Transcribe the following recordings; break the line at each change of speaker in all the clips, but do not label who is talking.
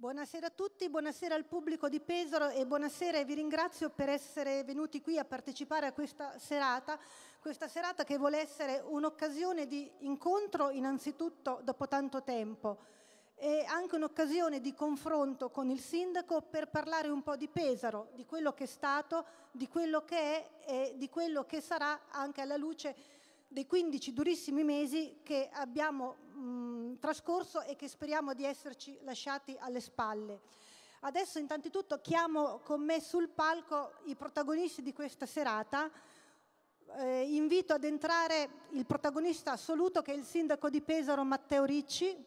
Buonasera a tutti, buonasera al pubblico di Pesaro e buonasera e vi ringrazio per essere venuti qui a partecipare a questa serata, questa serata che vuole essere un'occasione di incontro innanzitutto dopo tanto tempo e anche un'occasione di confronto con il sindaco per parlare un po' di Pesaro, di quello che è stato, di quello che è e di quello che sarà anche alla luce dei 15 durissimi mesi che abbiamo mh, trascorso e che speriamo di esserci lasciati alle spalle. Adesso intanto chiamo con me sul palco i protagonisti di questa serata. Eh, invito ad entrare il protagonista assoluto che è il sindaco di Pesaro Matteo Ricci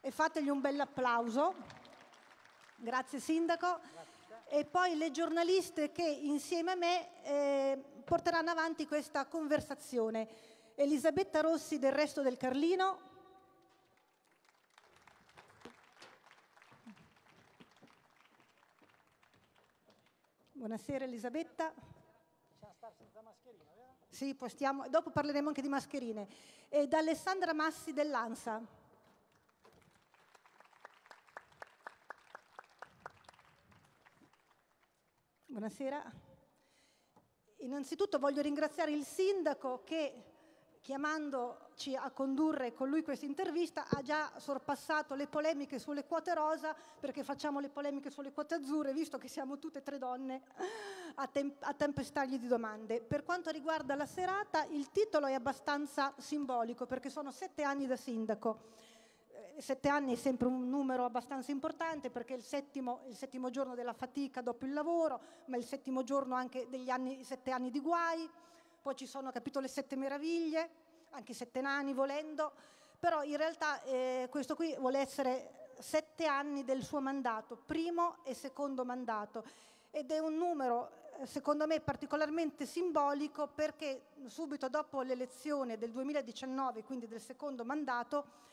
e fategli un bel applauso. Grazie sindaco. Grazie. E poi le giornaliste che insieme a me eh, porteranno avanti questa conversazione. Elisabetta Rossi del resto del Carlino. Buonasera Elisabetta. Sì, possiamo. Dopo parleremo anche di mascherine. E da Alessandra Massi dell'Ansa. Buonasera. Innanzitutto voglio ringraziare il sindaco che chiamandoci a condurre con lui questa intervista, ha già sorpassato le polemiche sulle quote rosa, perché facciamo le polemiche sulle quote azzurre, visto che siamo tutte e tre donne a, tem- a tempestargli di domande. Per quanto riguarda la serata, il titolo è abbastanza simbolico, perché sono sette anni da sindaco eh, sette anni è sempre un numero abbastanza importante perché è il settimo, il settimo giorno della fatica dopo il lavoro, ma è il settimo giorno anche degli anni, sette anni di guai poi ci sono, capito, le sette meraviglie, anche i sette nani volendo, però in realtà eh, questo qui vuole essere sette anni del suo mandato, primo e secondo mandato, ed è un numero eh, secondo me particolarmente simbolico perché subito dopo l'elezione del 2019, quindi del secondo mandato,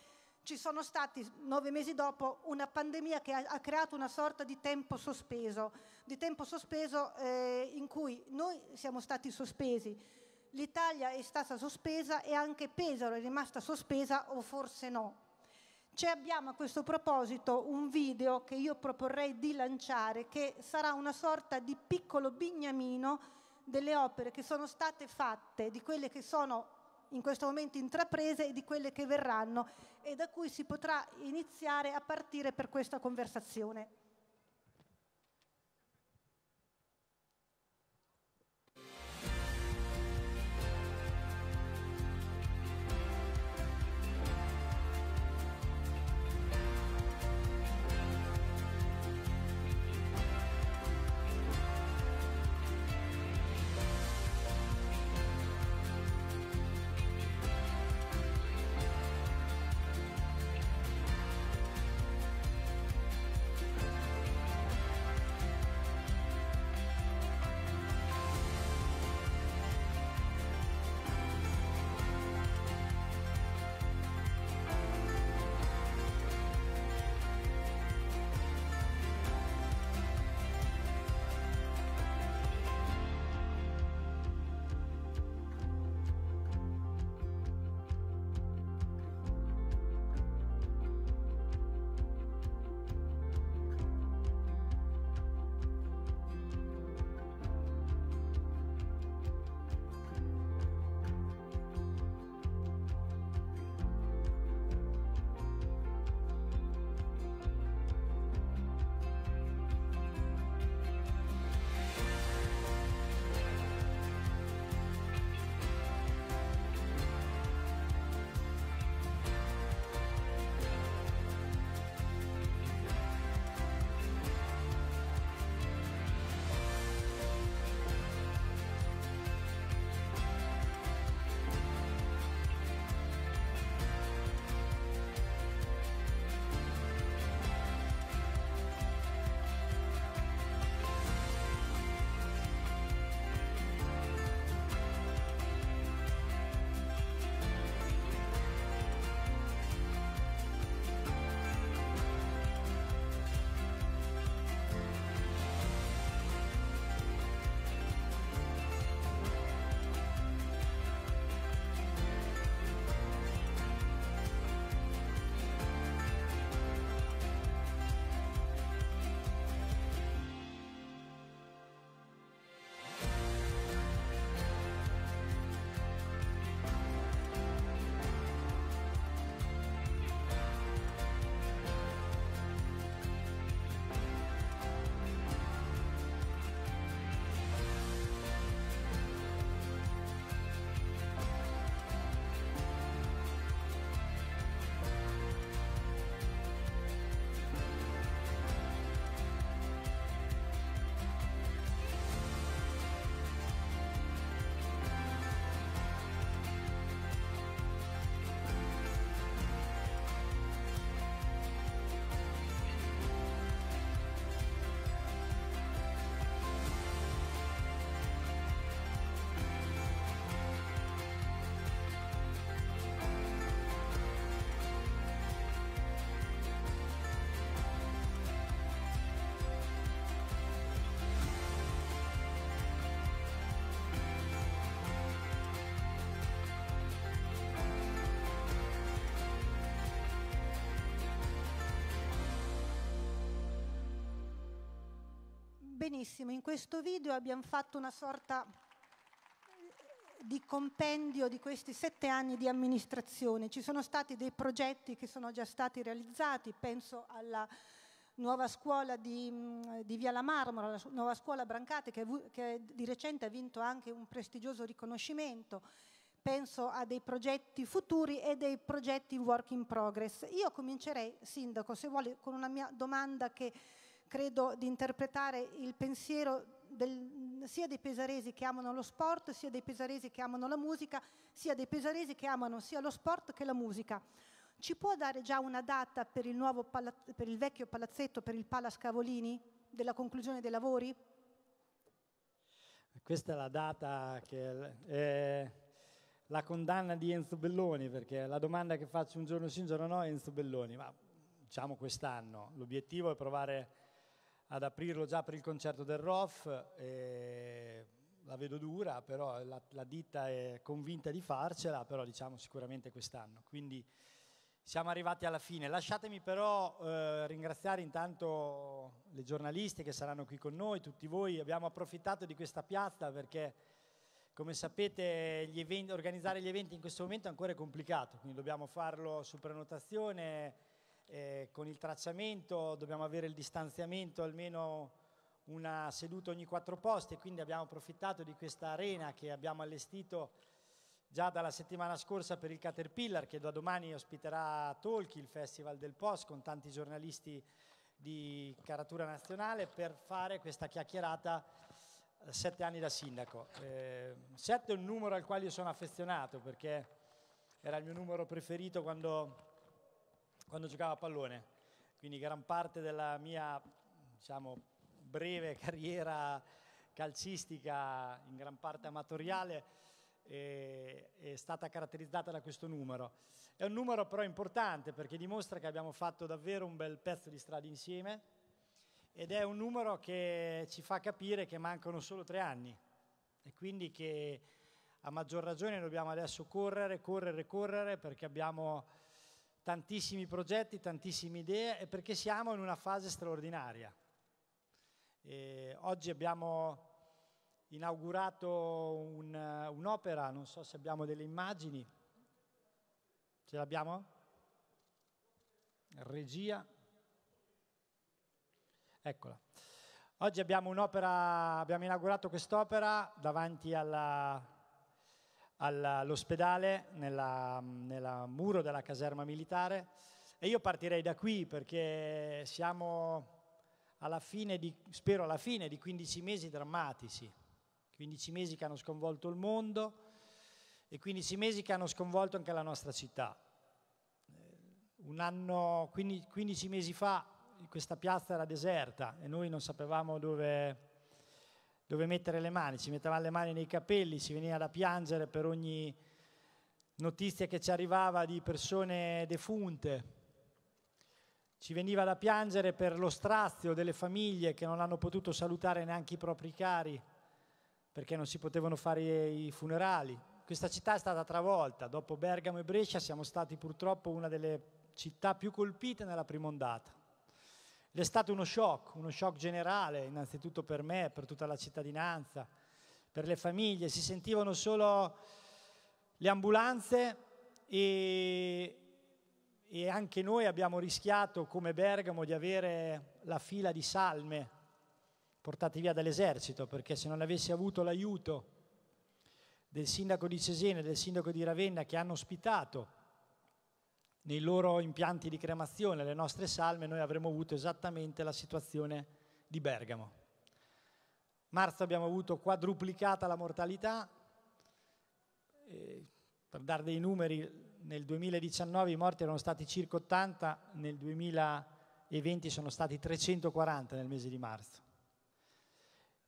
ci sono stati nove mesi dopo una pandemia che ha, ha creato una sorta di tempo sospeso, di tempo sospeso eh, in cui noi siamo stati sospesi, l'Italia è stata sospesa e anche Pesaro è rimasta sospesa o forse no. Ci abbiamo a questo proposito un video che io proporrei di lanciare che sarà una sorta di piccolo bignamino delle opere che sono state fatte, di quelle che sono in questo momento intraprese e di quelle che verranno e da cui si potrà iniziare a partire per questa conversazione. Benissimo, in questo video abbiamo fatto una sorta di compendio di questi sette anni di amministrazione. Ci sono stati dei progetti che sono già stati realizzati, penso alla nuova scuola di, di Via la Marmora, la nuova scuola Brancate che, che di recente ha vinto anche un prestigioso riconoscimento penso a dei progetti futuri e dei progetti work in progress. Io comincerei, Sindaco, se vuole, con una mia domanda che credo di interpretare il pensiero del, sia dei pesaresi che amano lo sport, sia dei pesaresi che amano la musica, sia dei pesaresi che amano sia lo sport che la musica. Ci può dare già una data per il, pala- per il vecchio palazzetto, per il Pala Scavolini, della conclusione dei lavori?
Questa è la data che è la condanna di Enzo Belloni, perché la domanda che faccio un giorno sì, un giorno no è Enzo Belloni, ma diciamo quest'anno. L'obiettivo è provare ad aprirlo già per il concerto del ROF. E la vedo dura, però la, la, ditta è convinta di farcela, però diciamo sicuramente quest'anno. Quindi siamo arrivati alla fine. Lasciatemi però eh, ringraziare intanto le giornaliste che saranno qui con noi, tutti voi. Abbiamo approfittato di questa piazza perché, come sapete, gli eventi, organizzare gli eventi in questo momento è ancora complicato, quindi dobbiamo farlo su prenotazione eh, con il tracciamento dobbiamo avere il distanziamento almeno una seduta ogni quattro posti, quindi abbiamo approfittato di questa arena che abbiamo allestito già dalla settimana scorsa per il Caterpillar, che da domani ospiterà Tolki, il Festival del Post, con tanti giornalisti di caratura nazionale, per fare questa chiacchierata eh, sette anni da sindaco. Eh, sette è un numero al quale io sono affezionato, perché era il mio numero preferito quando quando giocavo a pallone, quindi gran parte della mia diciamo, breve carriera calcistica, in gran parte amatoriale, è, eh, è stata caratterizzata da questo numero. È un numero però importante perché dimostra che abbiamo fatto davvero un bel pezzo di strada insieme ed è un numero che ci fa capire che mancano solo tre anni e quindi che a maggior ragione dobbiamo adesso correre, correre, correre perché abbiamo tantissimi progetti, tantissime idee e perché siamo in una fase straordinaria. E oggi abbiamo inaugurato un, un'opera, non so se abbiamo delle immagini. Ce l'abbiamo? Regia. Eccola. Oggi abbiamo, abbiamo inaugurato quest'opera davanti alla all'ospedale, nel muro della caserma militare. E io partirei da qui perché siamo alla fine di, spero alla fine di 15 mesi drammatici, 15 mesi che hanno sconvolto il mondo e 15 mesi che hanno sconvolto anche la nostra città. Eh, un anno, 15 mesi fa questa piazza era deserta e noi non sapevamo dove, dove mettere le mani, ci mettevamo le mani nei capelli, ci veniva da piangere per ogni notizia che ci arrivava di persone defunte, ci veniva da piangere per lo strazio delle famiglie che non hanno potuto salutare neanche i propri cari perché non si potevano fare i funerali. Questa città è stata travolta, dopo Bergamo e Brescia siamo stati purtroppo una delle città più colpite nella prima ondata è stato uno shock, uno shock generale, innanzitutto per me, per tutta la cittadinanza, per le famiglie. Si sentivano solo le ambulanze e, e anche noi abbiamo rischiato come Bergamo di avere la fila di salme portate via dall'esercito, perché se non avessi avuto l'aiuto del sindaco di Cesena e del sindaco di Ravenna che hanno ospitato nei loro impianti di cremazione, le nostre salme, noi avremmo avuto esattamente la situazione di Bergamo. Marzo abbiamo avuto quadruplicata la mortalità, eh, per dare dei numeri, nel 2019 i morti erano stati circa 80, nel 2020 sono stati 340 nel mese di marzo.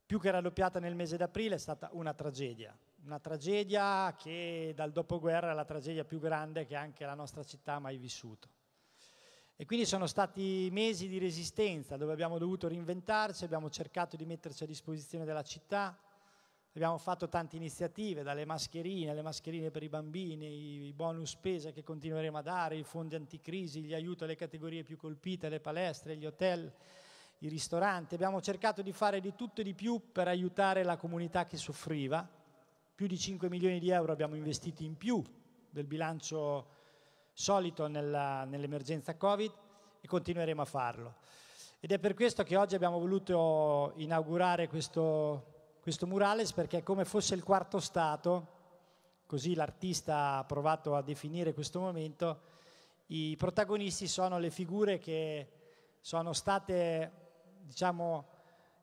Più che raddoppiata nel mese d'aprile è stata una tragedia, una tragedia che dal dopoguerra è la tragedia più grande che anche la nostra città ha mai vissuto. E quindi sono stati mesi di resistenza dove abbiamo dovuto reinventarci, abbiamo cercato di metterci a disposizione della città, abbiamo fatto tante iniziative, dalle mascherine, le mascherine per i bambini, i bonus spesa che continueremo a dare, i fondi anticrisi, gli aiuti alle categorie più colpite, le palestre, gli hotel, i ristoranti. Abbiamo cercato di fare di tutto e di più per aiutare la comunità che soffriva più di 5 milioni di euro abbiamo investito in più del bilancio solito nell'emergenza Covid e continueremo a farlo. Ed è per questo che oggi abbiamo voluto inaugurare questo, questo murales perché come fosse il quarto Stato, così l'artista ha provato a definire questo momento, i protagonisti sono le figure che sono state, diciamo,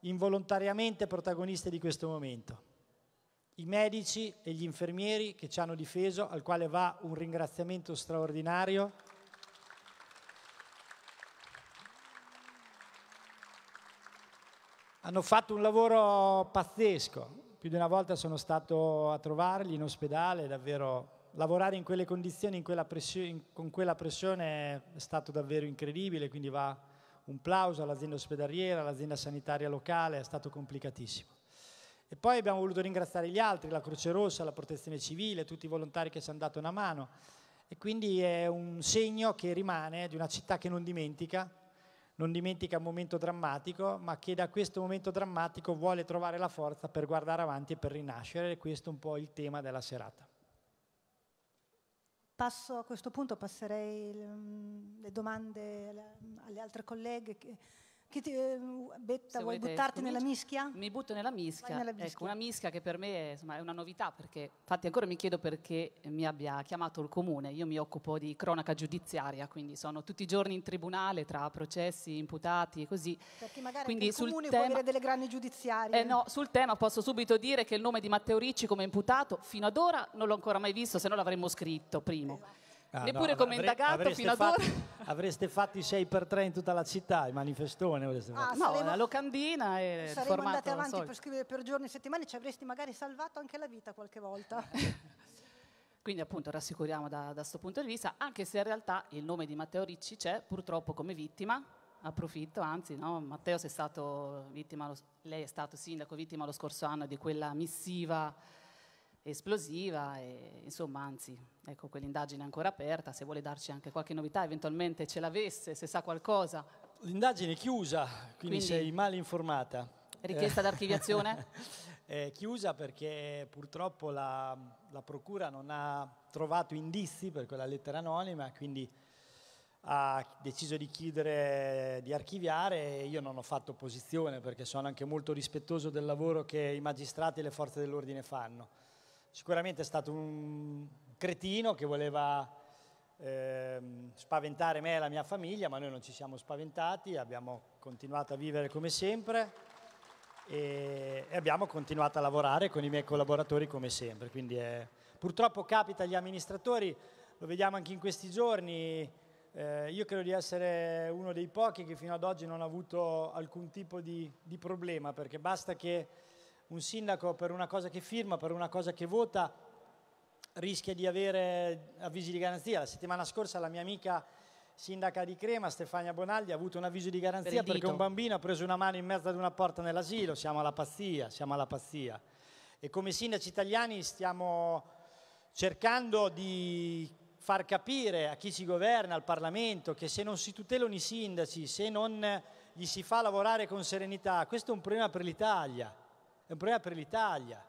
involontariamente protagoniste di questo momento i medici e gli infermieri che ci hanno difeso, al quale va un ringraziamento straordinario. Hanno fatto un lavoro pazzesco, più di una volta sono stato a trovarli in ospedale, davvero lavorare in quelle condizioni, in quella in, con quella pressione è stato davvero incredibile, quindi va un plauso all'azienda ospedaliera, all'azienda sanitaria locale, è stato complicatissimo. E poi abbiamo voluto ringraziare gli altri, la Croce Rossa, la Protezione Civile, tutti i volontari che ci hanno dato una mano. E quindi è un segno che rimane di una città che non dimentica, non dimentica un momento drammatico, ma che da questo momento drammatico vuole trovare la forza per guardare avanti e per rinascere. E questo è un po' il tema della serata. Passo,
a questo punto passerei mm, le domande alle altre colleghe. Che ti, ehm, Betta, vuoi volete, buttarti cominci- nella
mischia? Mi butto nella mischia. nella mischia. Ecco, una mischia che per me è, insomma, è una novità perché, infatti, ancora mi chiedo perché mi abbia chiamato il comune. Io mi occupo di cronaca giudiziaria, quindi sono tutti i giorni in tribunale tra processi, imputati e così.
Perché magari quindi il comune tema... può avere delle grandi giudiziarie. Eh no,
sul tema posso subito dire che il nome di Matteo Ricci come imputato fino ad ora non l'ho ancora mai visto, se no l'avremmo scritto primo. Esatto.
Ah, Neppure no, come avrei, indagato fino ad ora. Avreste fatto i 6 per 3 in tutta la città, il manifestone avreste fatto. Ah, no, saremo, la locandina e Saremmo andati avanti per
scrivere per giorni e settimane, ci avresti magari salvato anche la vita qualche volta.
Quindi appunto rassicuriamo da questo punto di vista, anche se in realtà il nome di Matteo Ricci c'è purtroppo come vittima, approfitto, anzi no, Matteo sei stato vittima, lo, lei è stato sindaco vittima lo scorso anno di quella missiva esplosiva e insomma anzi ecco quell'indagine è ancora aperta se vuole darci anche qualche novità eventualmente ce l'avesse se sa qualcosa
l'indagine è chiusa quindi, quindi sei mal informata richiesta eh. d'archiviazione è chiusa perché purtroppo la, la, procura non ha trovato indizi per quella lettera anonima quindi ha deciso di chiudere di archiviare io non ho fatto opposizione perché sono anche molto rispettoso del lavoro che i magistrati e le forze dell'ordine fanno Sicuramente è stato un cretino che voleva eh, spaventare me e la mia famiglia, ma noi non ci siamo spaventati, abbiamo continuato a vivere come sempre e, abbiamo continuato a lavorare con i miei collaboratori come sempre. È... purtroppo capita agli amministratori, lo vediamo anche in questi giorni, eh, io credo di essere uno dei pochi che fino ad oggi non ha avuto alcun tipo di, di problema, perché basta che un sindaco per una cosa che firma, per una cosa che vota, rischia di avere avvisi di garanzia. La settimana scorsa la mia amica sindaca di Crema, Stefania Bonaldi, ha avuto un avviso di garanzia per perché un bambino ha preso una mano in mezzo ad una porta nell'asilo. Siamo alla pazzia, siamo alla pazzia. E come sindaci italiani stiamo cercando di far capire a chi si governa, al Parlamento, che se non si tutelano i sindaci, se non gli si fa lavorare con serenità, questo è un problema per l'Italia è un problema per l'Italia.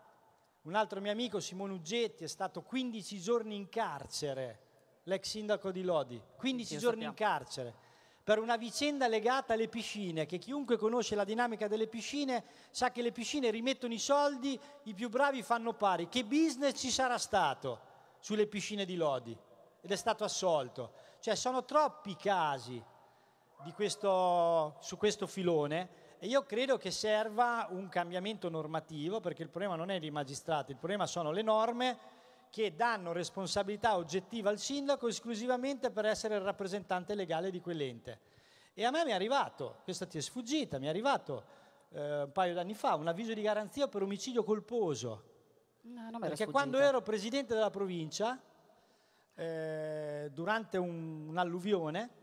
Un altro mio amico, Simone Uggetti, è stato 15 giorni in carcere, l'ex sindaco di Lodi, 15 giorni in carcere, per una vicenda legata alle piscine, che chiunque conosce la dinamica delle piscine sa che le piscine rimettono i soldi, i più bravi fanno pari. Che business ci sarà stato sulle piscine di Lodi? Ed è stato assolto. Cioè sono troppi casi questo, su questo filone e io credo che serva un cambiamento normativo, perché il problema non è i magistrati, il problema sono le norme che danno responsabilità oggettiva al sindaco esclusivamente per essere il rappresentante legale di quell'ente. E a me mi è arrivato, questa ti è sfuggita, mi è arrivato eh, un paio d'anni fa un avviso di garanzia per omicidio colposo. No, non perché quando ero presidente della provincia, eh, durante un, un'alluvione,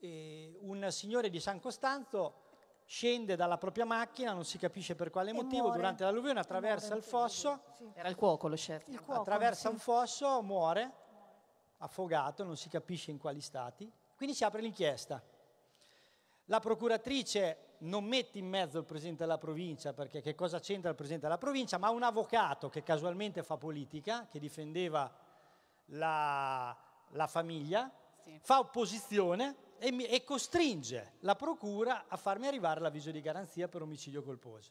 e eh, un signore di San Costanzo scende dalla propria macchina, non si capisce per quale e motivo, muore. durante l'alluvione attraversa il fosso. Sì. Era il cuoco lo chef. Il cuoco, attraversa sì. un fosso, muore, affogato, non si capisce in quali stati. Quindi si apre l'inchiesta. La procuratrice non mette in mezzo il presidente della provincia, perché che cosa c'entra il presidente della provincia, ma un avvocato che casualmente fa politica, che difendeva la, la famiglia, sì. fa opposizione e, mi, e costringe la procura a farmi arrivare l'avviso di garanzia per omicidio colposo.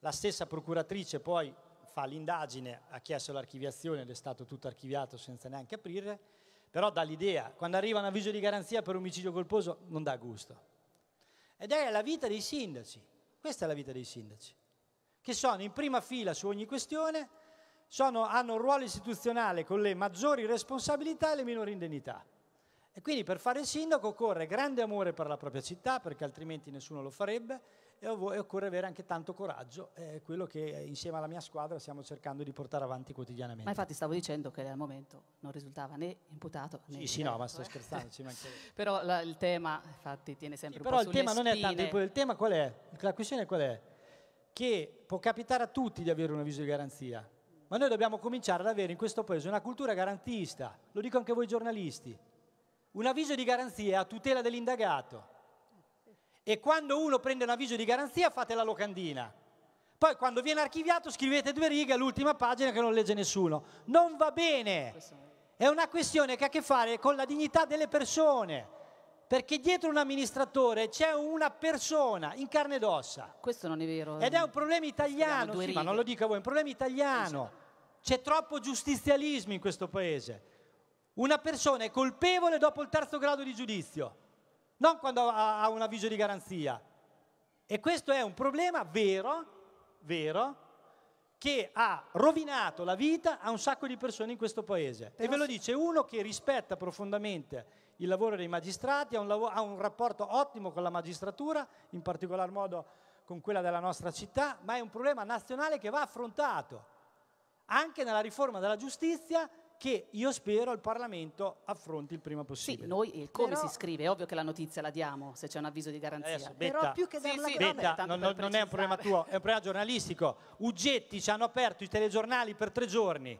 La stessa procuratrice poi fa l'indagine, ha chiesto l'archiviazione ed è stato tutto archiviato senza neanche aprire, però dà l'idea, quando arriva un avviso di garanzia per omicidio colposo non dà gusto. Ed è la vita dei sindaci, questa è la vita dei sindaci, che sono in prima fila su ogni questione, sono, hanno un ruolo istituzionale con le maggiori responsabilità e le minori indennità. E quindi per fare il sindaco occorre grande amore per la propria città, perché altrimenti nessuno lo farebbe, e occorre avere anche tanto coraggio, è quello che eh, insieme alla mia squadra stiamo cercando di portare avanti quotidianamente. Ma infatti stavo dicendo che al momento non risultava
né imputato né... Sì, sì, no, ma sto eh. scherzando, ci mancherebbe. però la, il tema, infatti, tiene sempre sì, un però po' Però il tema spine. non è tanto, il
tema qual è? La questione qual è? Che può capitare a tutti di avere un avviso di garanzia, ma noi dobbiamo cominciare ad avere in questo paese una cultura garantista, lo dico anche voi giornalisti, un avviso di garanzia a tutela dell'indagato. E quando uno prende un avviso di garanzia fate la locandina. Poi quando viene archiviato scrivete due righe all'ultima pagina che non legge nessuno. Non va bene. È una questione che ha a che fare con la dignità delle persone. Perché dietro un amministratore c'è una persona in carne ed ossa. Questo non è vero. Ed è un problema italiano, sì, ma non lo dico a voi, è un problema italiano. C'è troppo giustizialismo in questo paese. Una persona è colpevole dopo il terzo grado di giudizio, non quando ha un avviso di garanzia. E questo è un problema vero, vero, che ha rovinato la vita a un sacco di persone in questo paese. Però e ve lo dice uno che rispetta profondamente il lavoro dei magistrati, ha un, lavoro, ha un, rapporto ottimo con la magistratura, in particolar modo con quella della nostra città, ma è un problema nazionale che va affrontato. Anche nella riforma della giustizia che io spero il Parlamento affronti il prima possibile. Sì, noi il come Però... si scrive, è ovvio che la notizia la diamo se c'è un avviso di garanzia. Adesso, Però più che darla sì, sì Betta, non, non, è un problema tuo, è un problema giornalistico. Uggetti ci hanno aperto i telegiornali per tre giorni.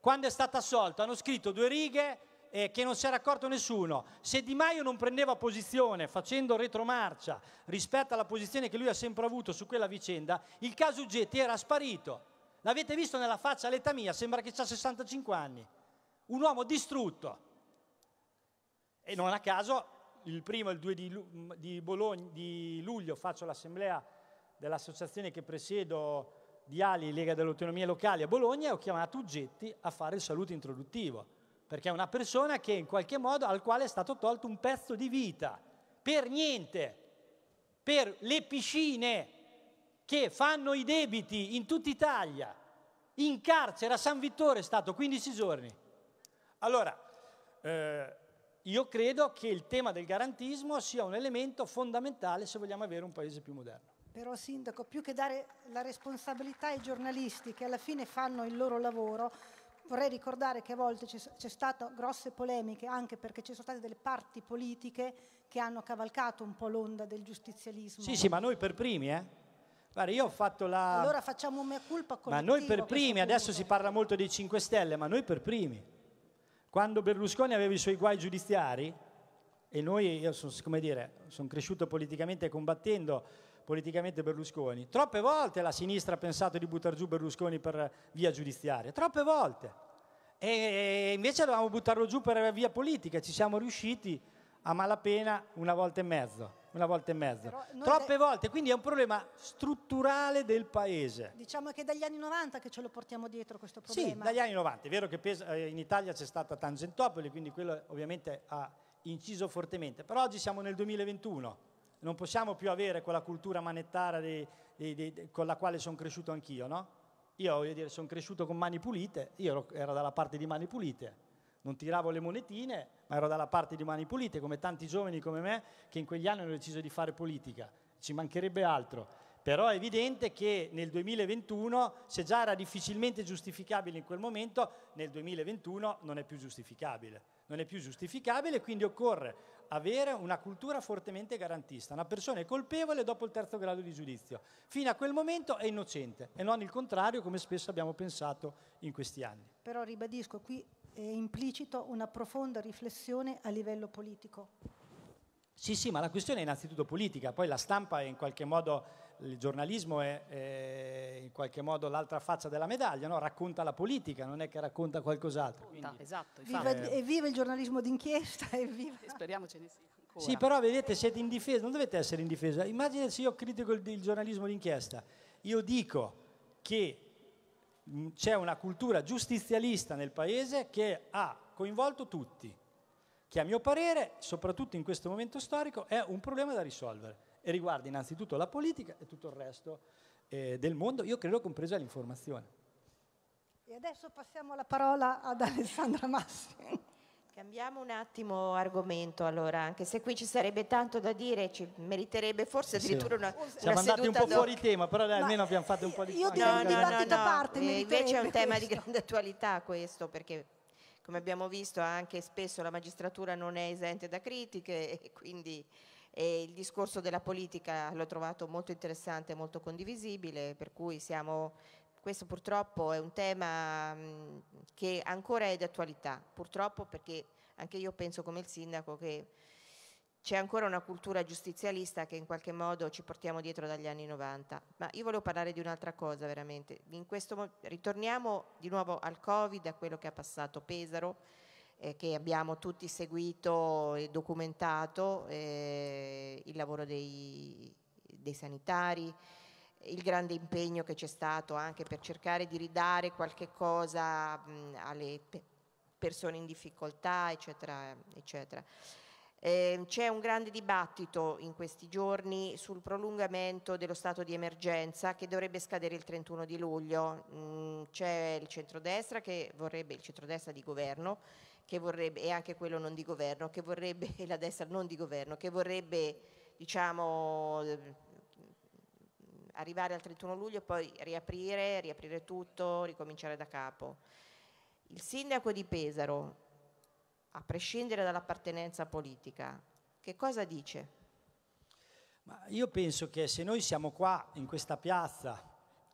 Quando è stato assolto hanno scritto due righe eh, che non si era accorto nessuno. Se Di Maio non prendeva posizione facendo retromarcia rispetto alla posizione che lui ha sempre avuto su quella vicenda, il caso Uggetti era sparito. L'avete visto nella faccia all'età mia, sembra che ha 65 anni. Un uomo distrutto. E non a caso il primo e il 2 di, di, di luglio faccio l'assemblea dell'associazione che presiedo di Ali, Lega delle Autonomie Locali a Bologna, e ho chiamato Uggetti a fare il saluto introduttivo, perché è una persona che in qualche modo al quale è stato tolto un pezzo di vita, per niente, per le piscine, che fanno i debiti in tutta Italia, in carcere a San Vittore è stato 15 giorni. Allora, eh, io credo che il tema del garantismo sia un elemento fondamentale se vogliamo avere un paese più moderno.
Però Sindaco, più che dare la responsabilità ai giornalisti che alla fine fanno il loro lavoro, vorrei ricordare che a volte c'è stato grosse polemiche anche perché ci sono state delle parti politiche che hanno cavalcato un po' l'onda del giustizialismo. Sì, sì, ma noi
per primi, eh? Guarda, io ho fatto la... Allora
facciamo un mea culpa collettivo. Ma noi per primi, adesso
si parla molto dei 5 Stelle, ma noi per primi. Quando Berlusconi aveva i suoi guai giudiziari, e noi, io sono, come dire, sono cresciuto politicamente combattendo politicamente Berlusconi, troppe volte la sinistra ha pensato di buttare giù Berlusconi per via giudiziaria, troppe volte. E invece dovevamo buttarlo giù per via politica, ci siamo riusciti a malapena una volta e mezzo. Una volta e mezza. Troppe de- volte, quindi è un problema strutturale del paese. Diciamo
che è dagli anni 90 che ce lo portiamo dietro questo problema. Sì,
dagli anni 90. È vero che eh, in Italia c'è stata Tangentopoli, quindi quello ovviamente ha inciso fortemente. Però oggi siamo nel 2021. Non possiamo più avere quella cultura manettara dei, dei, dei, con la quale sono cresciuto anch'io, no? Io, voglio dire, sono cresciuto con mani pulite, io ero, ero dalla parte di mani pulite non tiravo le monetine, ma ero dalla parte di Mani Pulite, come tanti giovani come me che in quegli anni hanno deciso di fare politica. Ci mancherebbe altro. Però è evidente che nel 2021, se già era difficilmente giustificabile in quel momento, nel 2021 non è più giustificabile. Non è più giustificabile, quindi occorre avere una cultura fortemente garantista. Una persona è colpevole dopo il terzo grado di giudizio. Fino a quel momento è innocente e non il contrario come spesso abbiamo pensato in questi anni.
Però ribadisco, qui è implicito una profonda riflessione a livello politico.
Sì, sì, ma la questione è innanzitutto politica, poi la stampa è in qualche modo, il giornalismo è, è in qualche modo l'altra faccia della medaglia, no? racconta la politica, non è che racconta qualcos'altro.
Quindi... Esatto, viva, eh...
Evviva il giornalismo d'inchiesta, evviva. Speriamo ce ne sia.
Ancora. Sì, però vedete, siete in difesa, non dovete essere in difesa. Immaginate se io critico il, il giornalismo d'inchiesta, io dico che c'è una cultura giustizialista nel paese che ha coinvolto tutti, che a mio parere, soprattutto in questo momento storico, è un problema da risolvere e riguarda innanzitutto la politica e tutto il resto eh, del mondo, io credo compresa l'informazione.
E adesso passiamo la parola ad Alessandra Massi.
Cambiamo un attimo argomento allora, anche se qui ci sarebbe tanto da dire, ci meriterebbe forse addirittura una, sì. una Siamo andati un po' fuori tema,
però dai, almeno abbiamo fatto un po' di... Io direi no, no, dibattito no, no. parte, eh, Invece è un tema questo. di grande
attualità questo, perché come abbiamo visto anche spesso la magistratura non è esente da critiche e quindi eh, il discorso della politica l'ho trovato molto interessante, e molto condivisibile, per cui siamo questo purtroppo è un tema mm, che ancora è di attualità, purtroppo perché anche io penso come il sindaco che c'è ancora una cultura giustizialista che in qualche modo ci portiamo dietro dagli anni 90. Ma io volevo parlare di un'altra cosa veramente. Questo, ritorniamo di nuovo al Covid, a quello che ha passato Pesaro, eh, che abbiamo tutti seguito e documentato, eh, il lavoro dei, dei sanitari, il grande impegno che c'è stato anche per cercare di ridare qualche cosa mh, alle pe- persone in difficoltà, eccetera, eccetera. Eh, c'è un grande dibattito in questi giorni sul prolungamento dello stato di emergenza che dovrebbe scadere il 31 di luglio. Mm, c'è il centrodestra, vorrebbe, il centrodestra di governo vorrebbe, e anche quello non di governo, che vorrebbe, la destra non di governo, che vorrebbe diciamo arrivare al 31 luglio e poi riaprire, riaprire tutto, ricominciare da capo. Il sindaco di Pesaro, a prescindere dall'appartenenza politica, che cosa dice?
Ma io penso che se noi siamo qua in questa piazza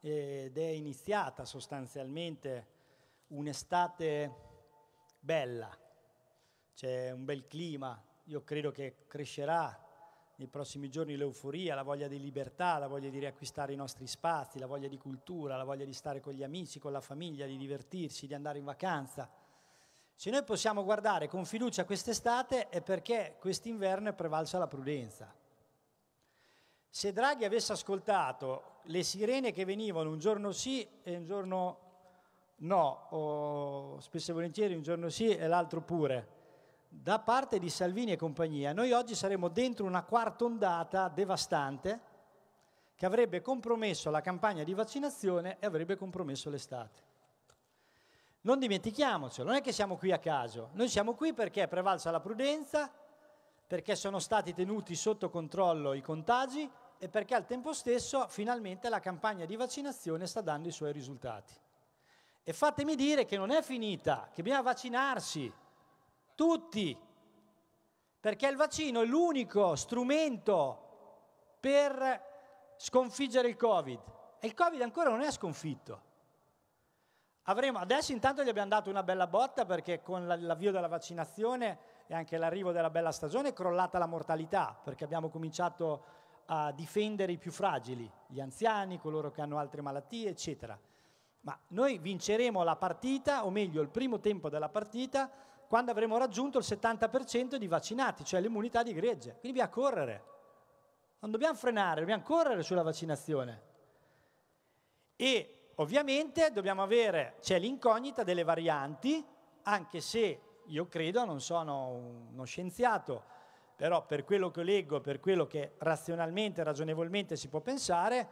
ed è iniziata sostanzialmente un'estate bella, c'è un bel clima, io credo che crescerà nei prossimi giorni l'euforia, la voglia di libertà, la voglia di riacquistare i nostri spazi, la voglia di cultura, la voglia di stare con gli amici, con la famiglia, di divertirsi, di andare in vacanza. Se noi possiamo guardare con fiducia quest'estate è perché quest'inverno è prevalsa la prudenza. Se Draghi avesse ascoltato le sirene che venivano un giorno sì e un giorno no, o spesso e volentieri un giorno sì e l'altro pure, da parte di Salvini e compagnia, noi oggi saremmo dentro una quarta ondata devastante che avrebbe compromesso la campagna di vaccinazione e avrebbe compromesso l'estate. Non dimentichiamocelo, non è che siamo qui a caso, noi siamo qui perché è prevalsa la prudenza, perché sono stati tenuti sotto controllo i contagi e perché al tempo stesso finalmente la campagna di vaccinazione sta dando i suoi risultati. E fatemi dire che non è finita, che bisogna vaccinarsi, tutti. Perché il vaccino è l'unico strumento per sconfiggere il Covid. E il Covid ancora non è sconfitto. Avremo, adesso intanto gli abbiamo dato una bella botta perché con l'avvio della vaccinazione e anche l'arrivo della bella stagione è crollata la mortalità perché abbiamo cominciato a difendere i più fragili, gli anziani, coloro che hanno altre malattie, eccetera. Ma noi vinceremo la partita, o meglio il primo tempo della partita, quando avremo raggiunto il 70% di vaccinati, cioè l'immunità di gregge. Quindi bisogna correre. Non dobbiamo frenare, dobbiamo correre sulla vaccinazione. E ovviamente dobbiamo avere, c'è l'incognita delle varianti, anche se io credo, non sono uno scienziato, però per quello che leggo, per quello che razionalmente, ragionevolmente si può pensare,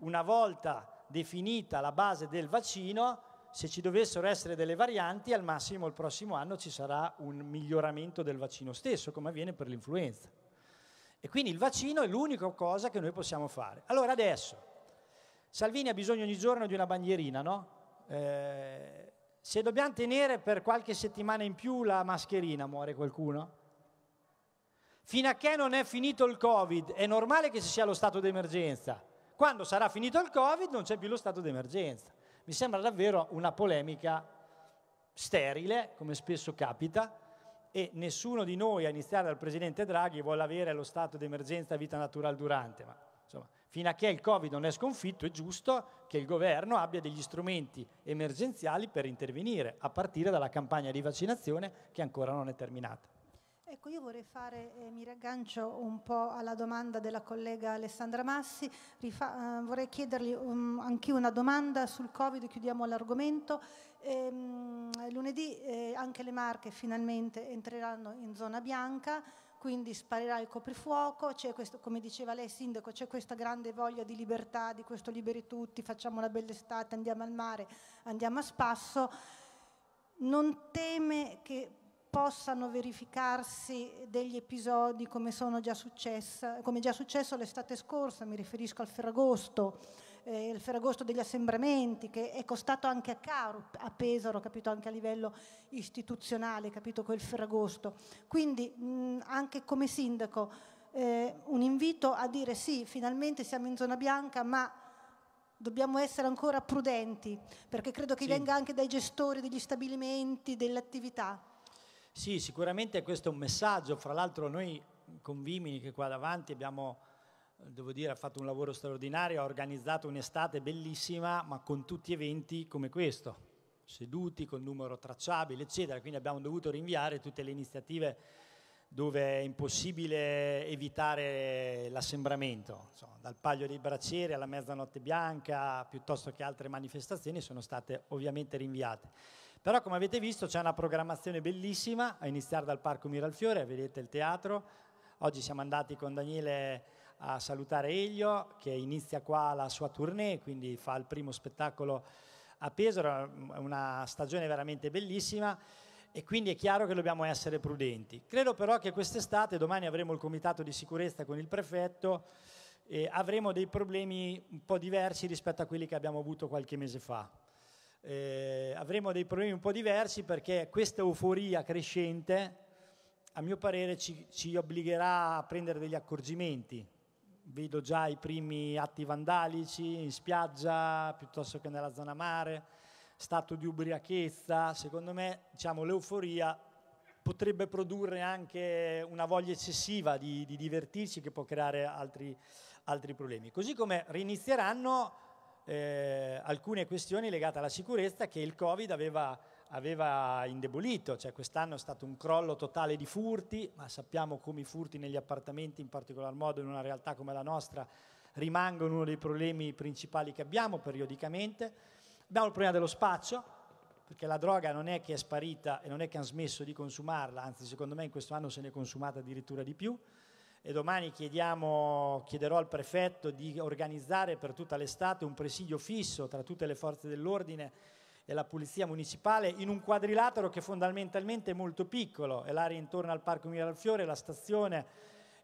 una volta definita la base del vaccino, se ci dovessero essere delle varianti, al massimo il prossimo anno ci sarà un miglioramento del vaccino stesso, come avviene per l'influenza. E quindi il vaccino è l'unica cosa che noi possiamo fare. Allora adesso, Salvini ha bisogno ogni giorno di una bandierina, no? Eh, se dobbiamo tenere per qualche settimana in più la mascherina, muore qualcuno? Fino a che non è finito il Covid, è normale che ci sia lo stato d'emergenza. Quando sarà finito il Covid non c'è più lo stato d'emergenza mi sembra davvero una polemica sterile, come spesso capita, e nessuno di noi, a iniziare dal Presidente Draghi, vuole avere lo stato d'emergenza vita naturale durante, ma insomma, fino a che il Covid non è sconfitto è giusto che il governo abbia degli strumenti emergenziali per intervenire, a partire dalla campagna di vaccinazione che ancora non è terminata.
Ecco, io vorrei fare, eh, mi raggancio un po' alla domanda della collega Alessandra Massi, Rifa, eh, vorrei chiedergli um, anche una domanda sul Covid, chiudiamo l'argomento. Ehm, lunedì eh, anche le marche finalmente entreranno in zona bianca, quindi sparirà il coprifuoco, questo, come diceva lei sindaco, c'è questa grande voglia di libertà, di questo liberi tutti, facciamo una bella estate, andiamo al mare, andiamo a spasso. Non teme che possano verificarsi degli episodi come, già, successa, come già successo l'estate scorsa, mi riferisco al Ferragosto, eh, il Ferragosto degli assembramenti che è costato anche a caro a Pesaro, capito anche a livello istituzionale, capito quel Ferragosto. Quindi mh, anche come sindaco eh, un invito a dire sì, finalmente siamo in zona bianca, ma dobbiamo essere ancora prudenti, perché credo che sì. venga anche dai gestori degli stabilimenti, delle attività.
Sì, sicuramente questo è un messaggio, fra l'altro noi con Vimini che qua davanti abbiamo, devo dire, fatto un lavoro straordinario, ha organizzato un'estate bellissima, ma con tutti eventi come questo, seduti, con numero tracciabile, eccetera, quindi abbiamo dovuto rinviare tutte le iniziative dove è impossibile evitare l'assembramento, insomma, dal Paglio dei Bracieri alla Mezzanotte Bianca, piuttosto che altre manifestazioni, sono state ovviamente rinviate. Però come avete visto c'è una programmazione bellissima, a iniziare dal Parco Miralfiore, vedete il teatro. Oggi siamo andati con Daniele a salutare Elio che inizia qua la sua tournée, quindi fa il primo spettacolo a Pesaro, è una stagione veramente bellissima e quindi è chiaro che dobbiamo essere prudenti. Credo però che quest'estate, domani avremo il comitato di sicurezza con il prefetto, e avremo dei problemi un po' diversi rispetto a quelli che abbiamo avuto qualche mese fa eh, avremo dei problemi un po' diversi perché questa euforia crescente, a mio parere, ci, ci obbligherà a prendere degli accorgimenti. Vedo già i primi atti vandalici in spiaggia piuttosto che nella zona mare, stato di ubriachezza. Secondo me, diciamo, l'euforia potrebbe produrre anche una voglia eccessiva di, di divertirsi che può creare altri, altri problemi. Così come rinizieranno eh, alcune questioni legate alla sicurezza che il Covid aveva, aveva indebolito, cioè quest'anno è stato un crollo totale di furti, ma sappiamo come i furti negli appartamenti, in particolar modo in una realtà come la nostra, rimangono uno dei problemi principali che abbiamo periodicamente. Abbiamo il problema dello spazio, perché la droga non è che è sparita e non è che hanno smesso di consumarla, anzi secondo me in questo anno se ne è consumata addirittura di più e domani chiediamo, chiederò al prefetto di organizzare per tutta l'estate un presidio fisso tra tutte le forze dell'ordine e la Polizia Municipale in un quadrilatero che fondamentalmente è molto piccolo, è l'area intorno al Parco Miralfiore, la stazione,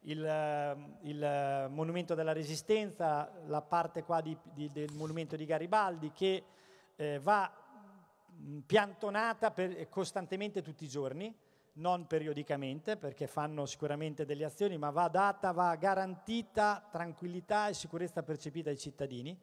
il, eh, il eh, Monumento della Resistenza, la parte qua di, di, del Monumento di Garibaldi che eh, va piantonata per, costantemente tutti i giorni non periodicamente perché fanno sicuramente delle azioni, ma va data, va garantita tranquillità e sicurezza percepita ai cittadini.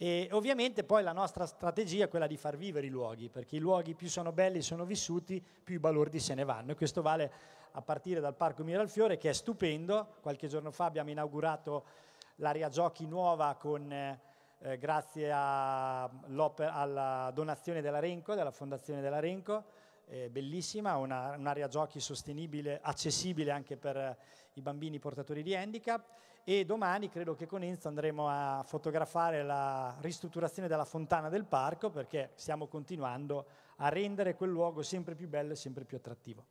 E ovviamente poi la nostra strategia è quella di far vivere i luoghi, perché i luoghi più sono belli, e sono vissuti, più i balordi se ne vanno. E questo vale a partire dal Parco Miralfiore, che è stupendo. Qualche giorno fa abbiamo inaugurato l'area giochi nuova con, eh, grazie alla donazione della Renco, della Fondazione della Renco eh, bellissima, una, un'area giochi sostenibile, accessibile anche per eh, i bambini portatori di handicap e domani credo che con Enzo andremo a fotografare la ristrutturazione della fontana del parco perché stiamo continuando a rendere quel luogo sempre più bello e sempre più attrattivo.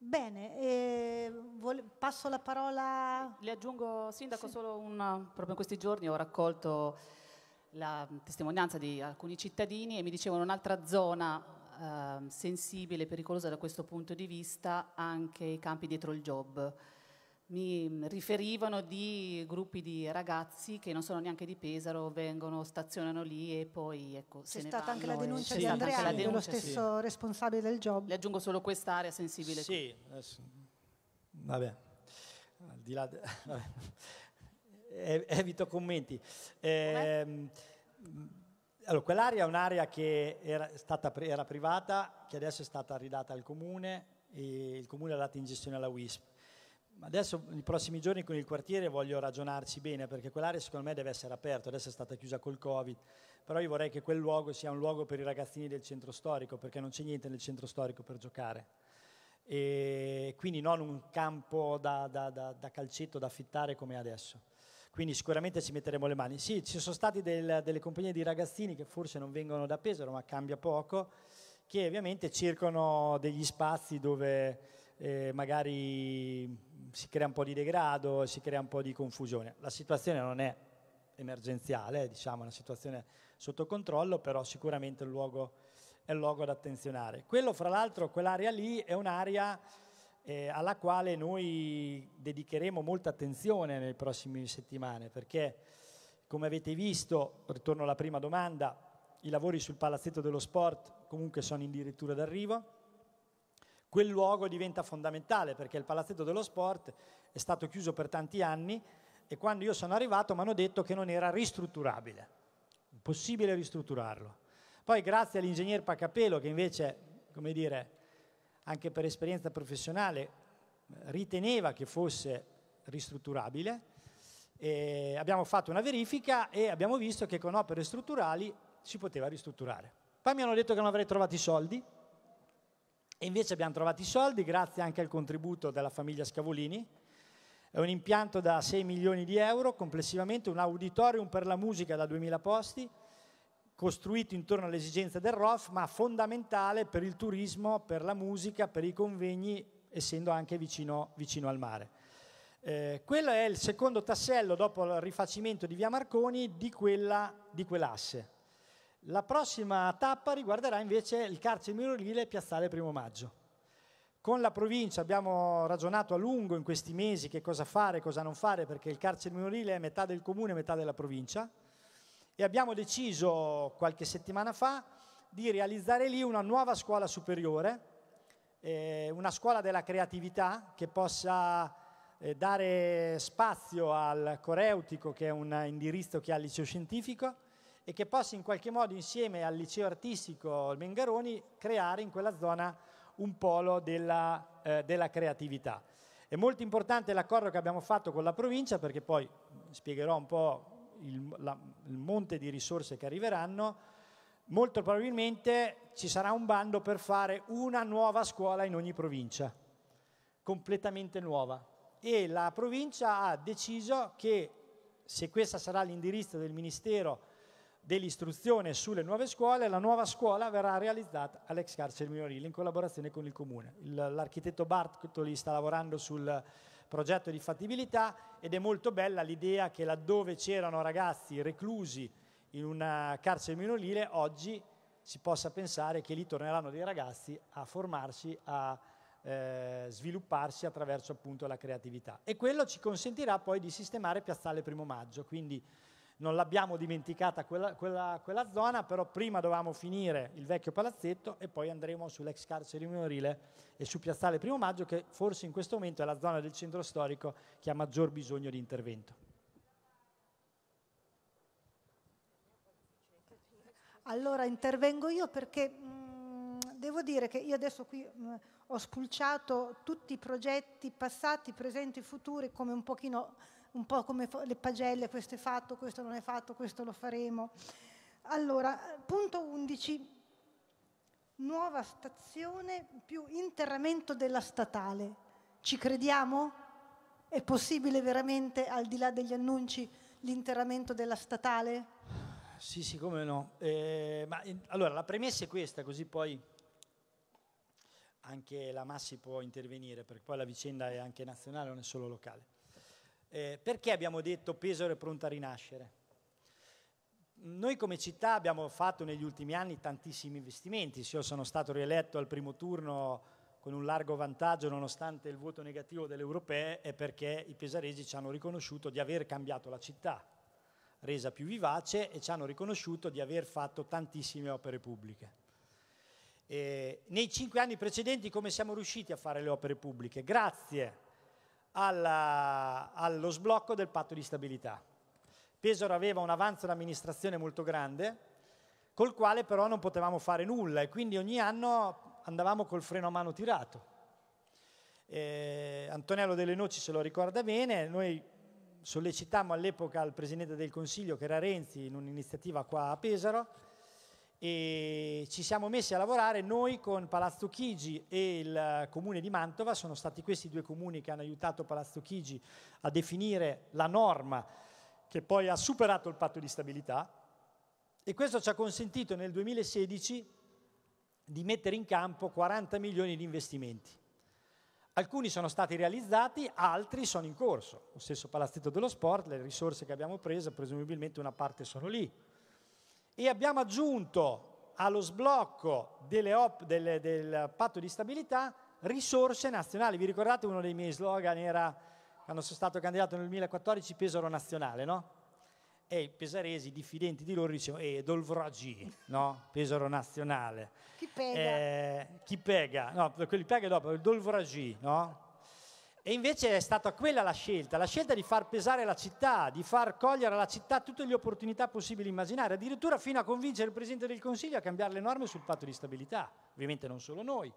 Bene, eh, vole- passo la parola. Le aggiungo, Sindaco, sì. solo una, proprio
in questi giorni ho raccolto la testimonianza di alcuni cittadini e mi dicevano un'altra zona eh, sensibile e pericolosa da questo punto di vista anche i campi dietro il job. Mi riferivano di gruppi di ragazzi che non sono neanche di Pesaro, vengono, stazionano lì e
poi ecco, C'è stata anche la denuncia sì. di Andrea, dello stesso
sì. responsabile del job. Le aggiungo solo
quest'area sensibile. Sì,
vabbè, al di là... De... Vabbè. evito commenti. Eh, allora, quell'area è un'area che era, stata, era privata, che adesso è stata ridata al comune, e il comune l'ha data in gestione alla WISP. Adesso, nei prossimi giorni con il quartiere, voglio ragionarci bene perché quell'area secondo me deve essere aperta, adesso è stata chiusa col Covid, però io vorrei che quel luogo sia un luogo per i ragazzini del centro storico perché non c'è niente nel centro storico per giocare. E quindi non un campo da, da, da, da calcetto da affittare come adesso quindi sicuramente ci metteremo le mani. Sì, ci sono state del, delle compagnie di ragazzini che forse non vengono da Pesaro, ma cambia poco, che ovviamente cercano degli spazi dove eh, magari si crea un po' di degrado, si crea un po' di confusione. La situazione non è emergenziale, eh, diciamo, è una situazione sotto controllo, però sicuramente il luogo è il luogo da attenzionare. Quello, fra l'altro, quell'area lì è un'area eh, alla quale noi dedicheremo molta attenzione nelle prossime settimane, perché come avete visto, ritorno alla prima domanda, i lavori sul palazzetto dello sport comunque sono in dirittura d'arrivo. Quel luogo diventa fondamentale perché il palazzetto dello sport è stato chiuso per tanti anni e quando io sono arrivato mi hanno detto che non era ristrutturabile, impossibile ristrutturarlo. Poi grazie all'ingegner Pacapelo che invece, come dire, anche per esperienza professionale, eh, riteneva che fosse ristrutturabile. E abbiamo fatto una verifica e abbiamo visto che con opere strutturali si poteva ristrutturare. Poi mi hanno detto che non avrei trovato i soldi e invece abbiamo trovato i soldi grazie anche al contributo della famiglia Scavolini. È un impianto da 6 milioni di euro complessivamente, un auditorium per la musica da 2000 posti, costruito intorno all'esigenza del ROF, ma fondamentale per il turismo, per la musica, per i convegni, essendo anche vicino, vicino al mare. Eh, quello è il secondo tassello dopo il rifacimento di via Marconi di, quella, di quell'asse. La prossima tappa riguarderà invece il carcere minorile e piazzale primo maggio. Con la provincia abbiamo ragionato a lungo in questi mesi che cosa fare, cosa non fare, perché il carcere minorile è metà del comune e metà della provincia e abbiamo deciso qualche settimana fa di realizzare lì una nuova scuola superiore, eh, una scuola della creatività che possa eh, dare spazio al coreutico, che è un indirizzo che ha il liceo scientifico, e che possa in qualche modo insieme al liceo artistico Mengaroni creare in quella zona un polo della, eh, della creatività. È molto importante l'accordo che abbiamo fatto con la provincia perché poi mm, spiegherò un po' il, la, il monte di risorse che arriveranno, molto probabilmente ci sarà un bando per fare una nuova scuola in ogni provincia, completamente nuova. E la provincia ha deciso che se questo sarà l'indirizzo del Ministero dell'Istruzione sulle nuove scuole, la nuova scuola verrà realizzata all'ex carcere minorile in collaborazione con il Comune. l'architetto Bartoli sta lavorando sul progetto di fattibilità ed è molto bella l'idea che laddove c'erano ragazzi reclusi in una eh, carcere minorile, oggi si possa pensare che lì torneranno dei ragazzi a formarsi, a eh, svilupparsi attraverso appunto la creatività. E quello ci consentirà poi di sistemare Piazzale Primo Maggio, quindi non l'abbiamo dimenticata quella, quella, quella, zona, però prima dovevamo finire il vecchio palazzetto e poi andremo sull'ex carcere minorile e su Piazzale Primo Maggio, che forse in questo momento è la zona del centro storico che ha maggior bisogno di intervento.
Allora intervengo io perché mh, mm, devo dire che io adesso qui mh, mm, ho spulciato tutti i progetti passati, presenti e futuri come un pochino un po' come le pagelle, questo è fatto, questo non è fatto, questo lo faremo. Allora, punto 11, nuova stazione più interramento della statale. Ci crediamo? È possibile veramente, al di là degli annunci, l'interramento della statale?
Sì, sì, come no. Eh, ma, eh, allora, la premessa è questa, così poi anche la Massi può intervenire, perché poi la vicenda è anche nazionale, non è solo locale. Eh, perché abbiamo detto Pesaro è pronta a rinascere? Noi come città abbiamo fatto negli ultimi anni tantissimi investimenti, io sono stato rieletto al primo turno con un largo vantaggio nonostante il voto negativo delle europee è perché i pesaresi ci hanno riconosciuto di aver cambiato la città, resa più vivace e ci hanno riconosciuto di aver fatto tantissime opere pubbliche. E eh, nei cinque anni precedenti come siamo riusciti a fare le opere pubbliche? Grazie alla, allo sblocco del patto di stabilità. Pesaro aveva un avanzo d'amministrazione molto grande, col quale però non potevamo fare nulla e quindi ogni anno andavamo col freno a mano tirato. Eh, Antonello Delle Noci se lo ricorda bene, noi sollecitammo all'epoca il Presidente del Consiglio, che era Renzi, in un'iniziativa qua a Pesaro, e ci siamo messi a lavorare noi con Palazzo Chigi e il comune di Mantova, sono stati questi due comuni che hanno aiutato Palazzo Chigi a definire la norma che poi ha superato il patto di stabilità e questo ci ha consentito nel 2016 di mettere in campo 40 milioni di investimenti. Alcuni sono stati realizzati, altri sono in corso. Lo stesso Palazzetto dello Sport, le risorse che abbiamo preso, presumibilmente una parte sono lì, e abbiamo aggiunto allo sblocco op, del, del patto di stabilità risorse nazionali. Vi ricordate uno dei miei slogan era quando sono stato candidato nel 2014 Pesaro Nazionale, no? E i pesaresi diffidenti di loro dicevano, eh, Dolvragi, no? Pesaro Nazionale. Chi pega? Eh, chi pega? No, quelli pega dopo, il Dolvragi, no? E invece è stata quella la scelta, la scelta di far pesare la città, di far cogliere alla città tutte le opportunità possibili immaginare, addirittura fino a convincere il Presidente del Consiglio a cambiare le norme sul patto di stabilità. Ovviamente non solo noi,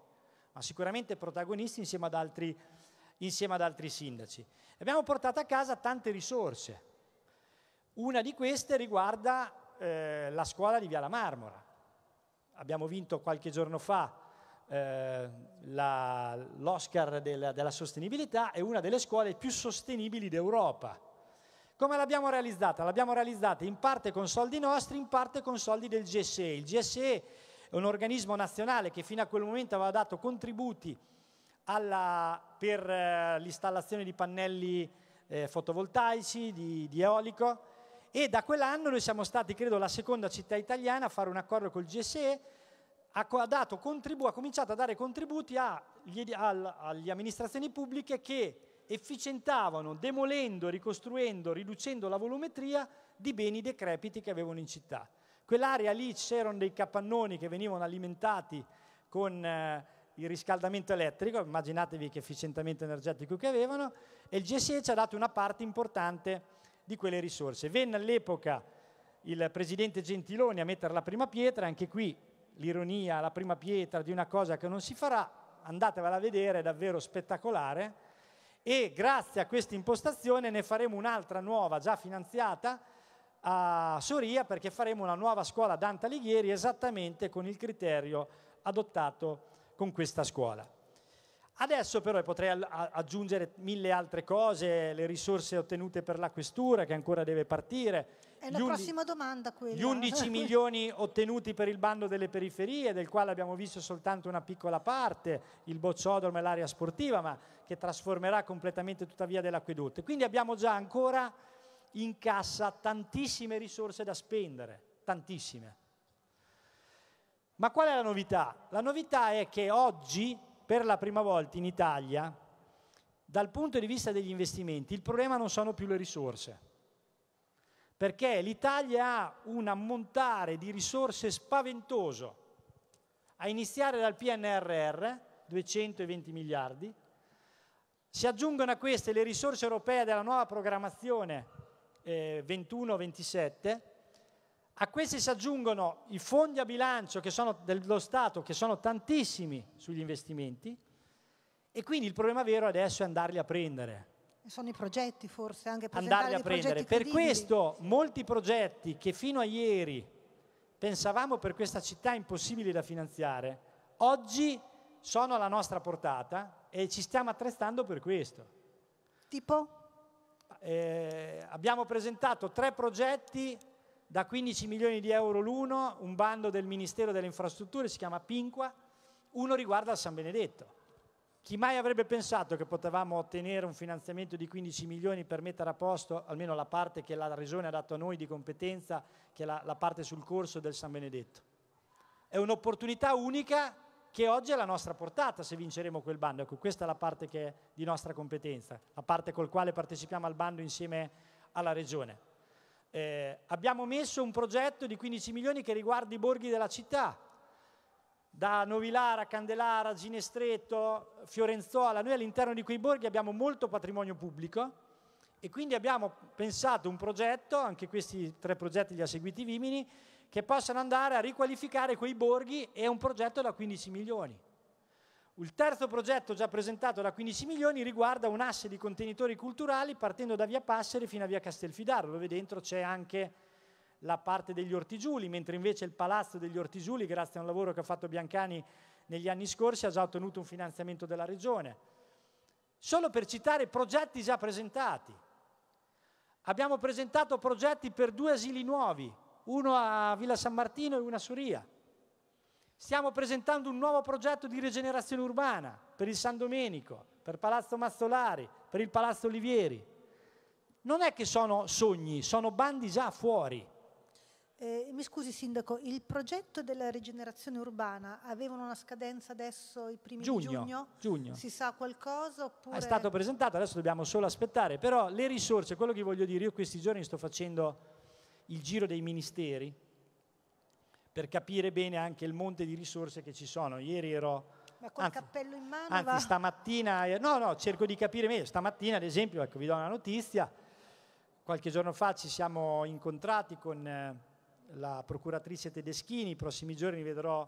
ma sicuramente protagonisti insieme ad altri, insieme ad altri sindaci. Abbiamo portato a casa tante risorse. Una di queste riguarda eh, la scuola di Via la Marmora. Abbiamo vinto qualche giorno fa eh, la, l'Oscar della, della sostenibilità è una delle scuole più sostenibili d'Europa. Come l'abbiamo realizzata? L'abbiamo realizzata in parte con soldi nostri, in parte con soldi del GSE. Il GSE è un organismo nazionale che fino a quel momento aveva dato contributi alla, per eh, l'installazione di pannelli eh, fotovoltaici, di, di eolico e da quell'anno noi siamo stati, credo, la seconda città italiana a fare un accordo col GSE ha, dato contribu- ha cominciato a dare contributi agli, amministrazioni pubbliche che efficientavano, demolendo, ricostruendo, riducendo la volumetria di beni decrepiti che avevano in città. Quell'area lì c'erano dei capannoni che venivano alimentati con eh, il riscaldamento elettrico, immaginatevi che efficientamento energetico che avevano, e il GSE ci ha dato una parte importante di quelle risorse. Venne all'epoca il presidente Gentiloni a mettere la prima pietra, anche qui l'ironia, la prima pietra di una cosa che non si farà, andatevela a vedere, è davvero spettacolare e grazie a questa impostazione ne faremo un'altra nuova già finanziata a Soria perché faremo una nuova scuola Dante Alighieri esattamente con il criterio adottato con questa scuola. Adesso però potrei aggiungere mille altre cose, le risorse ottenute per la questura che ancora deve partire, è la prossima
domanda quella. Gli 11 milioni
ottenuti per il bando delle periferie, del quale abbiamo visto soltanto una piccola parte, il bozzodromo e l'area sportiva, ma che trasformerà completamente tuttavia dell'acquedotto. Quindi abbiamo già ancora in cassa tantissime risorse da spendere, tantissime. Ma qual è la novità? La novità è che oggi, per la prima volta in Italia, dal punto di vista degli investimenti, il problema non sono più le risorse perché l'Italia ha un ammontare di risorse spaventoso, a iniziare dal PNRR, 220 miliardi, si aggiungono a queste le risorse europee della nuova programmazione eh, 21-27, a queste si aggiungono i fondi a bilancio dello Stato, che sono tantissimi sugli investimenti, e quindi il problema vero adesso è andarli a prendere
sono i progetti forse anche per andarli a prendere. Per questo
molti progetti che fino a ieri pensavamo per questa città impossibili da finanziare, oggi sono alla nostra portata e ci stiamo attrezzando per questo. Tipo? Eh, abbiamo presentato tre progetti da 15 milioni di euro l'uno, un bando del Ministero delle Infrastrutture, si chiama Pinqua, uno riguarda San Benedetto chi mai avrebbe pensato che potevamo ottenere un finanziamento di 15 milioni per mettere a posto almeno la parte che la Regione ha dato a noi di competenza, che è la, la parte sul corso del San Benedetto? È un'opportunità unica che oggi è la nostra portata se vinceremo quel bando. Ecco, questa è la parte che è di nostra competenza, la parte col quale partecipiamo al bando insieme alla Regione. Eh, abbiamo messo un progetto di 15 milioni che riguarda i borghi della città, da Novilara, Candelara, Ginestretto, Fiorenzuola, noi all'interno di quei borghi abbiamo molto patrimonio pubblico e quindi abbiamo pensato un progetto, anche questi tre progetti li ha seguiti Vimini, che possano andare a riqualificare quei borghi e un progetto da 15 milioni. Il terzo progetto già presentato da 15 milioni riguarda un asse di contenitori culturali partendo da via Passeri fino a via Castelfidardo, dove dentro c'è anche la parte degli ortigiuli, mentre invece il Palazzo degli Ortigiuli, grazie a un lavoro che ha fatto Biancani negli anni scorsi, ha già ottenuto un finanziamento della Regione. Solo per citare progetti già presentati. Abbiamo presentato progetti per due asili nuovi, uno a Villa San Martino e uno a Suria. Stiamo presentando un nuovo progetto di rigenerazione urbana per il San Domenico, per Palazzo Mazzolari, per il Palazzo Olivieri. Non è che sono sogni, sono bandi già fuori. Eh, mi scusi Sindaco, il
progetto della rigenerazione urbana aveva una scadenza adesso i primi giugno, di giugno? giugno. Si sa qualcosa? Oppure... È stato
presentato, adesso dobbiamo solo aspettare, però le risorse, quello che voglio dire, io questi giorni sto facendo il giro dei ministeri per capire bene anche il monte di risorse che ci sono. Ieri ero...
Ma col anzi, cappello in mano? Anzi, va...
stamattina, no, no, cerco di capire meglio. Stamattina, ad esempio, ecco, vi do una notizia, qualche giorno fa ci siamo incontrati con... Eh, la procuratrice Tedeschini, i prossimi giorni vedrò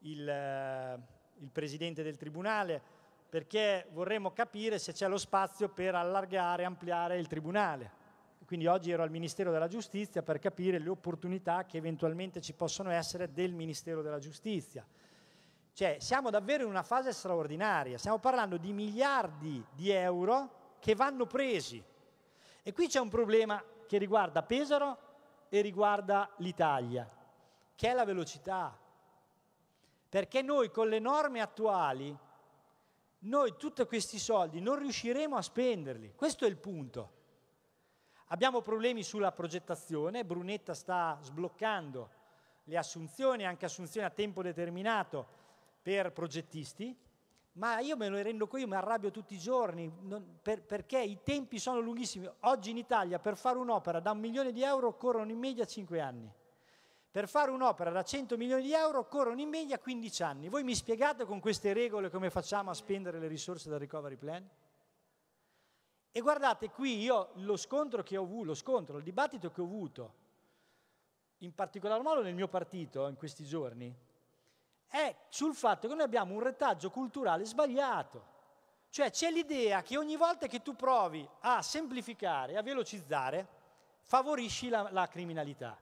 il, eh, il presidente del tribunale perché vorremmo capire se c'è lo spazio per allargare, e ampliare il tribunale. Quindi oggi ero al Ministero della Giustizia per capire le opportunità che eventualmente ci possono essere del Ministero della Giustizia. Cioè, siamo davvero in una fase straordinaria, stiamo parlando di miliardi di euro che vanno presi. E qui c'è un problema che riguarda Pesaro e riguarda l'Italia, che è la velocità. Perché noi con le norme attuali, noi tutti questi soldi non riusciremo a spenderli. Questo è il punto. Abbiamo problemi sulla progettazione, Brunetta sta sbloccando le assunzioni, anche assunzioni a tempo determinato per progettisti, ma io me lo rendo qui, mi arrabbio tutti i giorni, non, per, perché i tempi sono lunghissimi. Oggi in Italia per fare un'opera da un milione di euro corrono in media 5 anni. Per fare un'opera da 100 milioni di euro corrono in media 15 anni. Voi mi spiegate con queste regole come facciamo a spendere le risorse del recovery plan? E guardate qui io lo scontro che ho avuto, lo scontro, il dibattito che ho avuto, in particolar modo nel mio partito eh, in questi giorni, è sul fatto che noi abbiamo un retaggio culturale sbagliato. Cioè c'è l'idea che ogni volta che tu provi a semplificare, a velocizzare, favorisci la, la criminalità.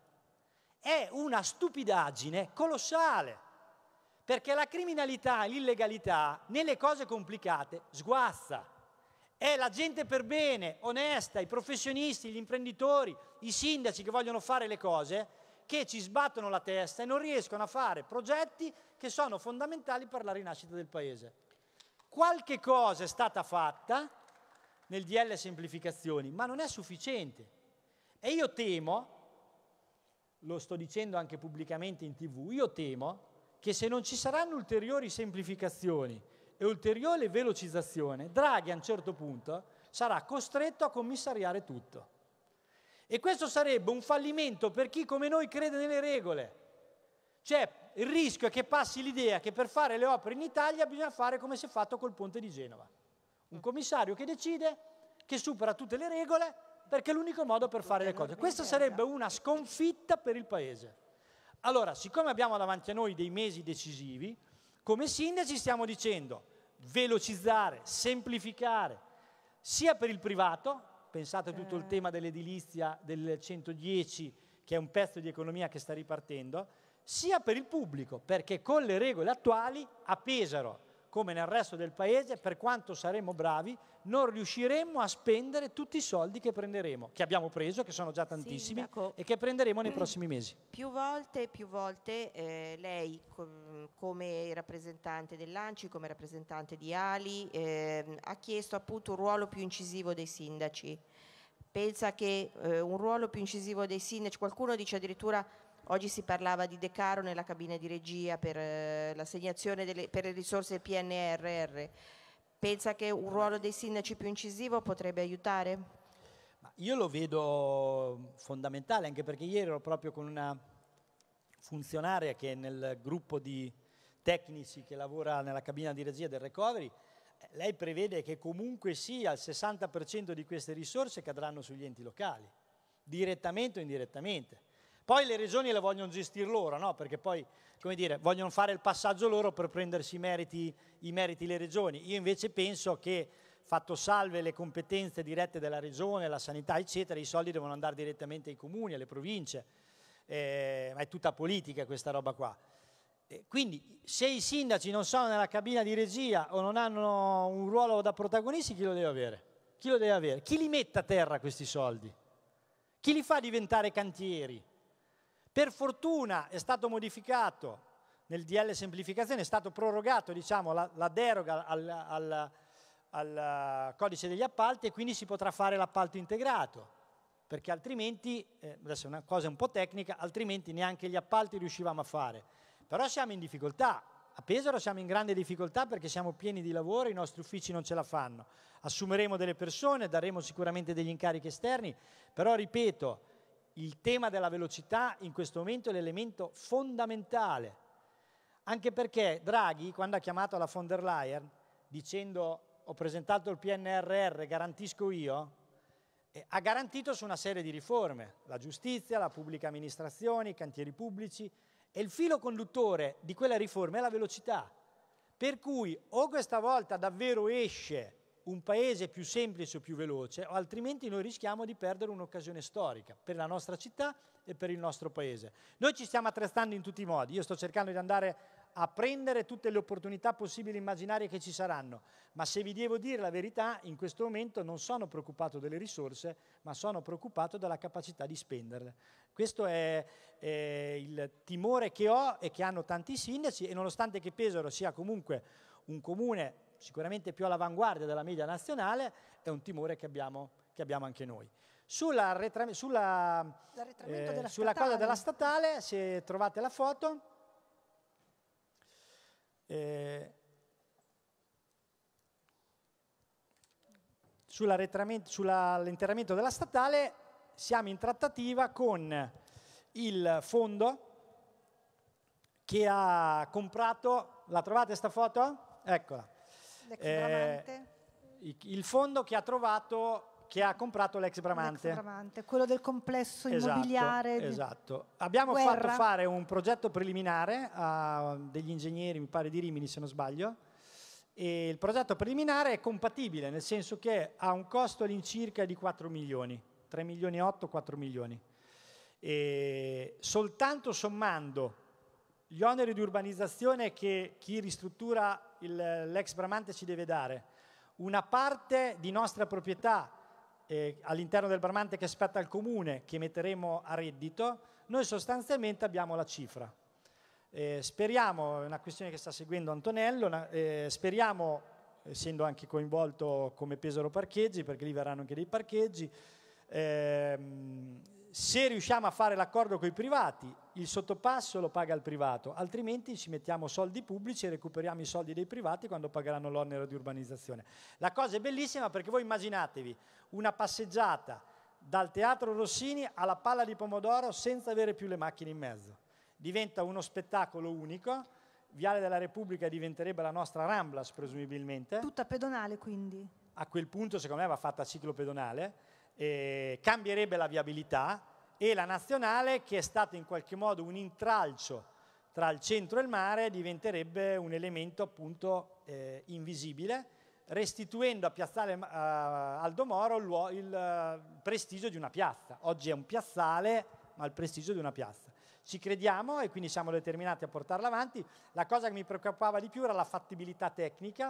È una stupidaggine colossale, perché la criminalità, l'illegalità, nelle cose complicate, sguazza. È la gente per bene, onesta, i professionisti, gli imprenditori, i sindaci che vogliono fare le cose, che ci sbattono la testa e non riescono a fare progetti che sono fondamentali per la rinascita del Paese. Qualche cosa è stata fatta nel DL semplificazioni, ma non è sufficiente. E io temo, lo sto dicendo anche pubblicamente in tv, io temo che se non ci saranno ulteriori semplificazioni e ulteriore velocizzazione, Draghi a un certo punto sarà costretto a commissariare tutto. E questo sarebbe un fallimento per chi come noi crede nelle regole. Cioè, il rischio è che passi l'idea che per fare le opere in Italia bisogna fare come si è fatto col ponte di Genova. Un commissario che decide, che supera tutte le regole, perché è l'unico modo per fare le cose. Questa sarebbe una sconfitta per il Paese. Allora, siccome abbiamo davanti a noi dei mesi decisivi, come sindaci stiamo dicendo velocizzare, semplificare, sia per il privato, pensate a tutto il eh. tema dell'edilizia del 110, che è un pezzo di economia che sta ripartendo, sia per il pubblico, perché con le regole attuali a Pesaro, come nel resto del paese, per quanto saremo bravi, non riusciremo a spendere tutti i soldi che prenderemo, che abbiamo preso, che sono già tantissimi, Sindaco, e che prenderemo nei prossimi mesi.
Più volte più volte eh, lei com, come rappresentante dell'ANCI, come rappresentante di Ali, eh, ha chiesto appunto un ruolo più incisivo dei sindaci. Pensa che eh, un ruolo più incisivo dei sindaci, qualcuno dice addirittura Oggi si parlava di De Caro nella cabina di regia per eh, l'assegnazione delle per le risorse PNRR. Pensa che un ruolo dei sindaci più incisivo potrebbe aiutare?
io lo vedo fondamentale, anche perché ieri ero proprio con una funzionaria che è nel gruppo di tecnici che lavora nella cabina di regia del recovery. Lei prevede che comunque sia il 60% di queste risorse cadranno sugli enti locali, direttamente o indirettamente poi le regioni le vogliono gestire loro, no? perché poi come dire, vogliono fare il passaggio loro per prendersi i meriti, i meriti le regioni. Io invece penso che, fatto salve le competenze dirette della regione, la sanità, eccetera, i soldi devono andare direttamente ai comuni, alle province. Eh, ma è tutta politica questa roba qua. Eh, quindi se i sindaci non sono nella cabina di regia o non hanno un ruolo da protagonisti, chi lo deve avere? Chi lo deve avere? Chi li mette a terra questi soldi? Chi li fa diventare cantieri? Per fortuna è stato modificato nel DL semplificazione, è stato prorogato diciamo, la, la, deroga al, al, al codice degli appalti e quindi si potrà fare l'appalto integrato perché altrimenti, eh, adesso è una cosa un po' tecnica, altrimenti neanche gli appalti riuscivamo a fare. Però siamo in difficoltà, a Pesaro siamo in grande difficoltà perché siamo pieni di lavoro, i nostri uffici non ce la fanno. Assumeremo delle persone, daremo sicuramente degli incarichi esterni, però ripeto, il tema della velocità in questo momento è l'elemento fondamentale, anche perché Draghi, quando ha chiamato la von der Leyen, dicendo ho presentato il PNRR, garantisco io, eh, ha garantito su una serie di riforme, la giustizia, la pubblica amministrazione, i cantieri pubblici, e il filo conduttore di quella riforma è la velocità. Per cui o questa volta davvero esce un paese più semplice o più veloce, o altrimenti noi rischiamo di perdere un'occasione storica per la nostra città e per il nostro paese. Noi ci stiamo attrezzando in tutti i modi, io sto cercando di andare a prendere tutte le opportunità possibili e immaginarie che ci saranno, ma se vi devo dire la verità, in questo momento non sono preoccupato delle risorse, ma sono preoccupato della capacità di spenderle. Questo è, è il timore che ho e che hanno tanti sindaci e nonostante che Pesaro sia comunque un comune sicuramente più all'avanguardia della media nazionale, è un timore che abbiamo, che abbiamo anche noi. Sulla, sulla, eh, sulla cosa della statale, se trovate la foto, eh, sull'interramento della statale siamo in trattativa con il fondo che ha comprato, la trovate sta foto? Eccola eh, il fondo che ha trovato che ha comprato l'ex Bramante. l'ex
Bramante. quello del complesso esatto, immobiliare. Esatto. esatto.
Abbiamo guerra. fatto fare un progetto preliminare a degli ingegneri, mi pare di Rimini se non sbaglio, e il progetto preliminare è compatibile, nel senso che ha un costo all'incirca di 4 milioni, 3 milioni e 8, 4 milioni. E soltanto sommando gli oneri di urbanizzazione che chi ristruttura l'ex Bramante ci deve dare, una parte di nostra proprietà eh, all'interno del Bramante che aspetta il comune, che metteremo a reddito, noi sostanzialmente abbiamo la cifra. Eh, speriamo, è una questione che sta seguendo Antonello, una, eh, speriamo, essendo anche coinvolto come Pesaro Parcheggi, perché lì verranno anche dei parcheggi, ehm, se riusciamo a fare l'accordo con i privati, il sottopasso lo paga il privato, altrimenti ci mettiamo soldi pubblici e recuperiamo i soldi dei privati quando pagheranno l'onere di urbanizzazione. La cosa è bellissima perché voi immaginatevi una passeggiata dal teatro Rossini alla palla di pomodoro senza avere più le macchine in mezzo. Diventa uno spettacolo unico. Viale della Repubblica diventerebbe la nostra Ramblas, presumibilmente. Tutta pedonale, quindi. A quel punto, secondo me, va fatta ciclo pedonale eh, cambierebbe la viabilità e la nazionale, che è stata in qualche modo un intralcio tra il centro e il mare, diventerebbe un elemento appunto eh, invisibile, restituendo a Piazzale eh, Aldo Moro il, il eh, prestigio di una piazza. Oggi è un piazzale, ma il prestigio di una piazza ci crediamo e quindi siamo determinati a portarla avanti. La cosa che mi preoccupava di più era la fattibilità tecnica,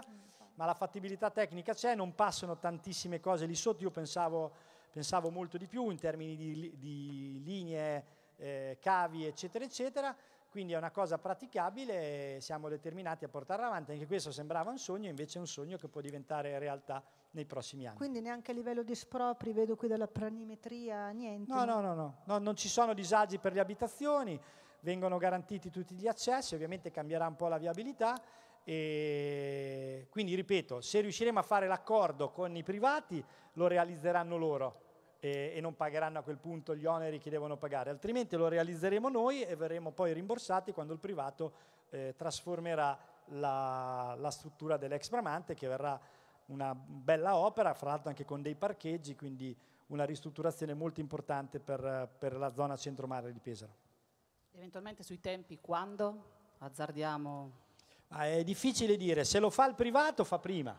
ma la fattibilità tecnica c'è, non passano tantissime cose lì sotto, io pensavo pensavo molto di più in termini di, di linee, eh, cavi, eccetera, eccetera. Quindi è una cosa praticabile e siamo determinati a portarla avanti. Anche questo sembrava un sogno, invece è un sogno che può diventare realtà nei prossimi anni.
Quindi neanche a livello di spropri, vedo qui della planimetria,
niente? No, no, no, no, no non ci sono disagi per le abitazioni, vengono garantiti tutti gli accessi, ovviamente cambierà un po' la viabilità. E quindi ripeto, se riusciremo a fare l'accordo con i privati lo realizzeranno loro, e, e, non pagheranno a quel punto gli oneri che devono pagare, altrimenti lo realizzeremo noi e verremo poi rimborsati quando il privato eh, trasformerà la, la struttura dell'ex Bramante che verrà una bella opera, fra l'altro anche con dei parcheggi, quindi una ristrutturazione molto importante per, per la zona centro mare di Pesaro.
Eventualmente sui tempi, quando
azzardiamo? Ah, è difficile dire, se lo fa il privato fa prima,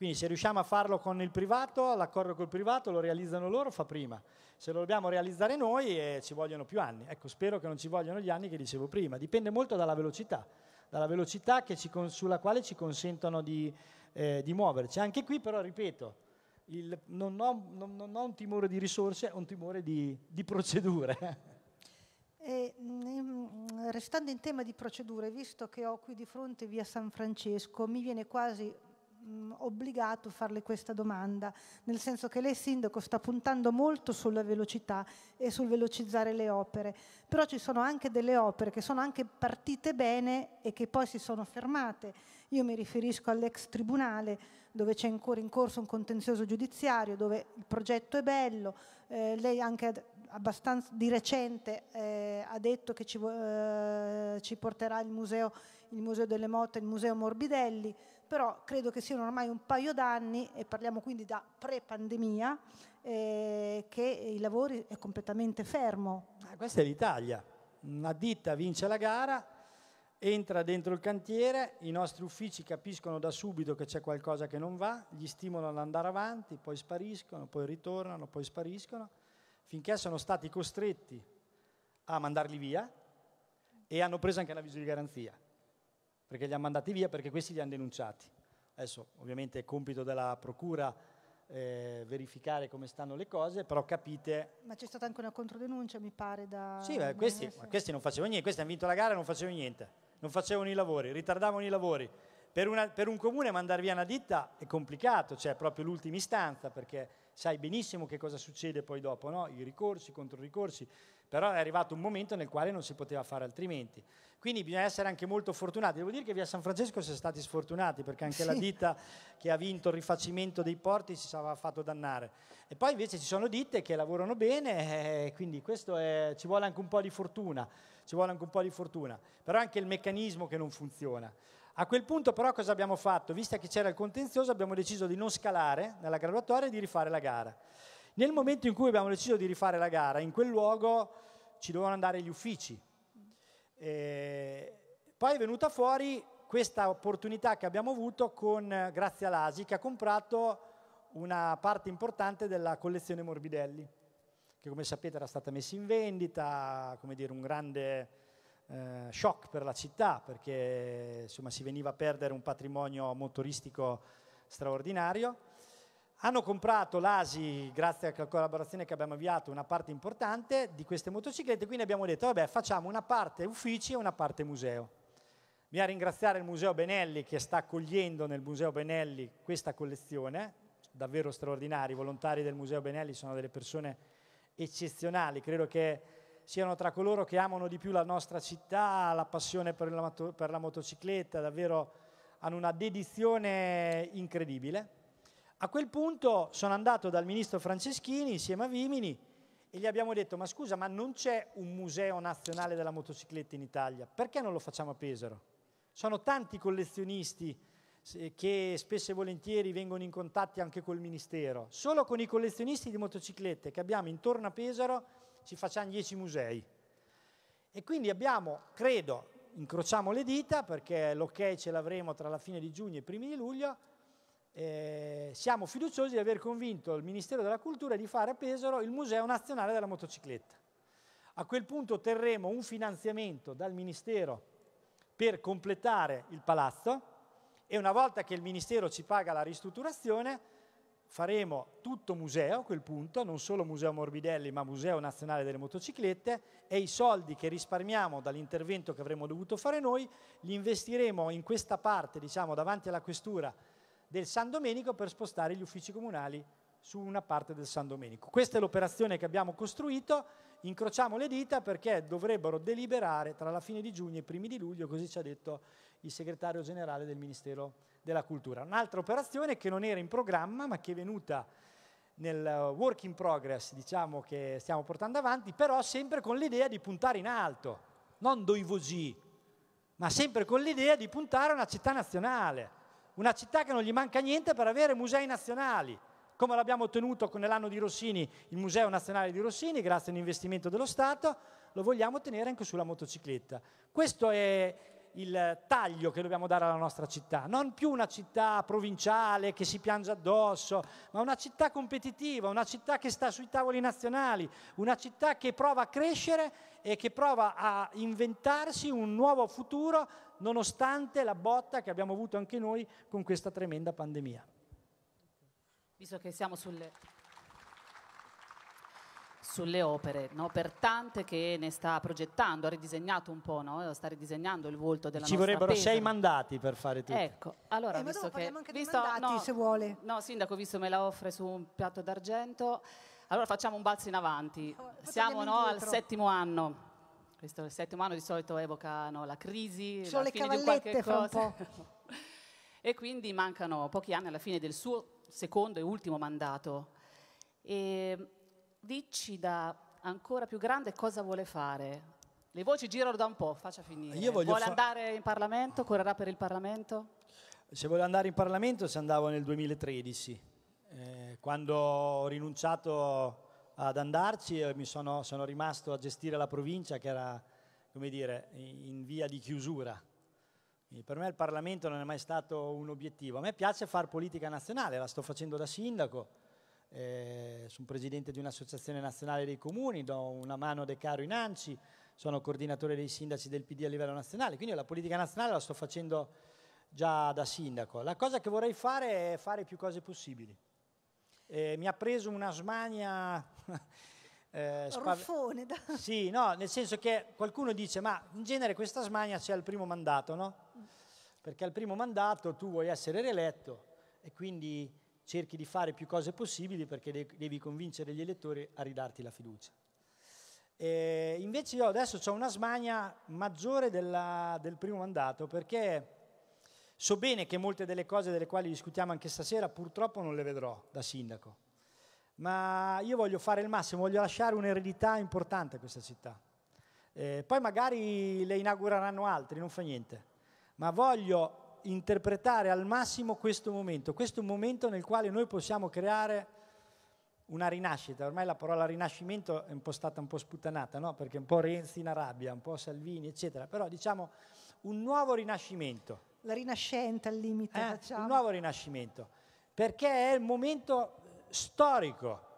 quindi se riusciamo a farlo con il privato, l'accordo col privato lo realizzano loro, fa prima. Se lo dobbiamo realizzare noi eh, ci vogliono più anni. Ecco, spero che non ci vogliono gli anni che dicevo prima. Dipende molto dalla velocità, dalla velocità con, sulla quale ci consentono di, eh, di, muoverci. Anche qui però, ripeto, il, non, ho, non, non, ho, un timore di risorse, ho un timore di, di procedure.
E, mm, restando in tema di procedure, visto che ho qui di fronte via San Francesco, mi viene quasi mh, obbligato a farle questa domanda, nel senso che lei sindaco sta puntando molto sulla velocità e sul velocizzare le opere, però ci sono anche delle opere che sono anche partite bene e che poi si sono fermate. Io mi riferisco all'ex tribunale dove c'è ancora in corso un contenzioso giudiziario, dove il progetto è bello, eh, lei anche ad, abbastanza di recente eh, ha detto che ci, eh, ci porterà il museo, il museo delle Motte, il museo Morbidelli, però credo che siano ormai un paio d'anni, e parliamo quindi da pre-pandemia, eh, che i lavori è completamente fermo.
Ah, questa è l'Italia, una ditta vince la gara, entra dentro il cantiere, i nostri uffici capiscono da subito che c'è qualcosa che non va, gli stimolano ad andare avanti, poi spariscono, poi ritornano, poi spariscono, finché sono stati costretti a mandarli via e hanno preso anche una visita di garanzia perché li hanno mandati via perché questi li hanno denunciati. Adesso ovviamente è compito della procura eh, verificare come stanno le cose, però capite...
Ma c'è stata anche una controdenuncia, mi pare, da... Sì, beh, questi, eh,
questi, non facevano niente, questi hanno vinto la gara e non facevano niente, non facevano i lavori, ritardavano i lavori. Per, una, per un comune mandare via una ditta è complicato, cioè è proprio l'ultima istanza, perché sai benissimo che cosa succede poi dopo, no? i ricorsi, i controricorsi però è arrivato un momento nel quale non si poteva fare altrimenti. Quindi bisogna essere anche molto fortunati. Devo dire che via San Francesco si è stati sfortunati perché anche sì. la ditta che ha vinto il rifacimento dei porti si aveva fatto dannare. E poi invece ci sono ditte che lavorano bene, eh, eh, eh, quindi questo è, ci vuole anche un po' di fortuna. Ci vuole anche un po' di fortuna. Però anche il meccanismo che non funziona. A quel punto però cosa abbiamo fatto? Vista che c'era il contenzioso abbiamo deciso di non scalare nella graduatoria e di rifare la gara. Nel momento in cui abbiamo deciso di rifare la gara, in quel luogo ci dovevano andare gli uffici. E poi è venuta fuori questa opportunità che abbiamo avuto con, Grazia Lasi, che ha comprato una parte importante della collezione Morbidelli, che come sapete era stata messa in vendita, come dire, un grande eh, shock per la città, perché insomma, si veniva a perdere un patrimonio motoristico straordinario. Hanno comprato l'ASI, grazie alla collaborazione che abbiamo avviato, una parte importante di queste motociclette, quindi abbiamo detto, vabbè, facciamo una parte uffici e una parte museo. Mi Bisogna ringraziare il Museo Benelli che sta accogliendo nel Museo Benelli questa collezione, davvero straordinari, i volontari del Museo Benelli sono delle persone eccezionali, credo che siano tra coloro che amano di più la nostra città, la passione per la, per la motocicletta, davvero hanno una dedizione incredibile. A quel punto sono andato dal ministro Franceschini insieme a Vimini e gli abbiamo detto ma scusa ma non c'è un museo nazionale della motocicletta in Italia, perché non lo facciamo a Pesaro? Sono tanti collezionisti che spesso e volentieri vengono in contatti anche col Ministero. Solo con i collezionisti di motociclette che abbiamo intorno a Pesaro ci facciamo 10 musei. E quindi abbiamo, credo, incrociamo le dita perché l'ok ce l'avremo tra la fine di giugno e i primi di luglio, eh, siamo fiduciosi di aver convinto il Ministero della Cultura di fare a Pesaro il Museo Nazionale della Motocicletta. A quel punto otterremo un finanziamento dal Ministero per completare il palazzo e una volta che il Ministero ci paga la ristrutturazione faremo tutto museo a quel punto, non solo Museo Morbidelli ma Museo Nazionale delle Motociclette e i soldi che risparmiamo dall'intervento che avremmo dovuto fare noi li investiremo in questa parte, diciamo, davanti alla questura del San Domenico per spostare gli uffici comunali su una parte del San Domenico. Questa è l'operazione che abbiamo costruito, incrociamo le dita perché dovrebbero deliberare tra la fine di giugno e i primi di luglio, così ci ha detto il segretario generale del Ministero della Cultura. Un'altra operazione che non era in programma ma che è venuta nel eh, work in progress diciamo, che stiamo portando avanti, però sempre con l'idea di puntare in alto, non doivosì, ma sempre con l'idea di puntare a una città nazionale una città che non gli manca niente per avere musei nazionali, come l'abbiamo ottenuto nell'anno di Rossini, il Museo Nazionale di Rossini, grazie a un investimento dello Stato, lo vogliamo ottenere anche sulla motocicletta. Questo è il taglio che dobbiamo dare alla nostra città, non più una città provinciale che si piange addosso, ma una città competitiva, una città che sta sui tavoli nazionali, una città che prova a crescere e che prova a inventarsi un nuovo futuro nonostante la botta che abbiamo avuto anche noi con questa tremenda pandemia.
Visto che siamo sulle, sulle opere, no? per tante che ne sta progettando, ha ridisegnato un po', no? sta ridisegnando il volto della Ci nostra Ci vorrebbero Pesaro. sei
mandati per fare tutto. Ecco,
allora eh, visto che... Anche visto, mandati, no, se vuole. No, Sindaco, visto me la offre su un piatto d'argento, allora facciamo un balzo in avanti. Oh, siamo no, al settimo anno questo, il sette umano di solito evocano la crisi, Sono la fine di qualche cosa. e quindi mancano pochi anni alla fine del suo secondo e ultimo mandato. E dici da ancora più grande cosa vuole fare. Le voci girano da un po', faccia
finire. vuole fa
andare in Parlamento? Correrà per il Parlamento?
Se volevo andare in Parlamento se andavo nel 2013, eh, quando ho rinunciato ad andarci e mi sono, sono rimasto a gestire la provincia che era, come dire, in via di chiusura. E per me il Parlamento non è mai stato un obiettivo. A me piace fare politica nazionale, la sto facendo da sindaco. Eh, sono presidente di un'associazione nazionale dei comuni, do una mano a De Caro in Anci, sono coordinatore dei sindaci del PD a livello nazionale, quindi la politica nazionale la sto facendo già da sindaco. La cosa che vorrei fare è fare più cose possibili eh, mi ha preso una smania... eh, spav- Ruffone. Da. Sì, no, nel senso che qualcuno dice, ma in genere questa smania c'è al primo mandato, no? Perché al primo mandato tu vuoi essere rieletto e quindi cerchi di fare più cose possibili perché de- devi convincere gli elettori a ridarti la fiducia. E eh, invece io adesso ho una smania maggiore della, del primo mandato perché So bene che molte delle cose delle quali discutiamo anche stasera purtroppo non le vedrò da sindaco, ma io voglio fare il massimo, voglio lasciare un'eredità importante a questa città. Eh, poi magari le inaugureranno altri, non fa niente, ma voglio interpretare al massimo questo momento, questo momento nel quale noi possiamo creare una rinascita, ormai la parola rinascimento è un po' stata un po' sputtanata, no? perché un po' Renzi in Arabia, un po' Salvini, eccetera, però diciamo un nuovo rinascimento la rinascente al limite, eh, facciamo. Un nuovo rinascimento, perché è il momento storico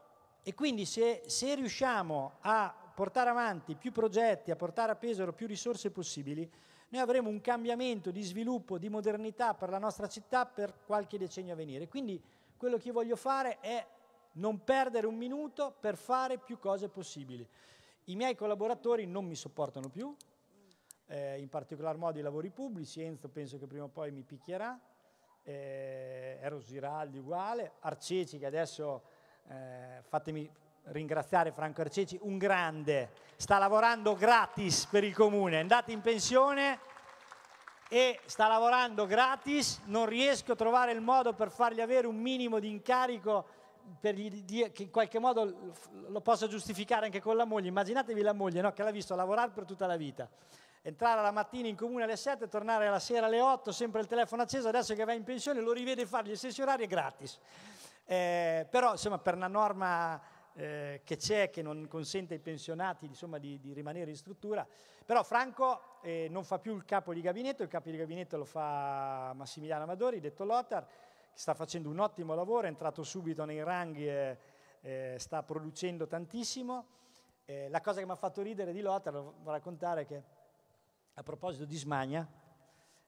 e quindi se, se riusciamo a portare avanti più progetti, a portare a Pesaro più risorse possibili, noi avremo un cambiamento di sviluppo, di modernità per la nostra città per qualche decennio a venire. Quindi quello che io voglio fare è non perdere un minuto per fare più cose possibili. I miei collaboratori non mi sopportano più, eh, in particolar modo i lavori pubblici, Enzo penso che prima o poi mi picchierà, eh, Eros Giraldi uguale, Arceci che adesso eh, fatemi ringraziare Franco Arceci, un grande, sta lavorando gratis per il comune, è andato in pensione e sta lavorando gratis, non riesco a trovare il modo per fargli avere un minimo di incarico per gli, che in qualche modo lo possa giustificare anche con la moglie. Immaginatevi la moglie no? che l'ha visto lavorare per tutta la vita entrare la mattina in comune alle 7, tornare la sera alle 8, sempre il telefono acceso, adesso che va in pensione lo rivede fare gli stessi orari, è gratis. Eh, però insomma per una norma eh, che c'è che non consente ai pensionati insomma, di, di, rimanere in struttura, però Franco eh, non fa più il capo di gabinetto, il capo di gabinetto lo fa Massimiliano Amadori, detto Lothar, che sta facendo un ottimo lavoro, è entrato subito nei ranghi, eh, sta producendo tantissimo. Eh, la cosa che mi ha fatto ridere di Lothar, lo vorrei raccontare, è che a proposito di smania...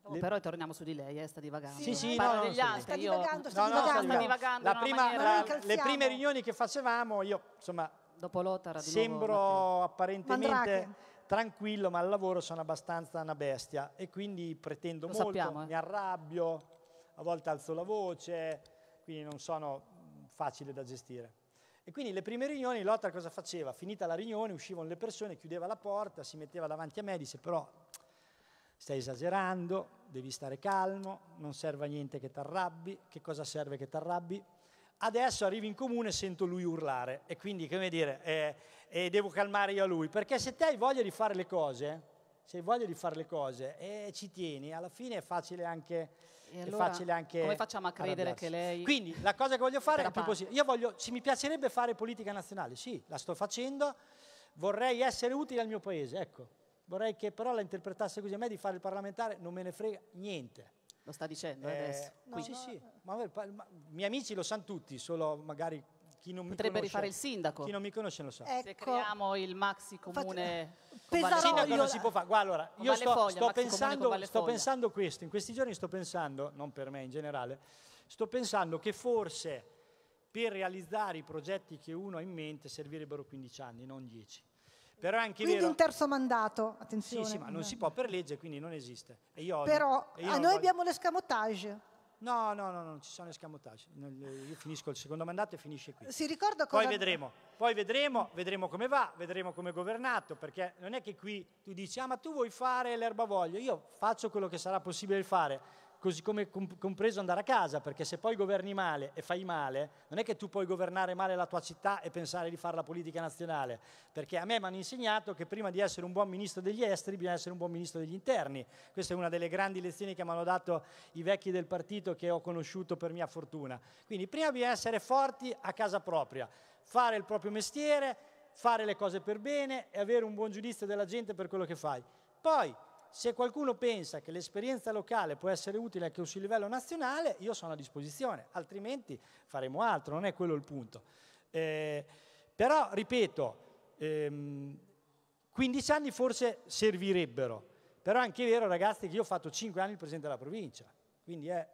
Oh, le... Però torniamo su di lei, eh, sta divagando. Sì, sì, no, no, sta, sta divagando, sta no, divagando. Sta divagando la prima, la, le prime riunioni che facevamo, io insomma... Dopo di Sembro nuovo, apparentemente... Mandrache tranquillo, ma al lavoro sono abbastanza una bestia e quindi pretendo Lo molto, sappiamo, eh? mi arrabbio, a volte alzo la voce, quindi non sono facile da gestire. E quindi le prime riunioni Lothar cosa faceva? Finita la riunione uscivano le persone, chiudeva la porta, si metteva davanti a me e disse però stai esagerando, devi stare calmo, non serve a niente che ti arrabbi, che cosa serve che ti arrabbi? Adesso arrivi in comune e sento lui urlare e quindi come dire, eh, eh, devo calmare io a lui, perché se te hai voglia di fare le cose, se hai voglia di fare le cose e eh, ci tieni, alla fine è facile anche
allora, è facile anche... Come facciamo a credere che lei... Quindi la cosa che voglio fare è, più possibile.
Io voglio, mi piacerebbe fare politica nazionale, sì, la sto facendo, vorrei essere utile al mio paese, ecco. Vorrei che però la interpretasse così a me di fare il parlamentare, non me ne frega niente. Lo sta dicendo eh, adesso? No, sì, no, sì, no. ma, ma, ma, miei amici lo sanno tutti, solo magari Potrebbe rifare il sindaco. Chi non mi conosce lo sa. So.
Ecco. Se creiamo il maxi comune Fate... Eh, il sindaco non si
può fare. Guarda, allora, io sto, Foglia, sto, pensando, sto pensando questo, in questi giorni sto pensando, non per me in generale, sto pensando che forse per realizzare i progetti che uno ha in mente servirebbero 15 anni, non 10. Però anche quindi vero... un
terzo mandato, attenzione. Sì, sì, ma non si
può per legge, quindi non esiste. E io Però e io noi voglio... abbiamo
l'escamotage. No, no, no, non ci sono
escamotaggi. Eh, io finisco il secondo mandato e finisce qui. Si ricorda cosa... Poi vedremo, poi vedremo, vedremo come va, vedremo come è governato, perché non è che qui tu dici, ah ma tu vuoi fare l'erbavoglio, io faccio quello che sarà possibile fare, così come compreso andare a casa, perché se poi governi male e fai male, non è che tu puoi governare male la tua città e pensare di fare la politica nazionale, perché a me mi hanno insegnato che prima di essere un buon ministro degli esteri bisogna essere un buon ministro degli interni. Questa è una delle grandi lezioni che mi hanno dato i vecchi del partito che ho conosciuto per mia fortuna. Quindi prima bisogna essere forti a casa propria, fare il proprio mestiere, fare le cose per bene e avere un buon giudizio della gente per quello che fai. Poi se qualcuno pensa che l'esperienza locale può essere utile anche sul livello nazionale, io sono a disposizione, altrimenti faremo altro, non è quello il punto. Eh, però, ripeto, ehm, 15 anni forse servirebbero, però anche è anche vero ragazzi che io ho fatto 5 anni il presidente della provincia, quindi è,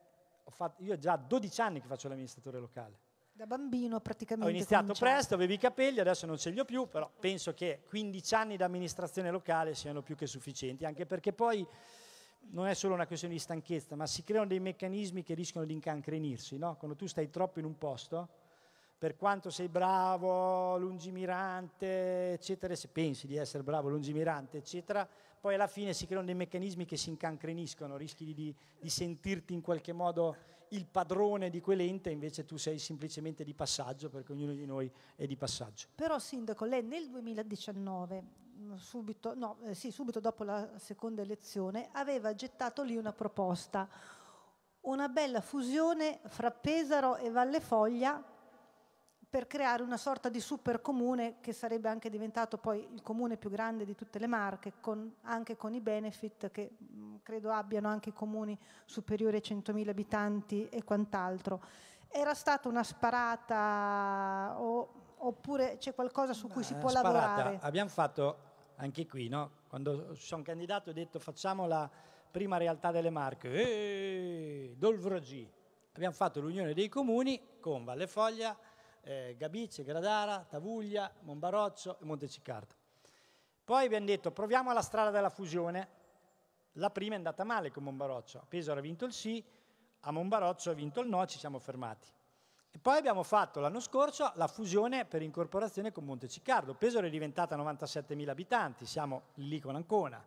fatto, io ho già 12 anni che faccio l'amministratore locale.
Da bambino praticamente. Ho iniziato cominciato. presto,
avevi i capelli, adesso non ce li ho più, però penso che 15 anni di amministrazione locale siano più che sufficienti, anche perché poi non è solo una questione di stanchezza, ma si creano dei meccanismi che rischiano di incancrenirsi, no? Quando tu stai troppo in un posto, per quanto sei bravo, lungimirante, eccetera, se pensi di essere bravo, lungimirante, eccetera, poi alla fine si creano dei meccanismi che si incancreniscono, rischi di, di sentirti in qualche modo il padrone di quell'ente, invece tu sei semplicemente di passaggio, perché ognuno di noi è di passaggio.
Però Sindaco, lei nel 2019, mm, subito, no, eh, sì, subito dopo la seconda elezione, aveva gettato lì una proposta, una bella fusione fra Pesaro e Valle Foglia per creare una sorta di super comune che sarebbe anche diventato poi il comune più grande di tutte le Marche, con, anche con i benefit che mh, mm, credo abbiano anche i comuni superiori ai 100.000 abitanti e quant'altro. Era stata una sparata o, oppure c'è qualcosa su
cui si può sparata. lavorare? Abbiamo fatto anche qui, no? quando sono candidato ho detto facciamo la prima realtà delle Marche, eeeh, Dolvrogì. Abbiamo fatto l'unione dei comuni con Valle Foglia, eh, Gabice, Gradara, Tavuglia, Monbaroccio e Monteciccardo. Poi abbiamo detto proviamo la strada della fusione. La prima è andata male con Monbaroccio. A Pesaro ha vinto il sì, a Monbaroccio ha vinto il no, ci siamo fermati. E poi abbiamo fatto l'anno scorso la fusione per incorporazione con Monteciccardo. Pesaro è diventata 97.000 abitanti, siamo lì con Ancona.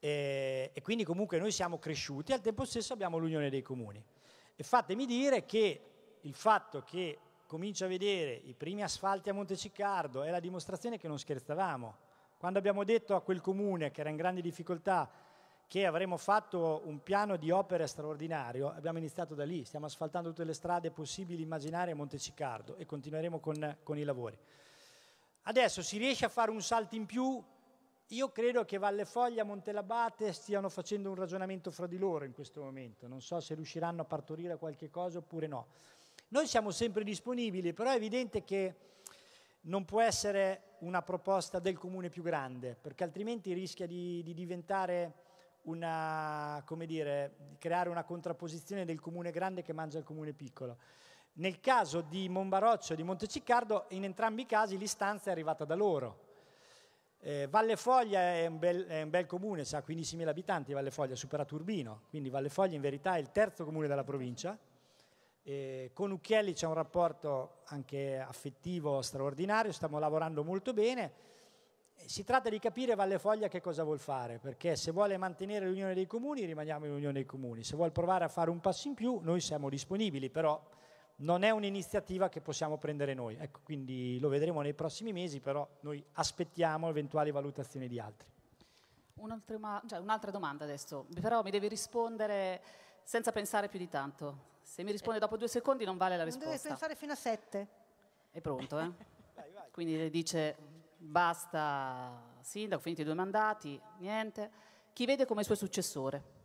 E, e, quindi comunque noi siamo cresciuti, al tempo stesso abbiamo l'unione dei comuni. E fatemi dire che il fatto che comincio a vedere i primi asfalti a Monteciccardo, è la dimostrazione che non scherzavamo. Quando abbiamo detto a quel comune che era in grande difficoltà che avremmo fatto un piano di opere straordinario, abbiamo iniziato da lì, stiamo asfaltando tutte le strade possibili immaginarie a Monteciccardo e continueremo con, con, i lavori. Adesso si riesce a fare un salto in più? Io credo che Valle Foglia e Montelabate stiano facendo un ragionamento fra di loro in questo momento, non so se riusciranno a partorire qualche cosa oppure no. Noi siamo sempre disponibili, però è evidente che non può essere una proposta del comune più grande, perché altrimenti rischia di, di diventare una, come dire, di creare una contrapposizione del comune grande che mangia il comune piccolo. Nel caso di Monbaroccio e di Monteciccardo, in entrambi i casi l'istanza è arrivata da loro. Eh, Valle Foglia è un, bel, è un bel comune, ha 15.000 abitanti Valle Foglia, supera Turbino, quindi Valle Foglia in verità è il terzo comune della provincia, e eh, con Ucchielli c'è un rapporto anche affettivo straordinario, stiamo lavorando molto bene. Si tratta di capire Valle Foglia che cosa vuol fare, perché se vuole mantenere l'Unione dei Comuni rimaniamo in Unione dei Comuni, se vuole provare a fare un passo in più noi siamo disponibili, però non è un'iniziativa che possiamo prendere noi. Ecco, quindi lo vedremo nei prossimi mesi, però noi aspettiamo eventuali valutazioni di altri.
Un'altra, cioè, un'altra domanda adesso, però mi devi rispondere senza pensare più di tanto. Se mi risponde dopo due secondi non vale la non risposta. Deve pensare
fino a sette. È pronto, eh?
Quindi le dice basta sindaco, finiti i due mandati, niente. Chi vede come suo successore?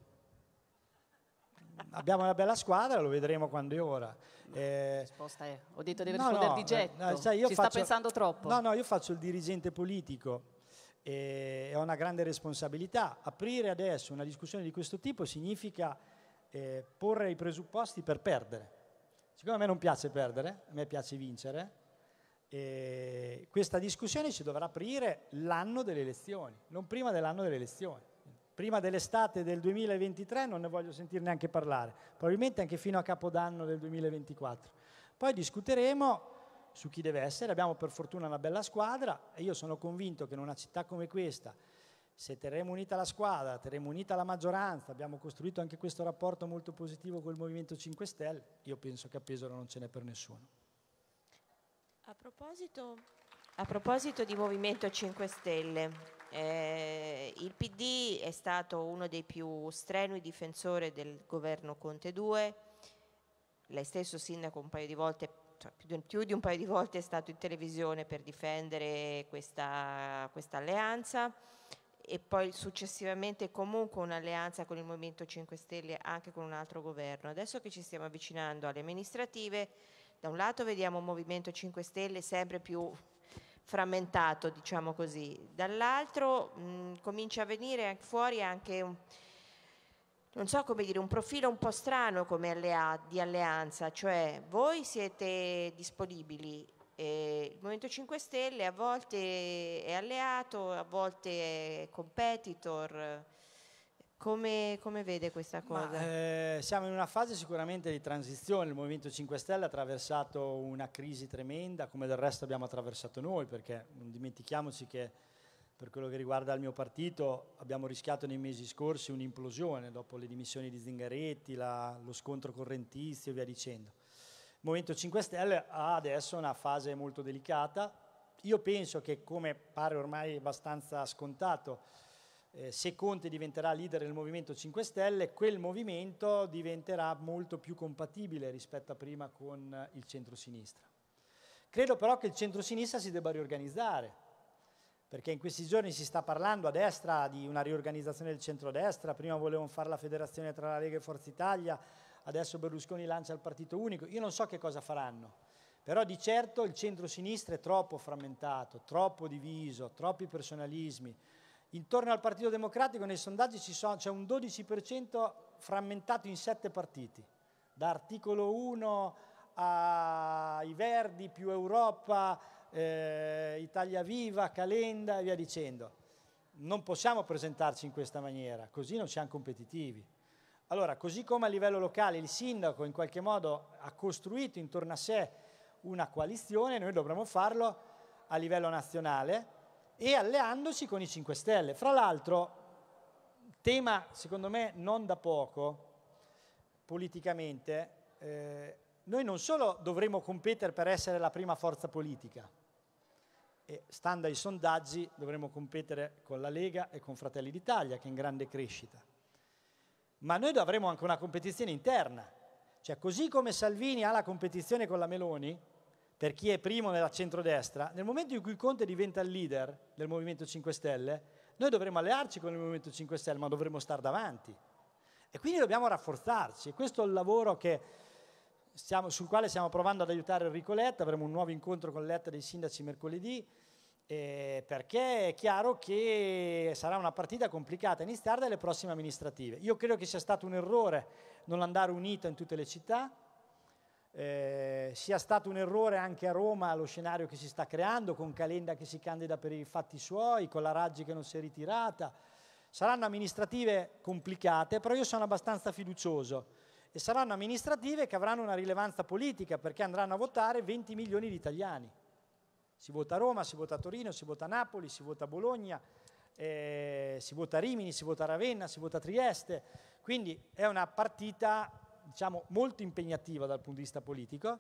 Abbiamo una bella squadra, lo vedremo quando è ora. Eh, risposta è, ho detto deve no, rispondere no, di getto, no, sai, faccio, sta pensando troppo. No, no, io faccio il dirigente politico e ho una grande responsabilità. Aprire adesso una discussione di questo tipo significa eh, porre i presupposti per perdere. Siccome a me non piace perdere, a me piace vincere, eh, questa discussione ci dovrà aprire l'anno delle elezioni, non prima dell'anno delle elezioni. Prima dell'estate del 2023 non ne voglio sentire neanche parlare, probabilmente anche fino a capodanno del 2024. Poi discuteremo su chi deve essere, abbiamo per fortuna una bella squadra e io sono convinto che in una città come questa, se terremo unita la squadra, terremo unita la maggioranza, abbiamo costruito anche questo rapporto molto positivo col Movimento 5 Stelle, io penso che a Pesaro non ce n'è per nessuno.
A proposito, a proposito di Movimento 5 Stelle, eh, il PD è stato uno dei più strenui difensori del governo Conte 2, lei stesso sindaco un paio di volte cioè, più di un paio di volte è stato in televisione per difendere questa, questa alleanza e poi successivamente comunque un'alleanza con il Movimento 5 Stelle anche con un altro governo. Adesso che ci stiamo avvicinando alle amministrative, da un lato vediamo un Movimento 5 Stelle sempre più frammentato, diciamo così, dall'altro comincia a venire fuori anche un, non so come dire, un profilo un po' strano come allea- di alleanza, cioè voi siete disponibili e il Movimento 5 Stelle a volte è alleato, a volte è competitor. Come, come vede questa cosa? Ma,
eh, siamo in una fase sicuramente di transizione, il Movimento 5 Stelle ha attraversato una crisi tremenda, come del resto abbiamo attraversato noi, perché non dimentichiamoci che per quello che riguarda il mio partito abbiamo rischiato nei mesi scorsi un'implosione dopo le dimissioni di Zingaretti, la, lo scontro correntizio e via dicendo. Movimento 5 Stelle ha adesso una fase molto delicata. Io penso che, come pare ormai abbastanza scontato, eh, se Conte diventerà leader del Movimento 5 Stelle, quel movimento diventerà molto più compatibile rispetto a prima con eh, il centro-sinistra. Credo però che il centro-sinistra si debba riorganizzare, perché in questi giorni si sta parlando a destra di una riorganizzazione del centro-destra, prima volevano fare la federazione tra la Lega e Forza Italia, adesso Berlusconi lancia il partito unico, io non so che cosa faranno, però di certo il centro-sinistra è troppo frammentato, troppo diviso, troppi personalismi. Intorno al Partito Democratico nei sondaggi sono, c'è un 12% frammentato in sette partiti, da articolo 1 ai Verdi più Europa, eh, Italia Viva, Calenda e via dicendo. Non possiamo presentarci in questa maniera, così non siamo competitivi. Allora, così come a livello locale il sindaco in qualche modo ha costruito intorno a sé una coalizione, noi dovremmo farlo a livello nazionale e alleandosi con i 5 Stelle. Fra l'altro, tema secondo me non da poco, politicamente, eh, noi non solo dovremo competere per essere la prima forza politica, e stando ai sondaggi dovremo competere con la Lega e con Fratelli d'Italia, che è in grande crescita, ma noi dovremo anche una competizione interna. Cioè, così come Salvini ha la competizione con la Meloni, per chi è primo nella centrodestra, nel momento in cui Conte diventa il leader del Movimento 5 Stelle, noi dovremo allearci con il Movimento 5 Stelle, ma dovremo stare davanti. E quindi dobbiamo rafforzarci. E questo è il lavoro stiamo, sul quale stiamo provando ad aiutare Enrico Letta, avremo un nuovo incontro con Letta dei sindaci mercoledì, eh, perché è chiaro che sarà una partita complicata iniziare dalle prossime amministrative. Io credo che sia stato un errore non andare unita in tutte le città, eh, sia stato un errore anche a Roma lo scenario che si sta creando, con Calenda che si candida per i fatti suoi, con la Raggi che non si è ritirata. Saranno amministrative complicate, però io sono abbastanza fiducioso e saranno amministrative che avranno una rilevanza politica perché andranno a votare 20 milioni di italiani. Si vota a Roma, si vota a Torino, si vota a Napoli, si vota a Bologna, eh, si vota a Rimini, si vota a Ravenna, si vota a Trieste. Quindi è una partita diciamo, molto impegnativa dal punto di vista politico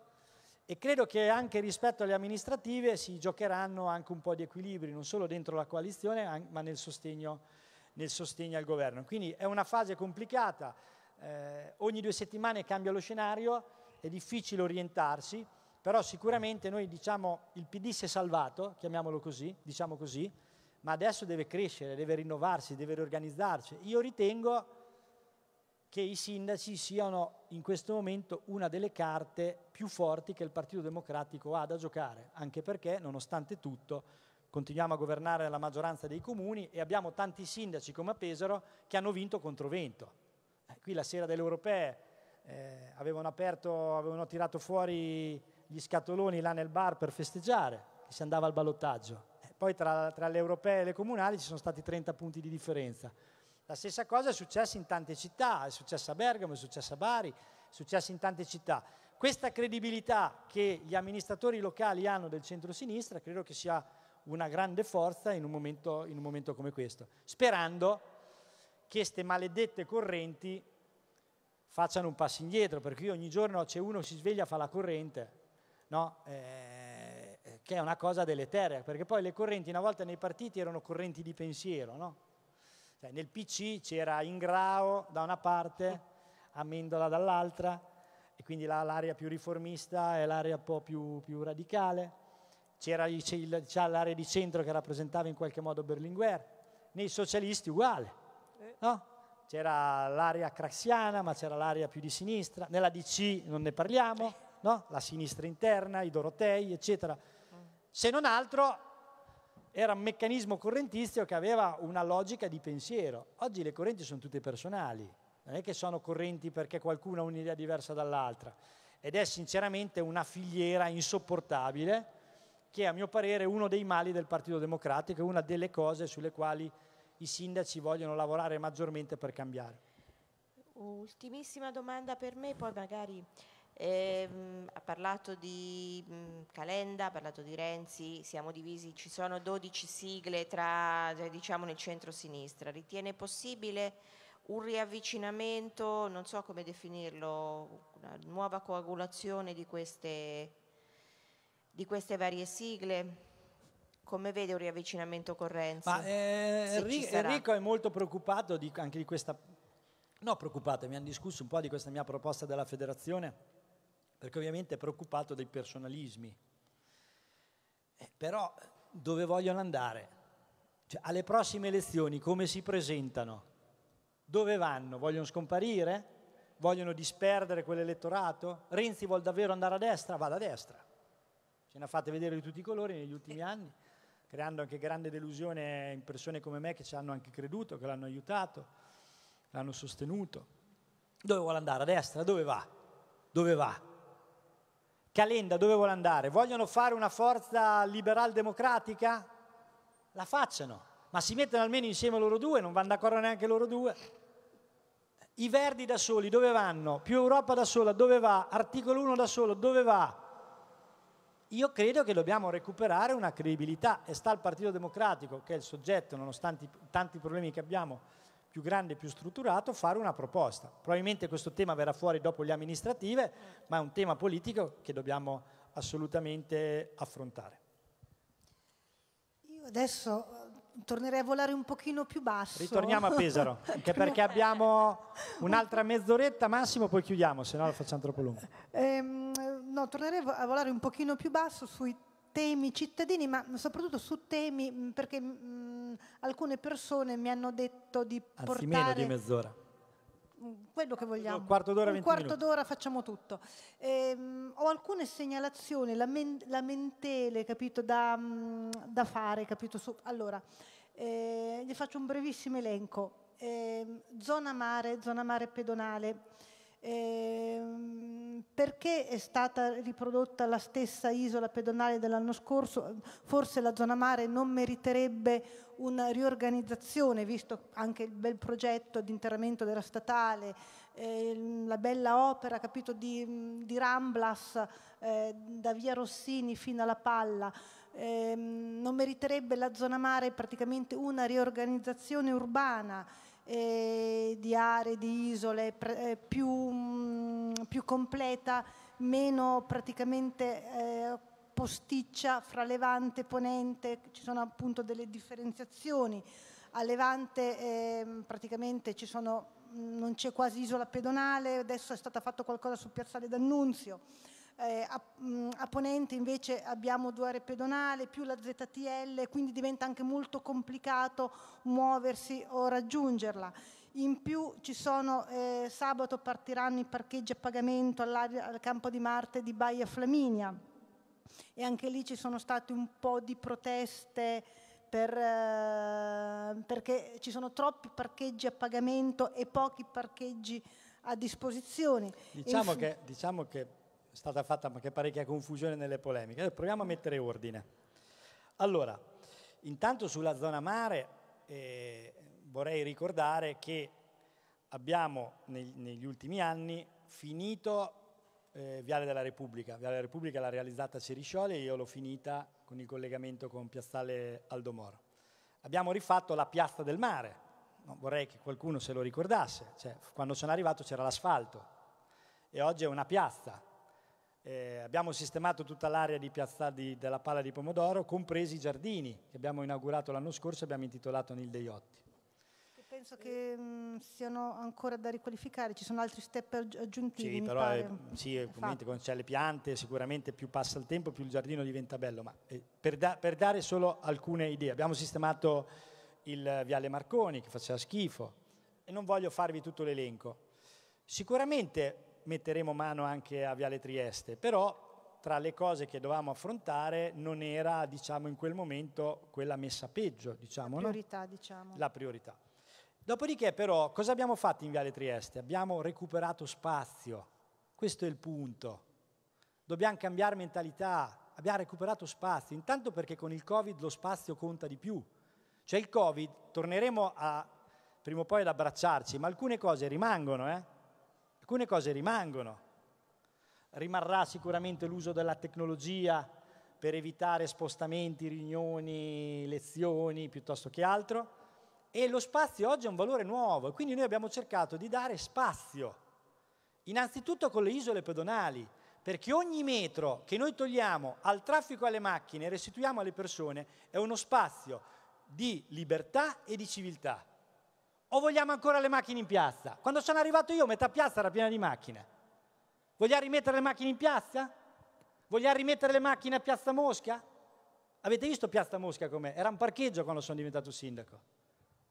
e credo che anche rispetto alle amministrative si giocheranno anche un po' di equilibri, non solo dentro la coalizione ma nel sostegno, nel sostegno al governo. Quindi è una fase complicata, eh, ogni due settimane cambia lo scenario, è difficile orientarsi però sicuramente noi diciamo il PD si è salvato, chiamiamolo così, diciamo così, ma adesso deve crescere, deve rinnovarsi, deve riorganizzarsi. Io ritengo che i sindaci siano in questo momento una delle carte più forti che il Partito Democratico ha da giocare, anche perché nonostante tutto continuiamo a governare la maggioranza dei comuni e abbiamo tanti sindaci come a Pesaro che hanno vinto contro vento. Eh, qui la sera delle europee eh, avevano, aperto, avevano tirato fuori gli scatoloni là nel bar per festeggiare, si andava al ballottaggio. Eh, poi tra, tra le europee e le comunali ci sono stati 30 punti di differenza. La stessa cosa è successa in tante città, è successa a Bergamo, è successa a Bari, è successa in tante città. Questa credibilità che gli amministratori locali hanno del centro-sinistra credo che sia una grande forza in un momento, in un momento come questo, sperando che queste maledette correnti facciano un passo indietro, perché ogni giorno c'è uno che si sveglia e fa la corrente, no? Eh, eh, che è una cosa deleteria, perché poi le correnti una volta nei partiti erano correnti di pensiero, no? cioè, nel PC c'era Ingrao da una parte, Amendola dall'altra, e quindi l'area più riformista è l'area un po' più, più radicale, c'era l'area di centro che rappresentava in qualche modo Berlinguer, nei socialisti uguale, no? c'era l'area craxiana, ma c'era l'area più di sinistra, nella DC non ne parliamo no? la sinistra interna, i Dorotei, eccetera. Se non altro era un meccanismo correntizio che aveva una logica di pensiero. Oggi le correnti sono tutte personali, non è che sono correnti perché qualcuno ha un'idea diversa dall'altra ed è sinceramente una filiera insopportabile che a mio parere è uno dei mali del Partito Democratico, è una delle cose sulle quali i sindaci vogliono lavorare maggiormente per cambiare.
Ultimissima domanda per me, poi magari Ehm, ha parlato di mh, Calenda, ha parlato di Renzi, siamo divisi, ci sono 12 sigle tra, cioè, diciamo, nel centro-sinistra. Ritiene possibile un riavvicinamento, non so come definirlo, una nuova coagulazione di queste, di queste varie sigle? Come vede un riavvicinamento con Renzi? Ma, eh, Enrico
è molto preoccupato di, anche di questa... No, preoccupato, mi hanno discusso un po' di questa mia proposta della federazione perché ovviamente è preoccupato dei personalismi. Eh, però dove vogliono andare? Cioè, alle prossime elezioni come si presentano? Dove vanno? Vogliono scomparire? Vogliono disperdere quell'elettorato? Renzi vuole davvero andare a destra? Vada a destra. Ce ne ha fatte vedere di tutti i colori negli ultimi eh. anni, creando anche grande delusione in persone come me che ci hanno anche creduto, che l'hanno aiutato, l'hanno sostenuto. Dove vuole andare? A destra? Dove va? Dove va? Calenda dove vuole andare? Vogliono fare una forza liberal-democratica? La facciano, ma si mettono almeno insieme loro due, non vanno d'accordo neanche loro due. I Verdi da soli dove vanno? Più Europa da sola dove va? Articolo 1 da solo dove va? Io credo che dobbiamo recuperare una credibilità e sta al Partito Democratico, che è il soggetto, nonostante i tanti problemi che abbiamo, più grande più strutturato, fare una proposta. Probabilmente questo tema verrà fuori dopo le amministrative, ma è un tema politico che dobbiamo assolutamente affrontare.
Io adesso eh, tornerei a volare un pochino più basso. Ritorniamo a Pesaro, anche perché
abbiamo un'altra mezz'oretta massimo, poi chiudiamo, se no la facciamo troppo lunga.
Ehm, no, tornerei a volare un pochino più basso sui temi cittadini, ma soprattutto su temi mm, perché mh, mm, alcune persone mi hanno detto di Anzi, portare... meno di mezz'ora. Mm, quello che vogliamo. Un quarto d'ora, Un quarto d'ora facciamo tutto. Ehm, ho alcune segnalazioni, lamentele, capito, da, da fare, capito? Su, allora, eh, gli faccio un brevissimo elenco. Eh, zona mare, zona mare pedonale Ehm, perché è stata riprodotta la stessa isola pedonale dell'anno scorso? Forse la zona mare non meriterebbe una riorganizzazione, visto anche il bel progetto di interramento della statale, eh, la bella opera capito, di, di Ramblas eh, da via Rossini fino alla Palla. Eh, non meriterebbe la zona mare praticamente una riorganizzazione urbana? eh, di aree, di isole, eh, più, mh, mm, più, completa, meno praticamente eh, posticcia fra Levante e Ponente, ci sono appunto delle differenziazioni. A Levante ehm, praticamente sono, mh, mm, non c'è quasi isola pedonale, adesso è stato fatto qualcosa su piazzale d'Annunzio eh, a, mh, mm, a, ponente invece abbiamo due aree pedonali più la ZTL, quindi diventa anche molto complicato muoversi o raggiungerla. In più ci sono, eh, sabato partiranno i parcheggi a pagamento al campo di Marte di Baia Flaminia e anche lì ci sono state un po' di proteste per, eh, perché ci sono troppi parcheggi a pagamento e pochi parcheggi a disposizione. Diciamo, che,
diciamo che è stata fatta anche parecchia confusione nelle polemiche. Proviamo a mettere ordine. Allora, intanto sulla zona mare eh, vorrei ricordare che abbiamo neg- negli ultimi anni finito eh, Viale della Repubblica. Viale della Repubblica l'ha realizzata Ceriscioli e io l'ho finita con il collegamento con Piazzale Aldomoro. Abbiamo rifatto la Piazza del Mare. No, vorrei che qualcuno se lo ricordasse. Cioè, quando sono arrivato c'era l'asfalto e oggi è una piazza eh, abbiamo sistemato tutta l'area della Pala di Pomodoro, compresi i giardini che abbiamo inaugurato l'anno scorso e abbiamo intitolato Nil Deiotti.
Penso che mh, mm, siano ancora da riqualificare, ci sono altri step aggiuntivi. Sì, però è,
sì, è quando c'è le piante, sicuramente più passa il tempo, più il giardino diventa bello. Ma eh, per, da, per dare solo alcune idee, abbiamo sistemato il viale Marconi che faceva schifo e non voglio farvi tutto l'elenco. Sicuramente metteremo mano anche a Viale Trieste, però tra le cose che dovevamo affrontare non era, diciamo, in quel momento quella messa peggio, diciamo, La priorità, no? diciamo. La priorità. Dopodiché però cosa abbiamo fatto in Viale Trieste? Abbiamo recuperato spazio, questo è il punto. Dobbiamo cambiare mentalità, abbiamo recuperato spazio, intanto perché con il Covid lo spazio conta di più. Cioè il Covid, torneremo a, prima o poi ad abbracciarci, ma alcune cose rimangono, eh? Alcune cose rimangono. Rimarrà sicuramente l'uso della tecnologia per evitare spostamenti, riunioni, lezioni piuttosto che altro. E lo spazio oggi è un valore nuovo e quindi noi abbiamo cercato di dare spazio, innanzitutto con le isole pedonali, perché ogni metro che noi togliamo al traffico e alle macchine e restituiamo alle persone è uno spazio di libertà e di civiltà. O vogliamo ancora le macchine in piazza? Quando sono arrivato io metà piazza era piena di macchine. Vogliamo rimettere le macchine in piazza? Vogliamo rimettere le macchine a Piazza Mosca? Avete visto Piazza Mosca com'è? Era un parcheggio quando sono diventato sindaco.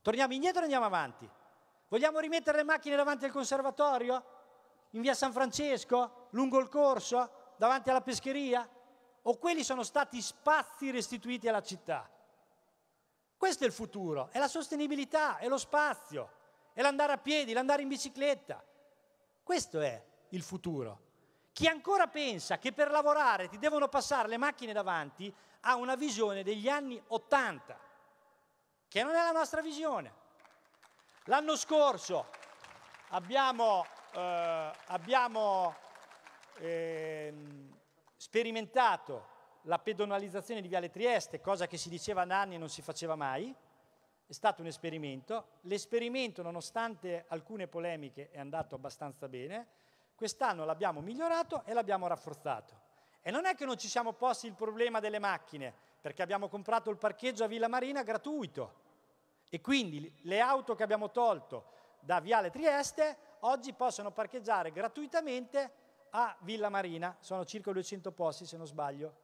Torniamo indietro e andiamo avanti. Vogliamo rimettere le macchine davanti al conservatorio? In via San Francesco? Lungo il corso? Davanti alla pescheria? O quelli sono stati spazi restituiti alla città? Questo è il futuro, è la sostenibilità, è lo spazio, è l'andare a piedi, l'andare in bicicletta. Questo è il futuro. Chi ancora pensa che per lavorare ti devono passare le macchine davanti ha una visione degli anni Ottanta, che non è la nostra visione. L'anno scorso abbiamo, eh, abbiamo eh, sperimentato la pedonalizzazione di Viale Trieste, cosa che si diceva da anni e non si faceva mai, è stato un esperimento. L'esperimento, nonostante alcune polemiche, è andato abbastanza bene. Quest'anno l'abbiamo migliorato e l'abbiamo rafforzato. E non è che non ci siamo posti il problema delle macchine, perché abbiamo comprato il parcheggio a Villa Marina gratuito. E quindi le auto che abbiamo tolto da Viale Trieste oggi possono parcheggiare gratuitamente a Villa Marina. Sono circa 200 posti, se non sbaglio.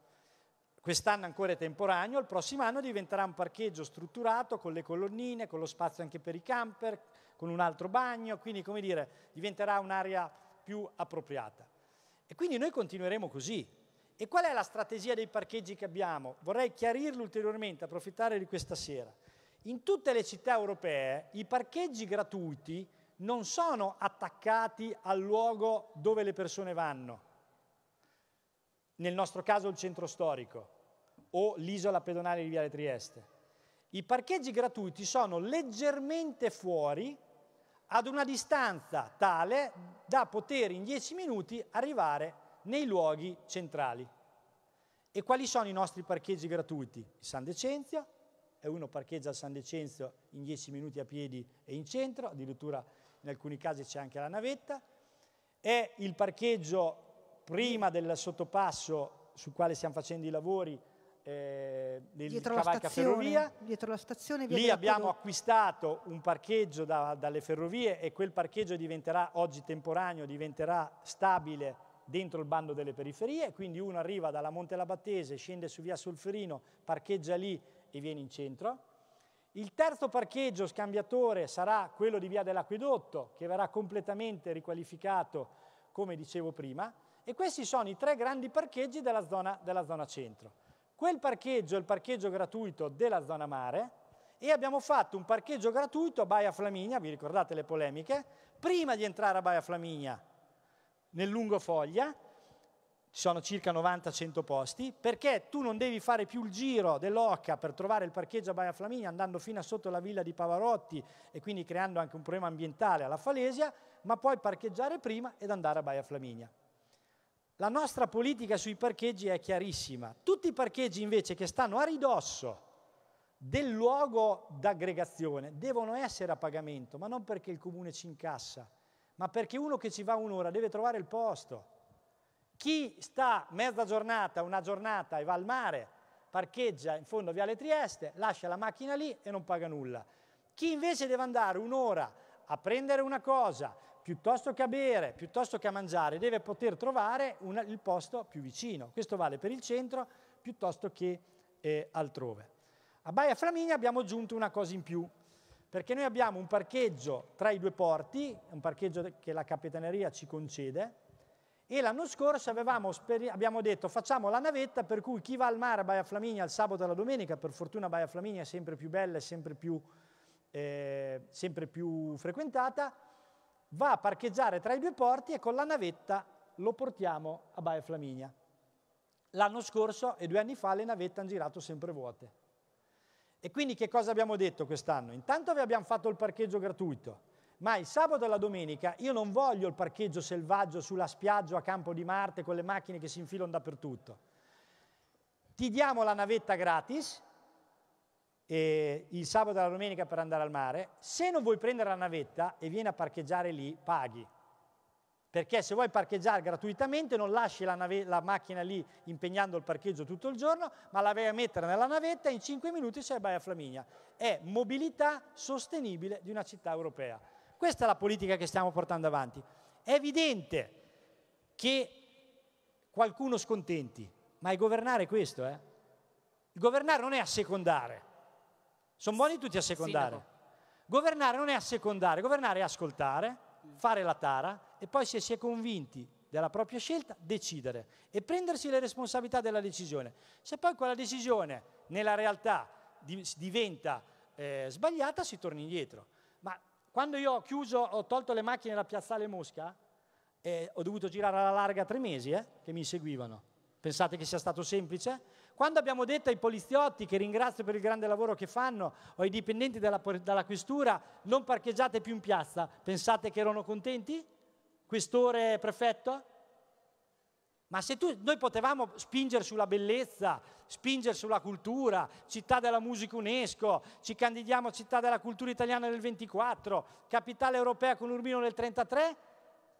Quest'anno ancora è temporaneo, il prossimo anno diventerà un parcheggio strutturato con le colonnine, con lo spazio anche per i camper, con un altro bagno, quindi come dire, diventerà un'area più appropriata. E quindi noi continueremo così. E qual è la strategia dei parcheggi che abbiamo? Vorrei chiarirlo ulteriormente, approfittare di questa sera. In tutte le città europee i parcheggi gratuiti non sono attaccati al luogo dove le persone vanno. Nel nostro caso il centro storico o l'isola pedonale di Viale Trieste. I parcheggi gratuiti sono leggermente fuori ad una distanza tale da poter in 10 minuti arrivare nei luoghi centrali. E quali sono i nostri parcheggi gratuiti? San Decenzio, e uno parcheggia a San Decenzio in 10 minuti a piedi e in centro, addirittura in alcuni casi c'è anche la navetta, è il parcheggio prima del sottopasso sul quale stiamo facendo i lavori eh, il Cavalca Ferrovia.
Dietro la stazione. Lì abbiamo
acquistato un parcheggio da, dalle ferrovie e quel parcheggio diventerà oggi temporaneo, diventerà stabile dentro il bando delle periferie, quindi uno arriva dalla Monte Labattese, scende su via Solferino, parcheggia lì e viene in centro. Il terzo parcheggio scambiatore sarà quello di via dell'Aquedotto, che verrà completamente riqualificato, come dicevo prima, e questi sono i tre grandi parcheggi della zona, della zona centro. Quel parcheggio è il parcheggio gratuito della zona mare e abbiamo fatto un parcheggio gratuito a Baia Flaminia, vi ricordate le polemiche, prima di entrare a Baia Flaminia nel lungo foglia, ci sono circa 90-100 posti, perché tu non devi fare più il giro dell'Oca per trovare il parcheggio a Baia Flaminia andando fino a sotto la villa di Pavarotti e quindi creando anche un problema ambientale alla Falesia, ma puoi parcheggiare prima ed andare a Baia Flaminia. La nostra politica sui parcheggi è chiarissima. Tutti i parcheggi invece che stanno a ridosso del luogo d'aggregazione devono essere a pagamento, ma non perché il comune ci incassa, ma perché uno che ci va un'ora deve trovare il posto. Chi sta mezza giornata, una giornata e va al mare, parcheggia in fondo a Viale Trieste, lascia la macchina lì e non paga nulla. Chi invece deve andare un'ora a prendere una cosa, piuttosto che a bere, piuttosto che a mangiare, deve poter trovare una, il posto più vicino. Questo vale per il centro piuttosto che eh, altrove. A Baia Flaminia abbiamo aggiunto una cosa in più, perché noi abbiamo un parcheggio tra i due porti, un parcheggio che la Capitaneria ci concede, e l'anno scorso avevamo, abbiamo detto facciamo la navetta per cui chi va al mare a Baia Flaminia il sabato e la domenica, per fortuna Baia Flaminia è sempre più bella e sempre più, eh, sempre più frequentata, va a parcheggiare tra i due porti e con la navetta lo portiamo a Baia Flaminia. L'anno scorso e due anni fa le navette hanno girato sempre vuote. E quindi che cosa abbiamo detto quest'anno? Intanto vi abbiamo fatto il parcheggio gratuito, ma il sabato e la domenica io non voglio il parcheggio selvaggio sulla spiaggia a Campo di Marte con le macchine che si infilano dappertutto. Ti diamo la navetta gratis eh, il sabato e la domenica per andare al mare, se non vuoi prendere la navetta e vieni a parcheggiare lì, paghi. Perché se vuoi parcheggiare gratuitamente non lasci la, nave- la macchina lì impegnando il parcheggio tutto il giorno, ma la vai a mettere nella navetta e in 5 minuti sei a Baia Flaminia. È mobilità sostenibile di una città europea. Questa è la politica che stiamo portando avanti. È evidente che qualcuno scontenti, ma è governare questo, eh? Governare non è assecondare. Sono buoni tutti a secondare. Sindaco. Governare non è a secondare, governare è ascoltare, fare la tara e poi se si è convinti della propria scelta decidere e prendersi le responsabilità della decisione. Se poi quella decisione nella realtà diventa eh, sbagliata si torna indietro. Ma quando io ho chiuso, ho tolto le macchine da piazzale Mosca, eh, ho dovuto girare alla larga tre mesi eh, che mi seguivano. Pensate che sia stato semplice? Quando abbiamo detto ai poliziotti, che ringrazio per il grande lavoro che fanno, o ai dipendenti della, dalla questura, non parcheggiate più in piazza, pensate che erano contenti? Questore prefetto? Ma se tu, noi potevamo spingere sulla bellezza, spingere sulla cultura, città della musica UNESCO, ci candidiamo a città della cultura italiana nel 24, capitale europea con Urbino nel 33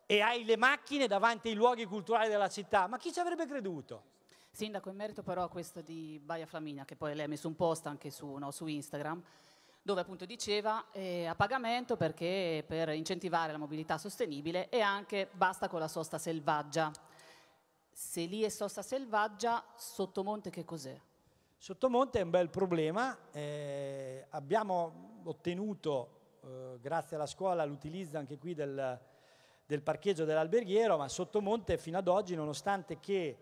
e hai le macchine davanti ai luoghi culturali della città, ma chi ci avrebbe creduto?
Sindaco, in merito però a questo di Baia Flaminia, che poi lei ha messo un post anche su, no, su Instagram, dove appunto diceva eh, a pagamento perché per incentivare la mobilità sostenibile e anche basta con la sosta selvaggia. Se lì è sosta selvaggia, Sottomonte che cos'è?
Sottomonte è un bel problema, eh, abbiamo ottenuto eh, grazie alla scuola l'utilizzo anche qui del, del parcheggio dell'alberghiero, ma Sottomonte fino ad oggi nonostante che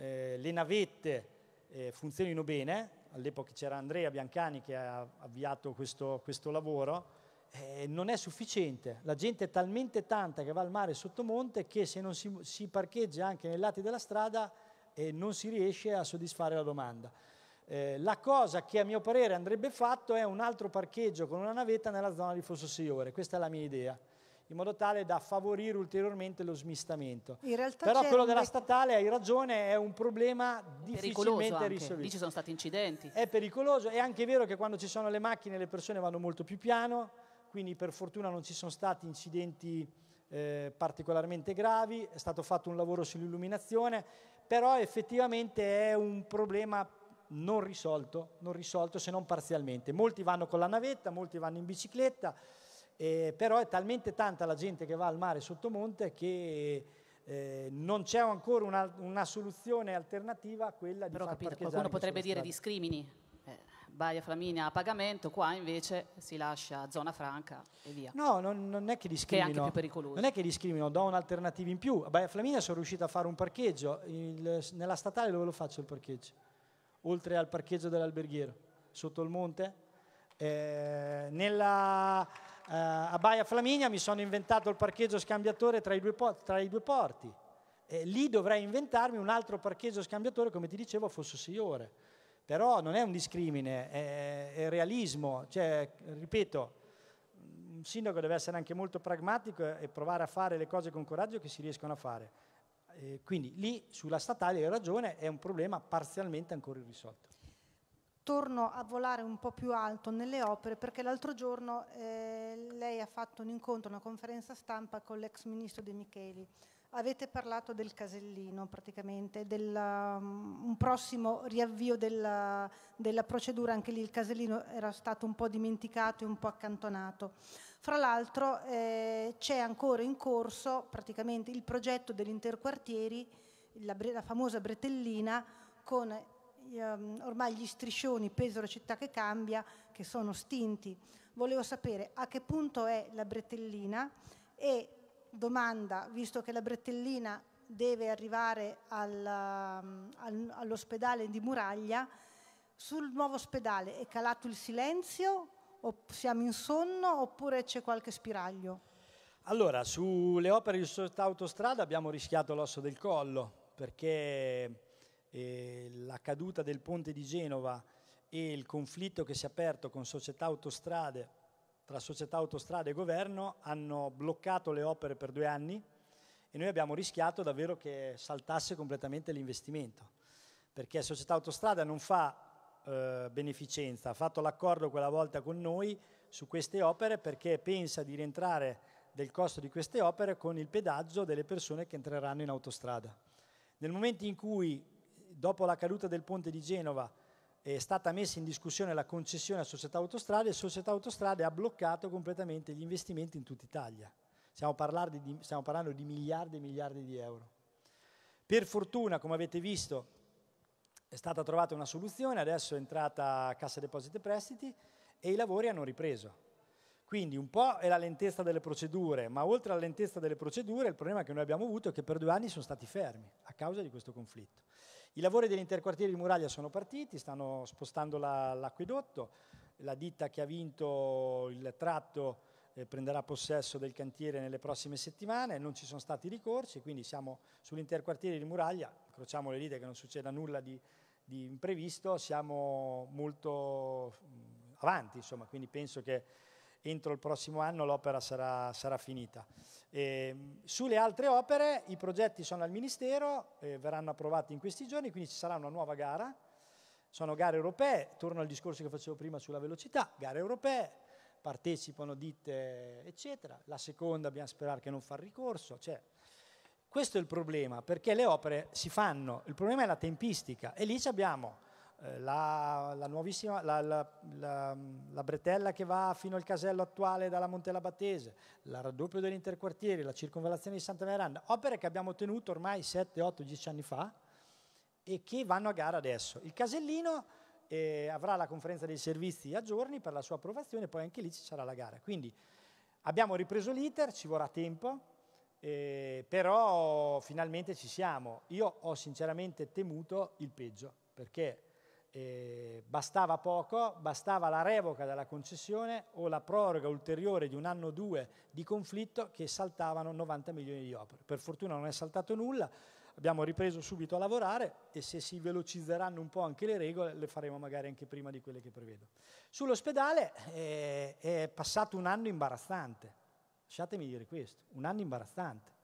eh, le navette eh, funzionino bene, all'epoca c'era Andrea Biancani che ha avviato questo, questo lavoro, eh, non è sufficiente, la gente è talmente tanta che va al mare sottomonte che se non si, si parcheggia anche nei lati della strada eh, non si riesce a soddisfare la domanda. Eh, la cosa che a mio parere andrebbe fatto è un altro parcheggio con una navetta nella zona di Fosso Signore, questa è la mia idea in modo tale da favorire ulteriormente lo smistamento. Però quello della statale, hai ragione, è un problema difficilmente risolvibile. Lì ci sono stati incidenti. È pericoloso, è anche vero che quando ci sono le macchine le persone vanno molto più piano, quindi per fortuna non ci sono stati incidenti eh, particolarmente gravi, è stato fatto un lavoro sull'illuminazione, però effettivamente è un problema non risolto, non risolto se non parzialmente. Molti vanno con la navetta, molti vanno in bicicletta, eh, però è talmente tanta la gente che va al mare sottomonte che eh, non c'è ancora una, una, soluzione alternativa a quella di però far capito, Qualcuno potrebbe dire
discrimini. Eh, Baia Flaminia a pagamento, qua invece si lascia zona franca e via.
No, non, non è che discrimino. Che è anche più pericoloso. Non è che discrimino, do un'alternativa in più. A Baia Flaminia sono riuscito a fare un parcheggio, il, nella statale dove lo faccio il parcheggio? Oltre al parcheggio dell'alberghiero, sotto il monte? Eh, nella, eh, a Baia Flaminia mi sono inventato il parcheggio scambiatore tra i due, tra i due porti. Eh, lì dovrei inventarmi un altro parcheggio scambiatore, come ti dicevo, fosse ore. Però non è un discrimine, è, è realismo. Cioè, ripeto, un sindaco deve essere anche molto pragmatico e provare a fare le cose con coraggio che si riescono a fare. Eh, quindi lì sulla statale hai ragione, è un problema parzialmente ancora irrisolto
torno a volare un po' più alto nelle opere perché l'altro giorno eh, lei ha fatto un incontro, una conferenza stampa con l'ex ministro De Micheli. Avete parlato del casellino praticamente, del um, un prossimo riavvio della, della, procedura, anche lì il casellino era stato un po' dimenticato e un po' accantonato. Fra l'altro eh, c'è ancora in corso praticamente il progetto dell'interquartieri, la, la famosa bretellina, con Ehm, ormai gli striscioni peso la città che cambia, che sono stinti. Volevo sapere a che punto è la bretellina e domanda, visto che la bretellina deve arrivare al, ehm, all'ospedale di Muraglia, sul nuovo ospedale è calato il silenzio, siamo in sonno oppure c'è qualche spiraglio?
Allora, sulle opere di sottautostrada abbiamo rischiato l'osso del collo perché eh, la caduta del ponte di Genova e il conflitto che si è aperto con società autostrade, tra società autostrade e governo hanno bloccato le opere per due anni e noi abbiamo rischiato davvero che saltasse completamente l'investimento, perché società autostrada non fa eh, beneficenza, ha fatto l'accordo quella volta con noi su queste opere perché pensa di rientrare del costo di queste opere con il pedaggio delle persone che entreranno in autostrada. Nel momento in cui dopo la caduta del ponte di Genova è stata messa in discussione la concessione a Società Autostrade e Società Autostrade ha bloccato completamente gli investimenti in tutta Italia. Stiamo parlando di, stiamo parlando di miliardi e miliardi di euro. Per fortuna, come avete visto, è stata trovata una soluzione, adesso è entrata Cassa Depositi e Prestiti e i lavori hanno ripreso. Quindi un po' è la lentezza delle procedure, ma oltre alla lentezza delle procedure il problema che noi abbiamo avuto è che per due anni sono stati fermi a causa di questo conflitto. I lavori dell'interquartiere di Muraglia sono partiti, stanno spostando l'acquedotto, la, la ditta che ha vinto il tratto eh, prenderà possesso del cantiere nelle prossime settimane, non ci sono stati ricorsi, quindi siamo sull'interquartiere di Muraglia, crociamo le dita che non succeda nulla di, di imprevisto, siamo molto mm, avanti, insomma, quindi penso che entro il prossimo anno l'opera sarà, sarà finita. Eh, sulle altre opere i progetti sono al Ministero, eh, verranno approvati in questi giorni, quindi ci sarà una nuova gara. Sono gare europee, torno al discorso che facevo prima sulla velocità, gare europee, partecipano ditte eccetera, la seconda dobbiamo sperare che non fa ricorso, cioè, questo è il problema, perché le opere si fanno, il problema è la tempistica e lì abbiamo eh, la, la, nuovissima, la, la, la, bretella che va fino al casello attuale dalla Montella Battese, il raddoppio degli interquartieri, la circonvallazione di Santa Miranda, opere che abbiamo ottenuto ormai 7, 8, 10 anni fa e che vanno a gara adesso. Il casellino eh, avrà la conferenza dei servizi a giorni per la sua approvazione, e poi anche lì ci sarà la gara. Quindi abbiamo ripreso l'iter, ci vorrà tempo, eh, però finalmente ci siamo. Io ho sinceramente temuto il peggio, perché eh, bastava poco, bastava la revoca della concessione o la proroga ulteriore di un anno o due di conflitto che saltavano 90 milioni di opere. Per fortuna non è saltato nulla, abbiamo ripreso subito a lavorare e se si velocizzeranno un po' anche le regole le faremo magari anche prima di quelle che prevedo. Sull'ospedale eh, è passato un anno imbarazzante, lasciatemi dire questo, un anno imbarazzante.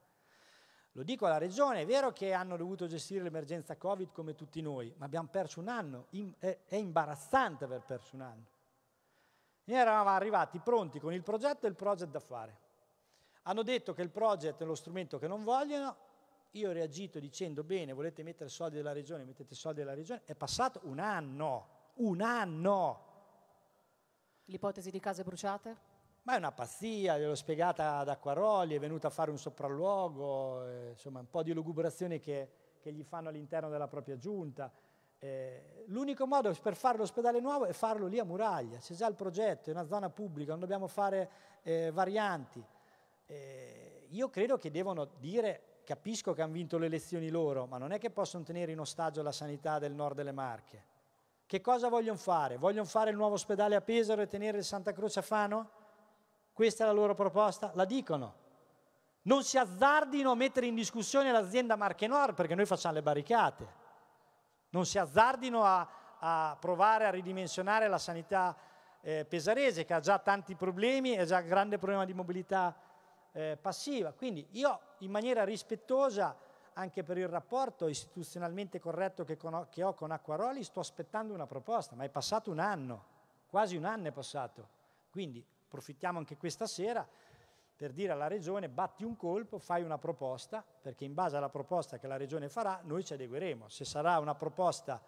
Lo dico alla Regione, è vero che hanno dovuto gestire l'emergenza Covid come tutti noi, ma abbiamo perso un anno, è imbarazzante aver perso un anno. Noi eravamo arrivati pronti con il progetto e il project da fare. Hanno detto che il project è lo strumento che non vogliono, io ho reagito dicendo bene, volete mettere soldi della Regione, mettete soldi della Regione, è passato un anno, un anno. L'ipotesi di case bruciate? ma è una pazzia, gliel'ho spiegata ad Acquaroli, è venuta a fare un sopralluogo, eh, insomma un po' di lugubrazioni che, che, gli fanno all'interno della propria giunta. Eh, l'unico modo per fare l'ospedale nuovo è farlo lì a Muraglia, c'è già il progetto, è una zona pubblica, non dobbiamo fare eh, varianti. Eh, io credo che devono dire, capisco che hanno vinto le elezioni loro, ma non è che possono tenere in ostaggio la sanità del nord delle Marche. Che cosa vogliono fare? Vogliono fare il nuovo ospedale a Pesaro e tenere il Santa Croce a Fano? questa è la loro proposta, la dicono. Non si azzardino a mettere in discussione l'azienda Marche Marchenor perché noi facciamo le barricate. Non si azzardino a, a provare a ridimensionare la sanità eh, pesarese che ha già tanti problemi e già un grande problema di mobilità eh, passiva. Quindi io in maniera rispettosa anche per il rapporto istituzionalmente corretto che, con, che ho con Acquaroli sto aspettando una proposta, ma è passato un anno, quasi un anno è passato. Quindi approfittiamo anche questa sera per dire alla Regione batti un colpo, fai una proposta, perché in base alla proposta che la Regione farà noi ci adegueremo. Se sarà una proposta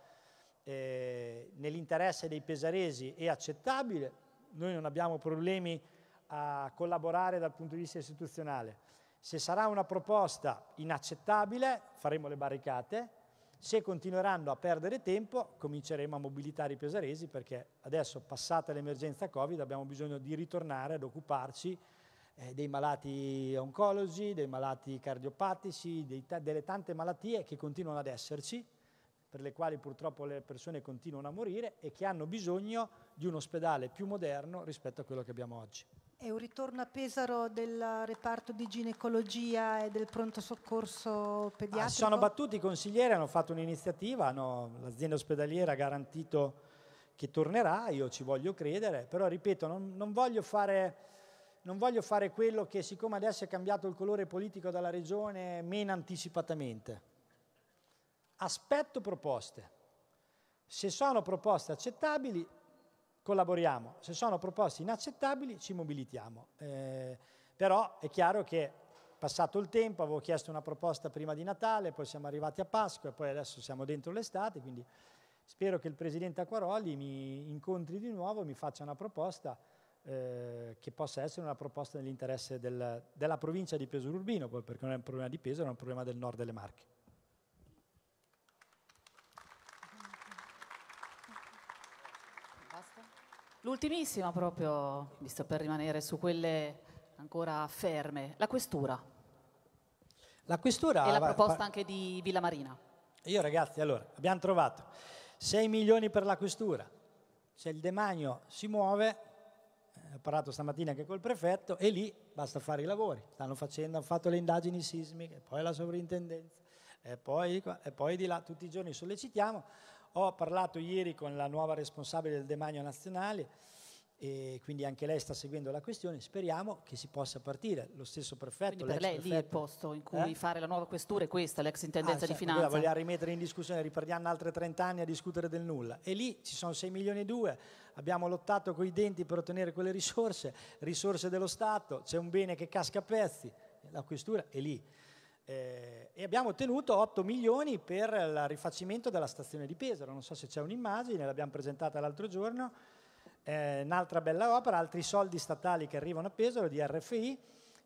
eh, nell'interesse dei pesaresi e accettabile, noi non abbiamo problemi a collaborare dal punto di vista istituzionale. Se sarà una proposta inaccettabile faremo le barricate, se continueranno a perdere tempo, cominceremo a mobilitare i pesaresi perché adesso, passata l'emergenza Covid, abbiamo bisogno di ritornare ad occuparci eh, dei malati oncologi, dei malati cardiopatici, ta delle tante malattie che continuano ad esserci, per le quali purtroppo le persone continuano a morire e che hanno bisogno di un ospedale più moderno rispetto a quello che abbiamo oggi.
È un ritorno a Pesaro del reparto di ginecologia e del pronto soccorso pediatrico? Ah, si sono
battuti i consiglieri, hanno fatto un'iniziativa, l'azienda ospedaliera ha garantito che tornerà, io ci voglio credere, però ripeto, non, non, voglio fare, non, voglio fare, quello che siccome adesso è cambiato il colore politico dalla regione, meno anticipatamente. Aspetto proposte. Se sono proposte accettabili, collaboriamo, se sono proposte inaccettabili ci mobilitiamo. Eh, però è chiaro che passato il tempo, avevo chiesto una proposta prima di Natale, poi siamo arrivati a Pasqua e poi adesso siamo dentro l'estate, quindi spero che il Presidente Acquaroli mi incontri di nuovo e mi faccia una proposta eh, che possa essere una proposta nell'interesse del, della provincia di Pesaro Urbino, perché non è un problema di Pesaro, è un problema del nord delle Marche.
L'ultimissima proprio, visto per rimanere su quelle ancora ferme,
la questura. La questura... E la proposta
anche di Villa Marina.
Io ragazzi, allora, abbiamo trovato 6 milioni per la questura. Se il demanio si muove, eh, ho parlato stamattina anche col prefetto, e lì basta fare i lavori. Stanno facendo, hanno fatto le indagini sismiche, poi la sovrintendenza, e poi, e poi di là, tutti i giorni sollecitiamo ho parlato ieri con la nuova responsabile del demanio nazionale e quindi anche lei sta seguendo la questione, speriamo che si possa partire. Lo stesso prefetto... Quindi per lei prefetto, lì il posto in cui eh? fare la nuova questura è questa, l'ex intendenza ah, di cioè, finanza. voglia rimettere in discussione, riparliamo altri 30 anni a discutere del nulla. E lì ci sono 6 milioni e 2, abbiamo lottato coi denti per ottenere quelle risorse, risorse dello Stato, c'è un bene che casca a pezzi, la questura è lì. Eh, e abbiamo ottenuto 8 milioni per il rifacimento della stazione di Pesaro, non so se c'è un'immagine, l'abbiamo presentata l'altro giorno, eh, un'altra bella opera, altri soldi statali che arrivano a Pesaro di RFI,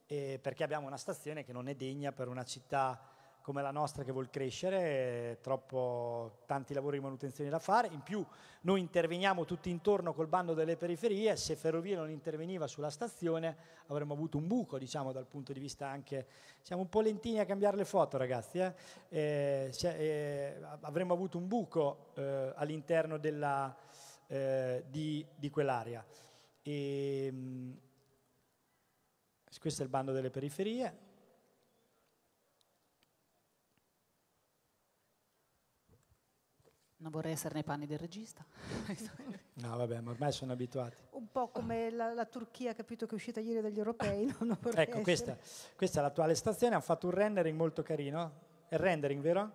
eh, perché abbiamo una stazione che non è degna per una città come la nostra che vuol crescere, troppo, tanti lavori di manutenzione da fare, in più noi interveniamo tutti intorno col bando delle periferie, se Ferrovie non interveniva sulla stazione avremmo avuto un buco diciamo dal punto di vista anche, siamo un po' lentini a cambiare le foto ragazzi, eh? Eh, se, eh, avremmo avuto un buco eh, all'interno eh, di, di quell'area. E, ehm, questo è il bando delle periferie,
Non vorrei essere nei panni del regista.
no, vabbè, ma ormai sono abituati.
Un po' come la, la Turchia, capito, che è uscita ieri dagli europei. No? ecco, questa,
questa è l'attuale stazione, hanno fatto un rendering molto carino. È rendering, vero?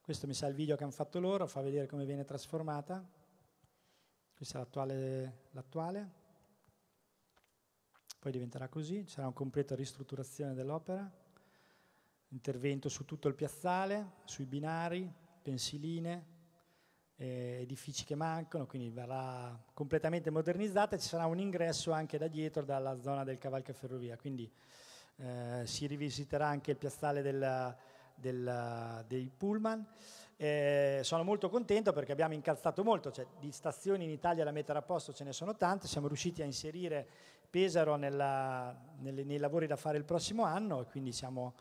Questo mi sa il video che hanno fatto loro, fa vedere come viene trasformata. Questa è l'attuale. l'attuale. Poi diventerà così, sarà una completa ristrutturazione dell'opera. Intervento su tutto il piazzale, sui binari, pensiline, eh, edifici che mancano, quindi verrà completamente modernizzata e ci sarà un ingresso anche da dietro, dalla zona del Cavalcaferrovia, quindi eh, si rivisiterà anche il piazzale della, della, dei pullman. Eh, sono molto contento perché abbiamo incalzato molto, cioè, di stazioni in Italia da mettere a posto ce ne sono tante, siamo riusciti a inserire Pesaro nella, nelle, nei lavori da fare il prossimo anno e quindi siamo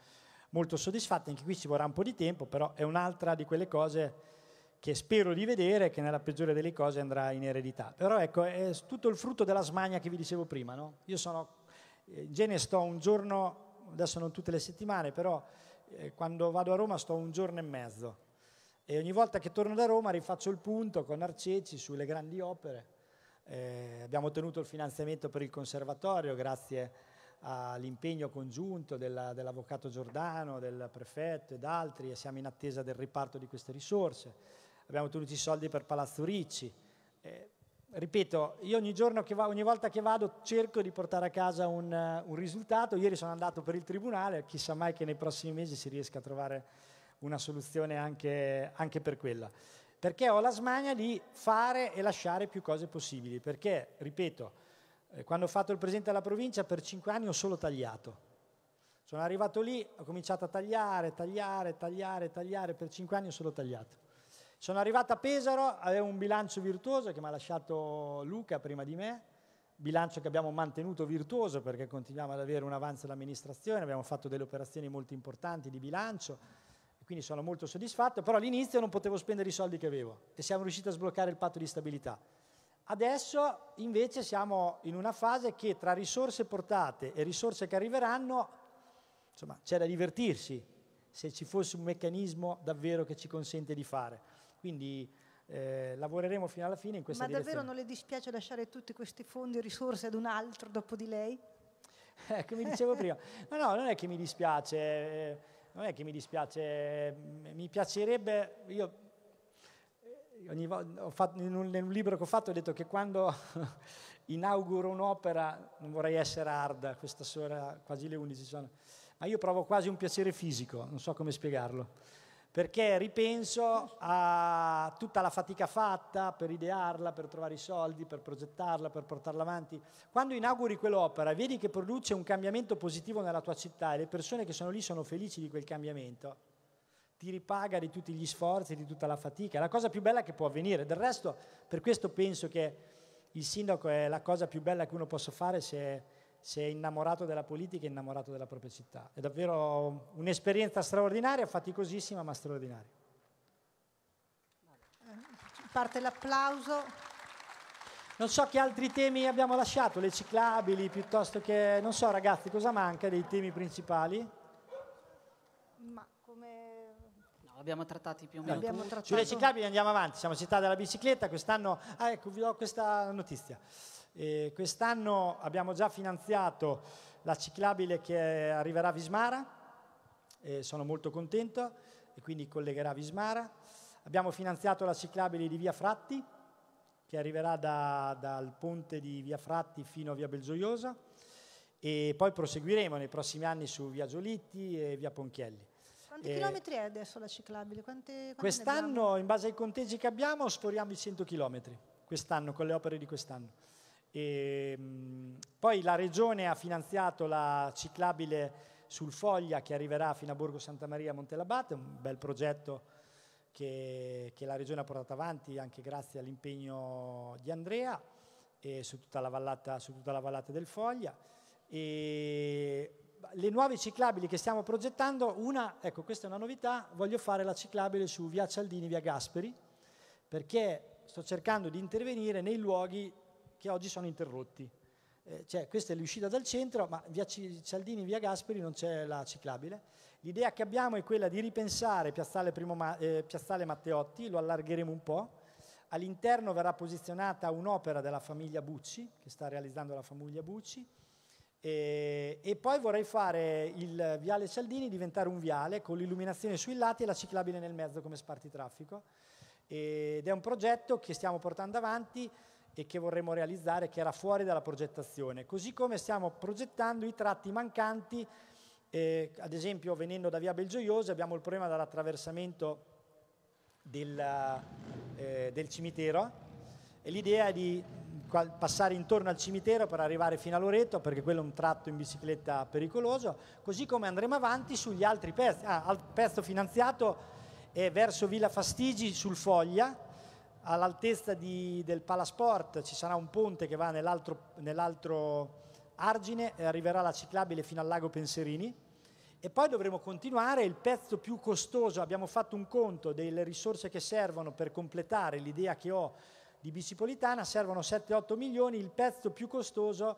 molto soddisfatti, anche qui ci vorrà un po' di tempo, però è un'altra di quelle cose che spero di vedere che nella peggiore delle cose andrà in eredità. Però ecco, è tutto il frutto della smania che vi dicevo prima, no? Io sono, eh, in genere sto un giorno, adesso non tutte le settimane, però eh, quando vado a Roma sto un giorno e mezzo. E ogni volta che torno da Roma rifaccio il punto con Arceci sulle grandi opere. Eh, abbiamo ottenuto il finanziamento per il conservatorio grazie all'impegno congiunto della, dell'avvocato Giordano, del prefetto ed altri e siamo in attesa del riparto di queste risorse abbiamo ottenuto i soldi per Palazzo Ricci. Eh, ripeto, io ogni, che va, ogni volta che vado cerco di portare a casa un, un, risultato, ieri sono andato per il tribunale, chissà mai che nei prossimi mesi si riesca a trovare una soluzione anche, anche per quella. Perché ho la smania di fare e lasciare più cose possibili, perché, ripeto, eh, quando ho fatto il presidente della provincia per cinque anni ho solo tagliato. Sono arrivato lì, ho cominciato a tagliare, tagliare, tagliare, tagliare, per cinque anni ho solo tagliato. Sono arrivato a Pesaro, avevo un bilancio virtuoso che mi ha lasciato Luca prima di me, bilancio che abbiamo mantenuto virtuoso perché continuiamo ad avere un avanzo dell'amministrazione, abbiamo fatto delle operazioni molto importanti di bilancio, quindi sono molto soddisfatto, però all'inizio non potevo spendere i soldi che avevo e siamo riusciti a sbloccare il patto di stabilità. Adesso invece siamo in una fase che tra risorse portate e risorse che arriveranno, insomma, c'è da divertirsi se ci fosse un meccanismo davvero che ci consente di fare. Quindi eh, lavoreremo fino alla fine in questa Ma direzione. Ma davvero
non le dispiace lasciare tutti questi fondi e risorse ad un altro dopo di lei?
Eh, come dicevo prima, no, no, non è che mi dispiace, eh, non è che mi dispiace, mi piacerebbe, io eh, fatto, in, un, in, un, libro che ho fatto ho detto che quando inauguro un'opera non vorrei essere hard, questa sera quasi le 11 sono, ma io provo quasi un piacere fisico, non so come spiegarlo perché ripenso a tutta la fatica fatta per idearla, per trovare i soldi, per progettarla, per portarla avanti. Quando inauguri quell'opera, vedi che produce un cambiamento positivo nella tua città e le persone che sono lì sono felici di quel cambiamento, ti ripaga di tutti gli sforzi, di tutta la fatica. È la cosa più bella che può avvenire. Del resto, per questo penso che il sindaco è la cosa più bella che uno possa fare se se è innamorato della politica è innamorato della propria città. È davvero un'esperienza straordinaria, faticosissima ma straordinaria.
Parte l'applauso.
Non so che altri temi abbiamo lasciato, le ciclabili piuttosto che... Non so ragazzi cosa manca dei temi principali?
Ma come...
No, abbiamo trattato più o meno. Abbiamo trattato... Sulle ciclabili andiamo avanti, siamo città della bicicletta, quest'anno... Ah ecco, vi do questa notizia. Eh, quest'anno abbiamo già finanziato la ciclabile che arriverà a Vismara, eh, sono molto contento e quindi collegherà a Vismara. Abbiamo finanziato la ciclabile di Via Fratti, che arriverà da, dal ponte di Via Fratti fino a Via Belgioiosa e poi proseguiremo nei prossimi anni su Via Giolitti e Via Ponchielli.
Quanti eh, chilometri è adesso la ciclabile? Quante,
quest'anno, in base ai conteggi che abbiamo, sforiamo i 100 chilometri, quest'anno, con le opere di quest'anno. E, ehm, poi la Regione ha finanziato la ciclabile sul Foglia che arriverà fino a Borgo Santa Maria a Montelabate, un bel progetto che, che, la Regione ha portato avanti anche grazie all'impegno di Andrea e su, tutta la vallata, su tutta la vallata del Foglia. E le nuove ciclabili che stiamo progettando, una, ecco questa è una novità, voglio fare la ciclabile su via Cialdini, via Gasperi, perché sto cercando di intervenire nei luoghi che oggi sono interrotti. Eh, cioè, questa è l'uscita dal centro, ma via Cialdini, via Gasperi non c'è la ciclabile. L'idea che abbiamo è quella di ripensare Piazzale, Ma eh, Piazzale Matteotti, lo allargheremo un po', all'interno verrà posizionata un'opera della famiglia Bucci, che sta realizzando la famiglia Bucci, e, e, poi vorrei fare il viale Cialdini diventare un viale con l'illuminazione sui lati e la ciclabile nel mezzo come spartitraffico. Ed è un progetto che stiamo portando avanti e che vorremmo realizzare che era fuori dalla progettazione. Così come stiamo progettando i tratti mancanti, eh, ad esempio venendo da Via Belgioiosa abbiamo il problema dell'attraversamento del, eh, del cimitero e l'idea è di passare intorno al cimitero per arrivare fino a Loreto perché quello è un tratto in bicicletta pericoloso, così come andremo avanti sugli altri pezzi, ah, al pezzo finanziato è verso Villa Fastigi sul Foglia, all'altezza di, del Palasport ci sarà un ponte che va nell'altro nell argine e arriverà la ciclabile fino al lago Penserini e poi dovremo continuare il pezzo più costoso, abbiamo fatto un conto delle risorse che servono per completare l'idea che ho di Bicipolitana, servono 7-8 milioni, il pezzo più costoso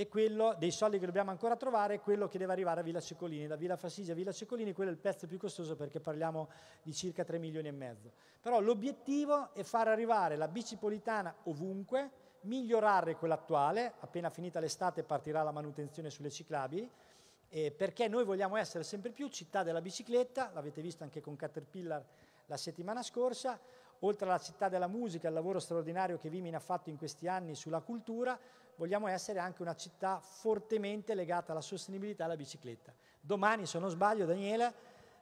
e quello dei soldi che dobbiamo ancora trovare è quello che deve arrivare a Villa Ciccolini, da Villa Fassigia a Villa Ciccolini, quello è il pezzo più costoso perché parliamo di circa 3 milioni e mezzo. Però l'obiettivo è far arrivare la bicipolitana ovunque, migliorare quella attuale, appena finita l'estate partirà la manutenzione sulle ciclabili, eh, perché noi vogliamo essere sempre più città della bicicletta, l'avete visto anche con Caterpillar la settimana scorsa, oltre alla città della musica, al lavoro straordinario che Vimini ha fatto in questi anni sulla cultura, vogliamo essere anche una città fortemente legata alla sostenibilità e alla bicicletta. Domani, se non sbaglio, Daniele,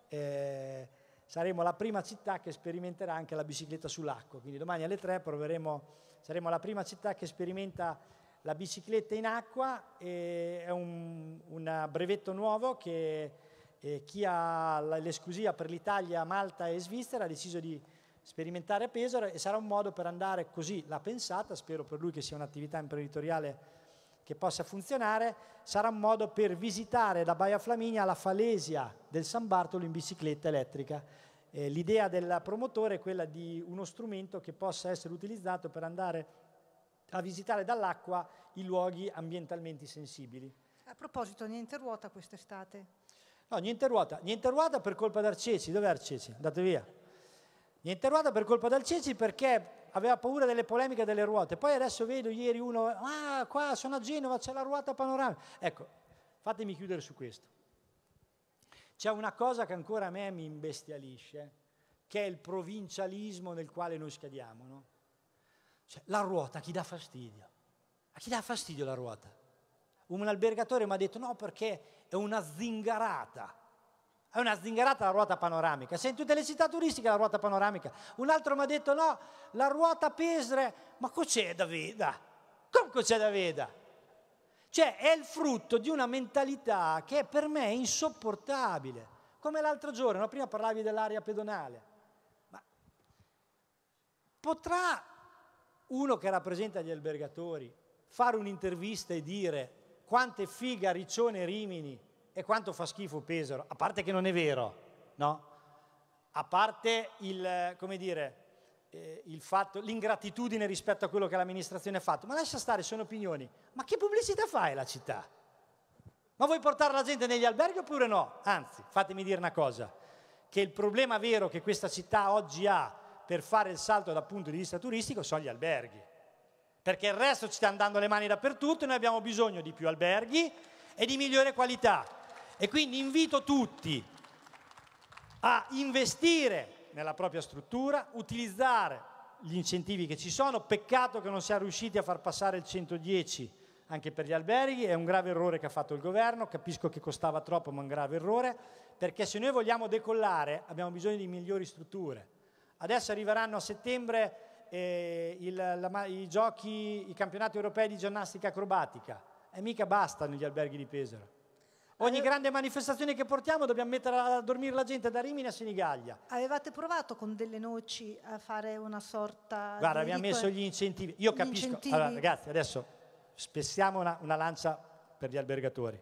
eh, saremo la prima città che sperimenterà anche la bicicletta sull'acqua. Quindi domani alle 3 proveremo, saremo la prima città che sperimenta la bicicletta in acqua. è un, un brevetto nuovo che eh, chi ha l'esclusiva per l'Italia, Malta e Svizzera ha deciso di sperimentare a Pesaro e sarà un modo per andare così, l'ha pensata, spero per lui che sia un'attività imprenditoriale che possa funzionare, sarà un modo per visitare da Baia Flaminia la falesia del San Bartolo in bicicletta elettrica. Eh, l'idea del promotore è quella di uno strumento che possa essere utilizzato per andare a visitare dall'acqua i luoghi ambientalmente sensibili. A proposito, niente ruota
quest'estate?
No, niente ruota. Niente ruota per colpa di Arceci. Dov'è Arceci? Andate via. Niente ruota per colpa del Ceci perché aveva paura delle polemiche delle ruote. Poi adesso vedo ieri uno, ah qua sono a Genova, c'è la ruota panoramica. Ecco, fatemi chiudere su questo. C'è una cosa che ancora a me mi imbestialisce, che è il provincialismo nel quale noi scadiamo. No? Cioè, la ruota a chi dà fastidio? A chi dà fastidio la ruota? Un albergatore mi ha detto no perché è una zingarata. È una zingarata la ruota panoramica. Se in tutte le città turistiche la ruota panoramica. Un altro mi ha detto no, la ruota pesre. Ma cos'è da veda? Come cos'è da veda? Cioè è il frutto di una mentalità che per me è insopportabile. Come l'altro giorno, no? prima parlavi dell'area pedonale. Ma potrà uno che rappresenta gli albergatori fare un'intervista e dire quante figa Riccione Rimini e quanto fa schifo Pesaro? A parte che non è vero, no? A parte il, come dire, eh, il fatto, l'ingratitudine rispetto a quello che l'amministrazione ha fatto, ma lascia stare, sono opinioni. Ma che pubblicità fai la città? Ma vuoi portare la gente negli alberghi oppure no? Anzi, fatemi dire una cosa, che il problema vero che questa città oggi ha per fare il salto dal punto di vista turistico sono gli alberghi. Perché il resto ci sta andando le mani dappertutto e noi abbiamo bisogno di più alberghi e di migliore qualità. E quindi invito tutti a investire nella propria struttura, utilizzare gli incentivi che ci sono, peccato che non siamo riusciti a far passare il 110 anche per gli alberghi, è un grave errore che ha fatto il governo, capisco che costava troppo ma è un grave errore, perché se noi vogliamo decollare abbiamo bisogno di migliori strutture. Adesso arriveranno a settembre eh, il, la, i giochi, i campionati europei di ginnastica acrobatica e mica basta negli alberghi di Pesaro Ogni grande manifestazione che portiamo dobbiamo mettere a dormire la gente da Rimini a Sinigaglia.
Avevate provato con delle noci a fare una sorta Guarda, abbiamo messo gli
incentivi. Io gli capisco. Incentivi. Allora, ragazzi, adesso spessiamo una, una lancia per gli albergatori.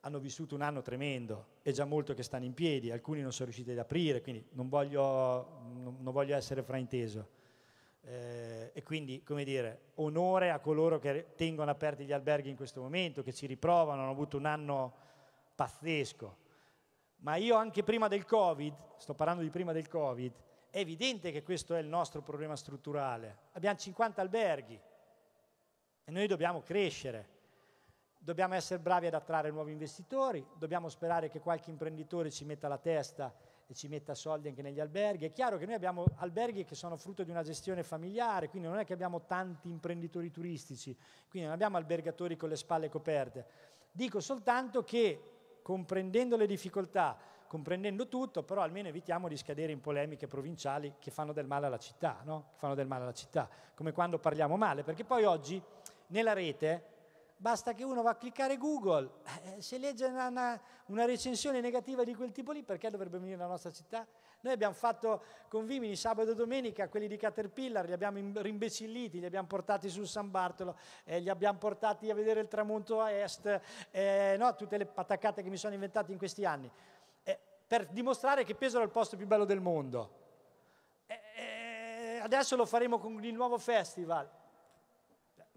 Hanno vissuto un anno tremendo, è già molto che stanno in piedi, alcuni non sono riusciti ad aprire, quindi non voglio, non voglio essere frainteso. Eh, e quindi, come dire, onore a coloro che tengono aperti gli alberghi in questo momento, che ci riprovano, hanno avuto un anno pazzesco. Ma io anche prima del Covid, sto parlando di prima del Covid, è evidente che questo è il nostro problema strutturale. Abbiamo 50 alberghi e noi dobbiamo crescere. Dobbiamo essere bravi ad attrarre nuovi investitori, dobbiamo sperare che qualche imprenditore ci metta la testa e ci metta soldi anche negli alberghi. È chiaro che noi abbiamo alberghi che sono frutto di una gestione familiare, quindi non è che abbiamo tanti imprenditori turistici, quindi non abbiamo albergatori con le spalle coperte. Dico soltanto che comprendendo le difficoltà, comprendendo tutto, però almeno evitiamo di scadere in polemiche provinciali che fanno del male alla città, no? fanno del male alla città, come quando parliamo male, perché poi oggi nella rete basta che uno va a cliccare Google, eh, se legge una, una, recensione negativa di quel tipo lì, perché dovrebbe venire la nostra città? Noi abbiamo fatto con Vimini sabato e domenica quelli di Caterpillar, li abbiamo rimbecilliti, li abbiamo portati sul San Bartolo, eh, li abbiamo portati a vedere il tramonto a est, eh, no, tutte le patacate che mi sono inventate in questi anni, eh, per dimostrare che Pesaro è il posto più bello del mondo. Eh, eh, adesso lo faremo con il nuovo festival.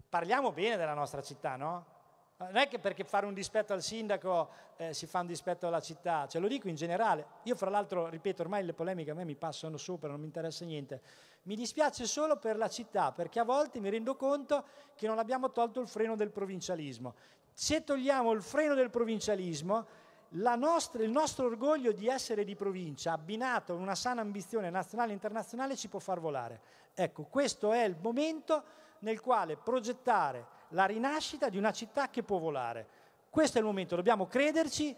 Parliamo bene della nostra città, no? Non è che perché fare un dispetto al sindaco eh, si fa un dispetto alla città, ce cioè, lo dico in generale. Io fra l'altro, ripeto, ormai le polemiche a me mi passano sopra, non mi interessa niente. Mi dispiace solo per la città, perché a volte mi rendo conto che non abbiamo tolto il freno del provincialismo. Se togliamo il freno del provincialismo, nostra, il nostro orgoglio di essere di provincia, abbinato a una sana ambizione nazionale e internazionale, ci può far volare. Ecco, questo è il momento nel quale progettare la rinascita di una città che può volare. Questo è il momento, dobbiamo crederci,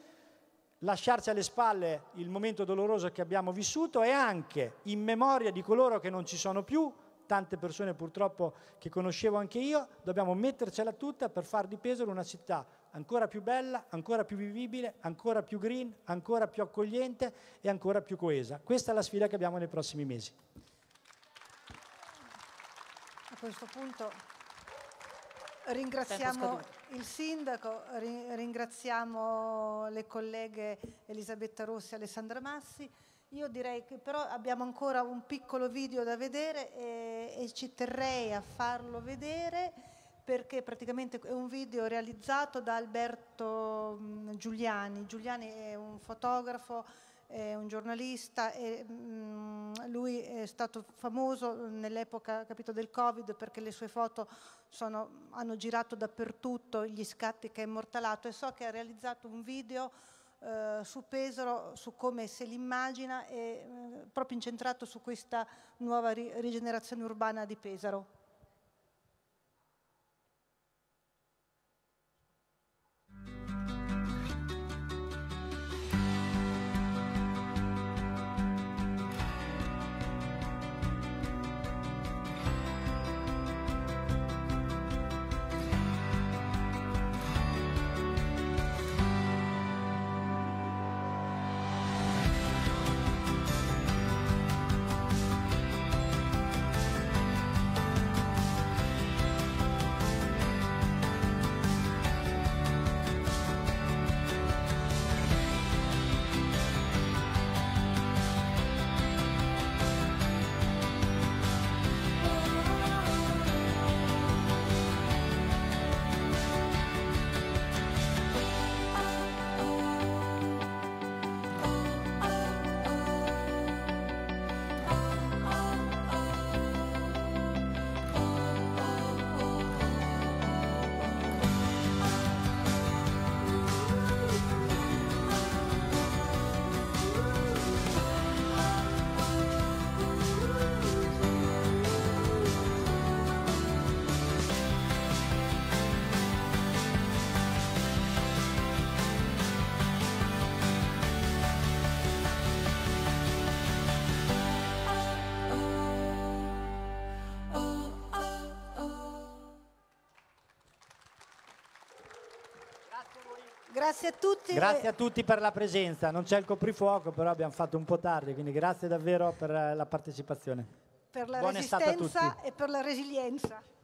lasciarci alle spalle il momento doloroso che abbiamo vissuto e anche in memoria di coloro che non ci sono più, tante persone purtroppo che conoscevo anche io, dobbiamo mettercela tutta per far di Pesaro una città ancora più bella, ancora più vivibile, ancora più green, ancora più accogliente e ancora più coesa. Questa è la sfida che abbiamo nei prossimi mesi.
A questo punto Ringraziamo il sindaco, ringraziamo le colleghe Elisabetta Rossi e Alessandra Massi. Io direi che però abbiamo ancora un piccolo video da vedere e, e ci terrei a farlo vedere perché praticamente è un video realizzato da Alberto Giuliani. Giuliani è un fotografo è un giornalista e mh, mm, lui è stato famoso nell'epoca del Covid perché le sue foto sono, hanno girato dappertutto, gli scatti che ha immortalato e so che ha realizzato un video eh, su Pesaro, su come se l'immagina, e, eh, proprio incentrato su questa nuova ri rigenerazione urbana di Pesaro. tutti. Grazie a
tutti per la presenza. Non c'è il coprifuoco, però abbiamo fatto un po' tardi, quindi grazie davvero per eh, la partecipazione. Per la Buona resistenza
e per la resilienza.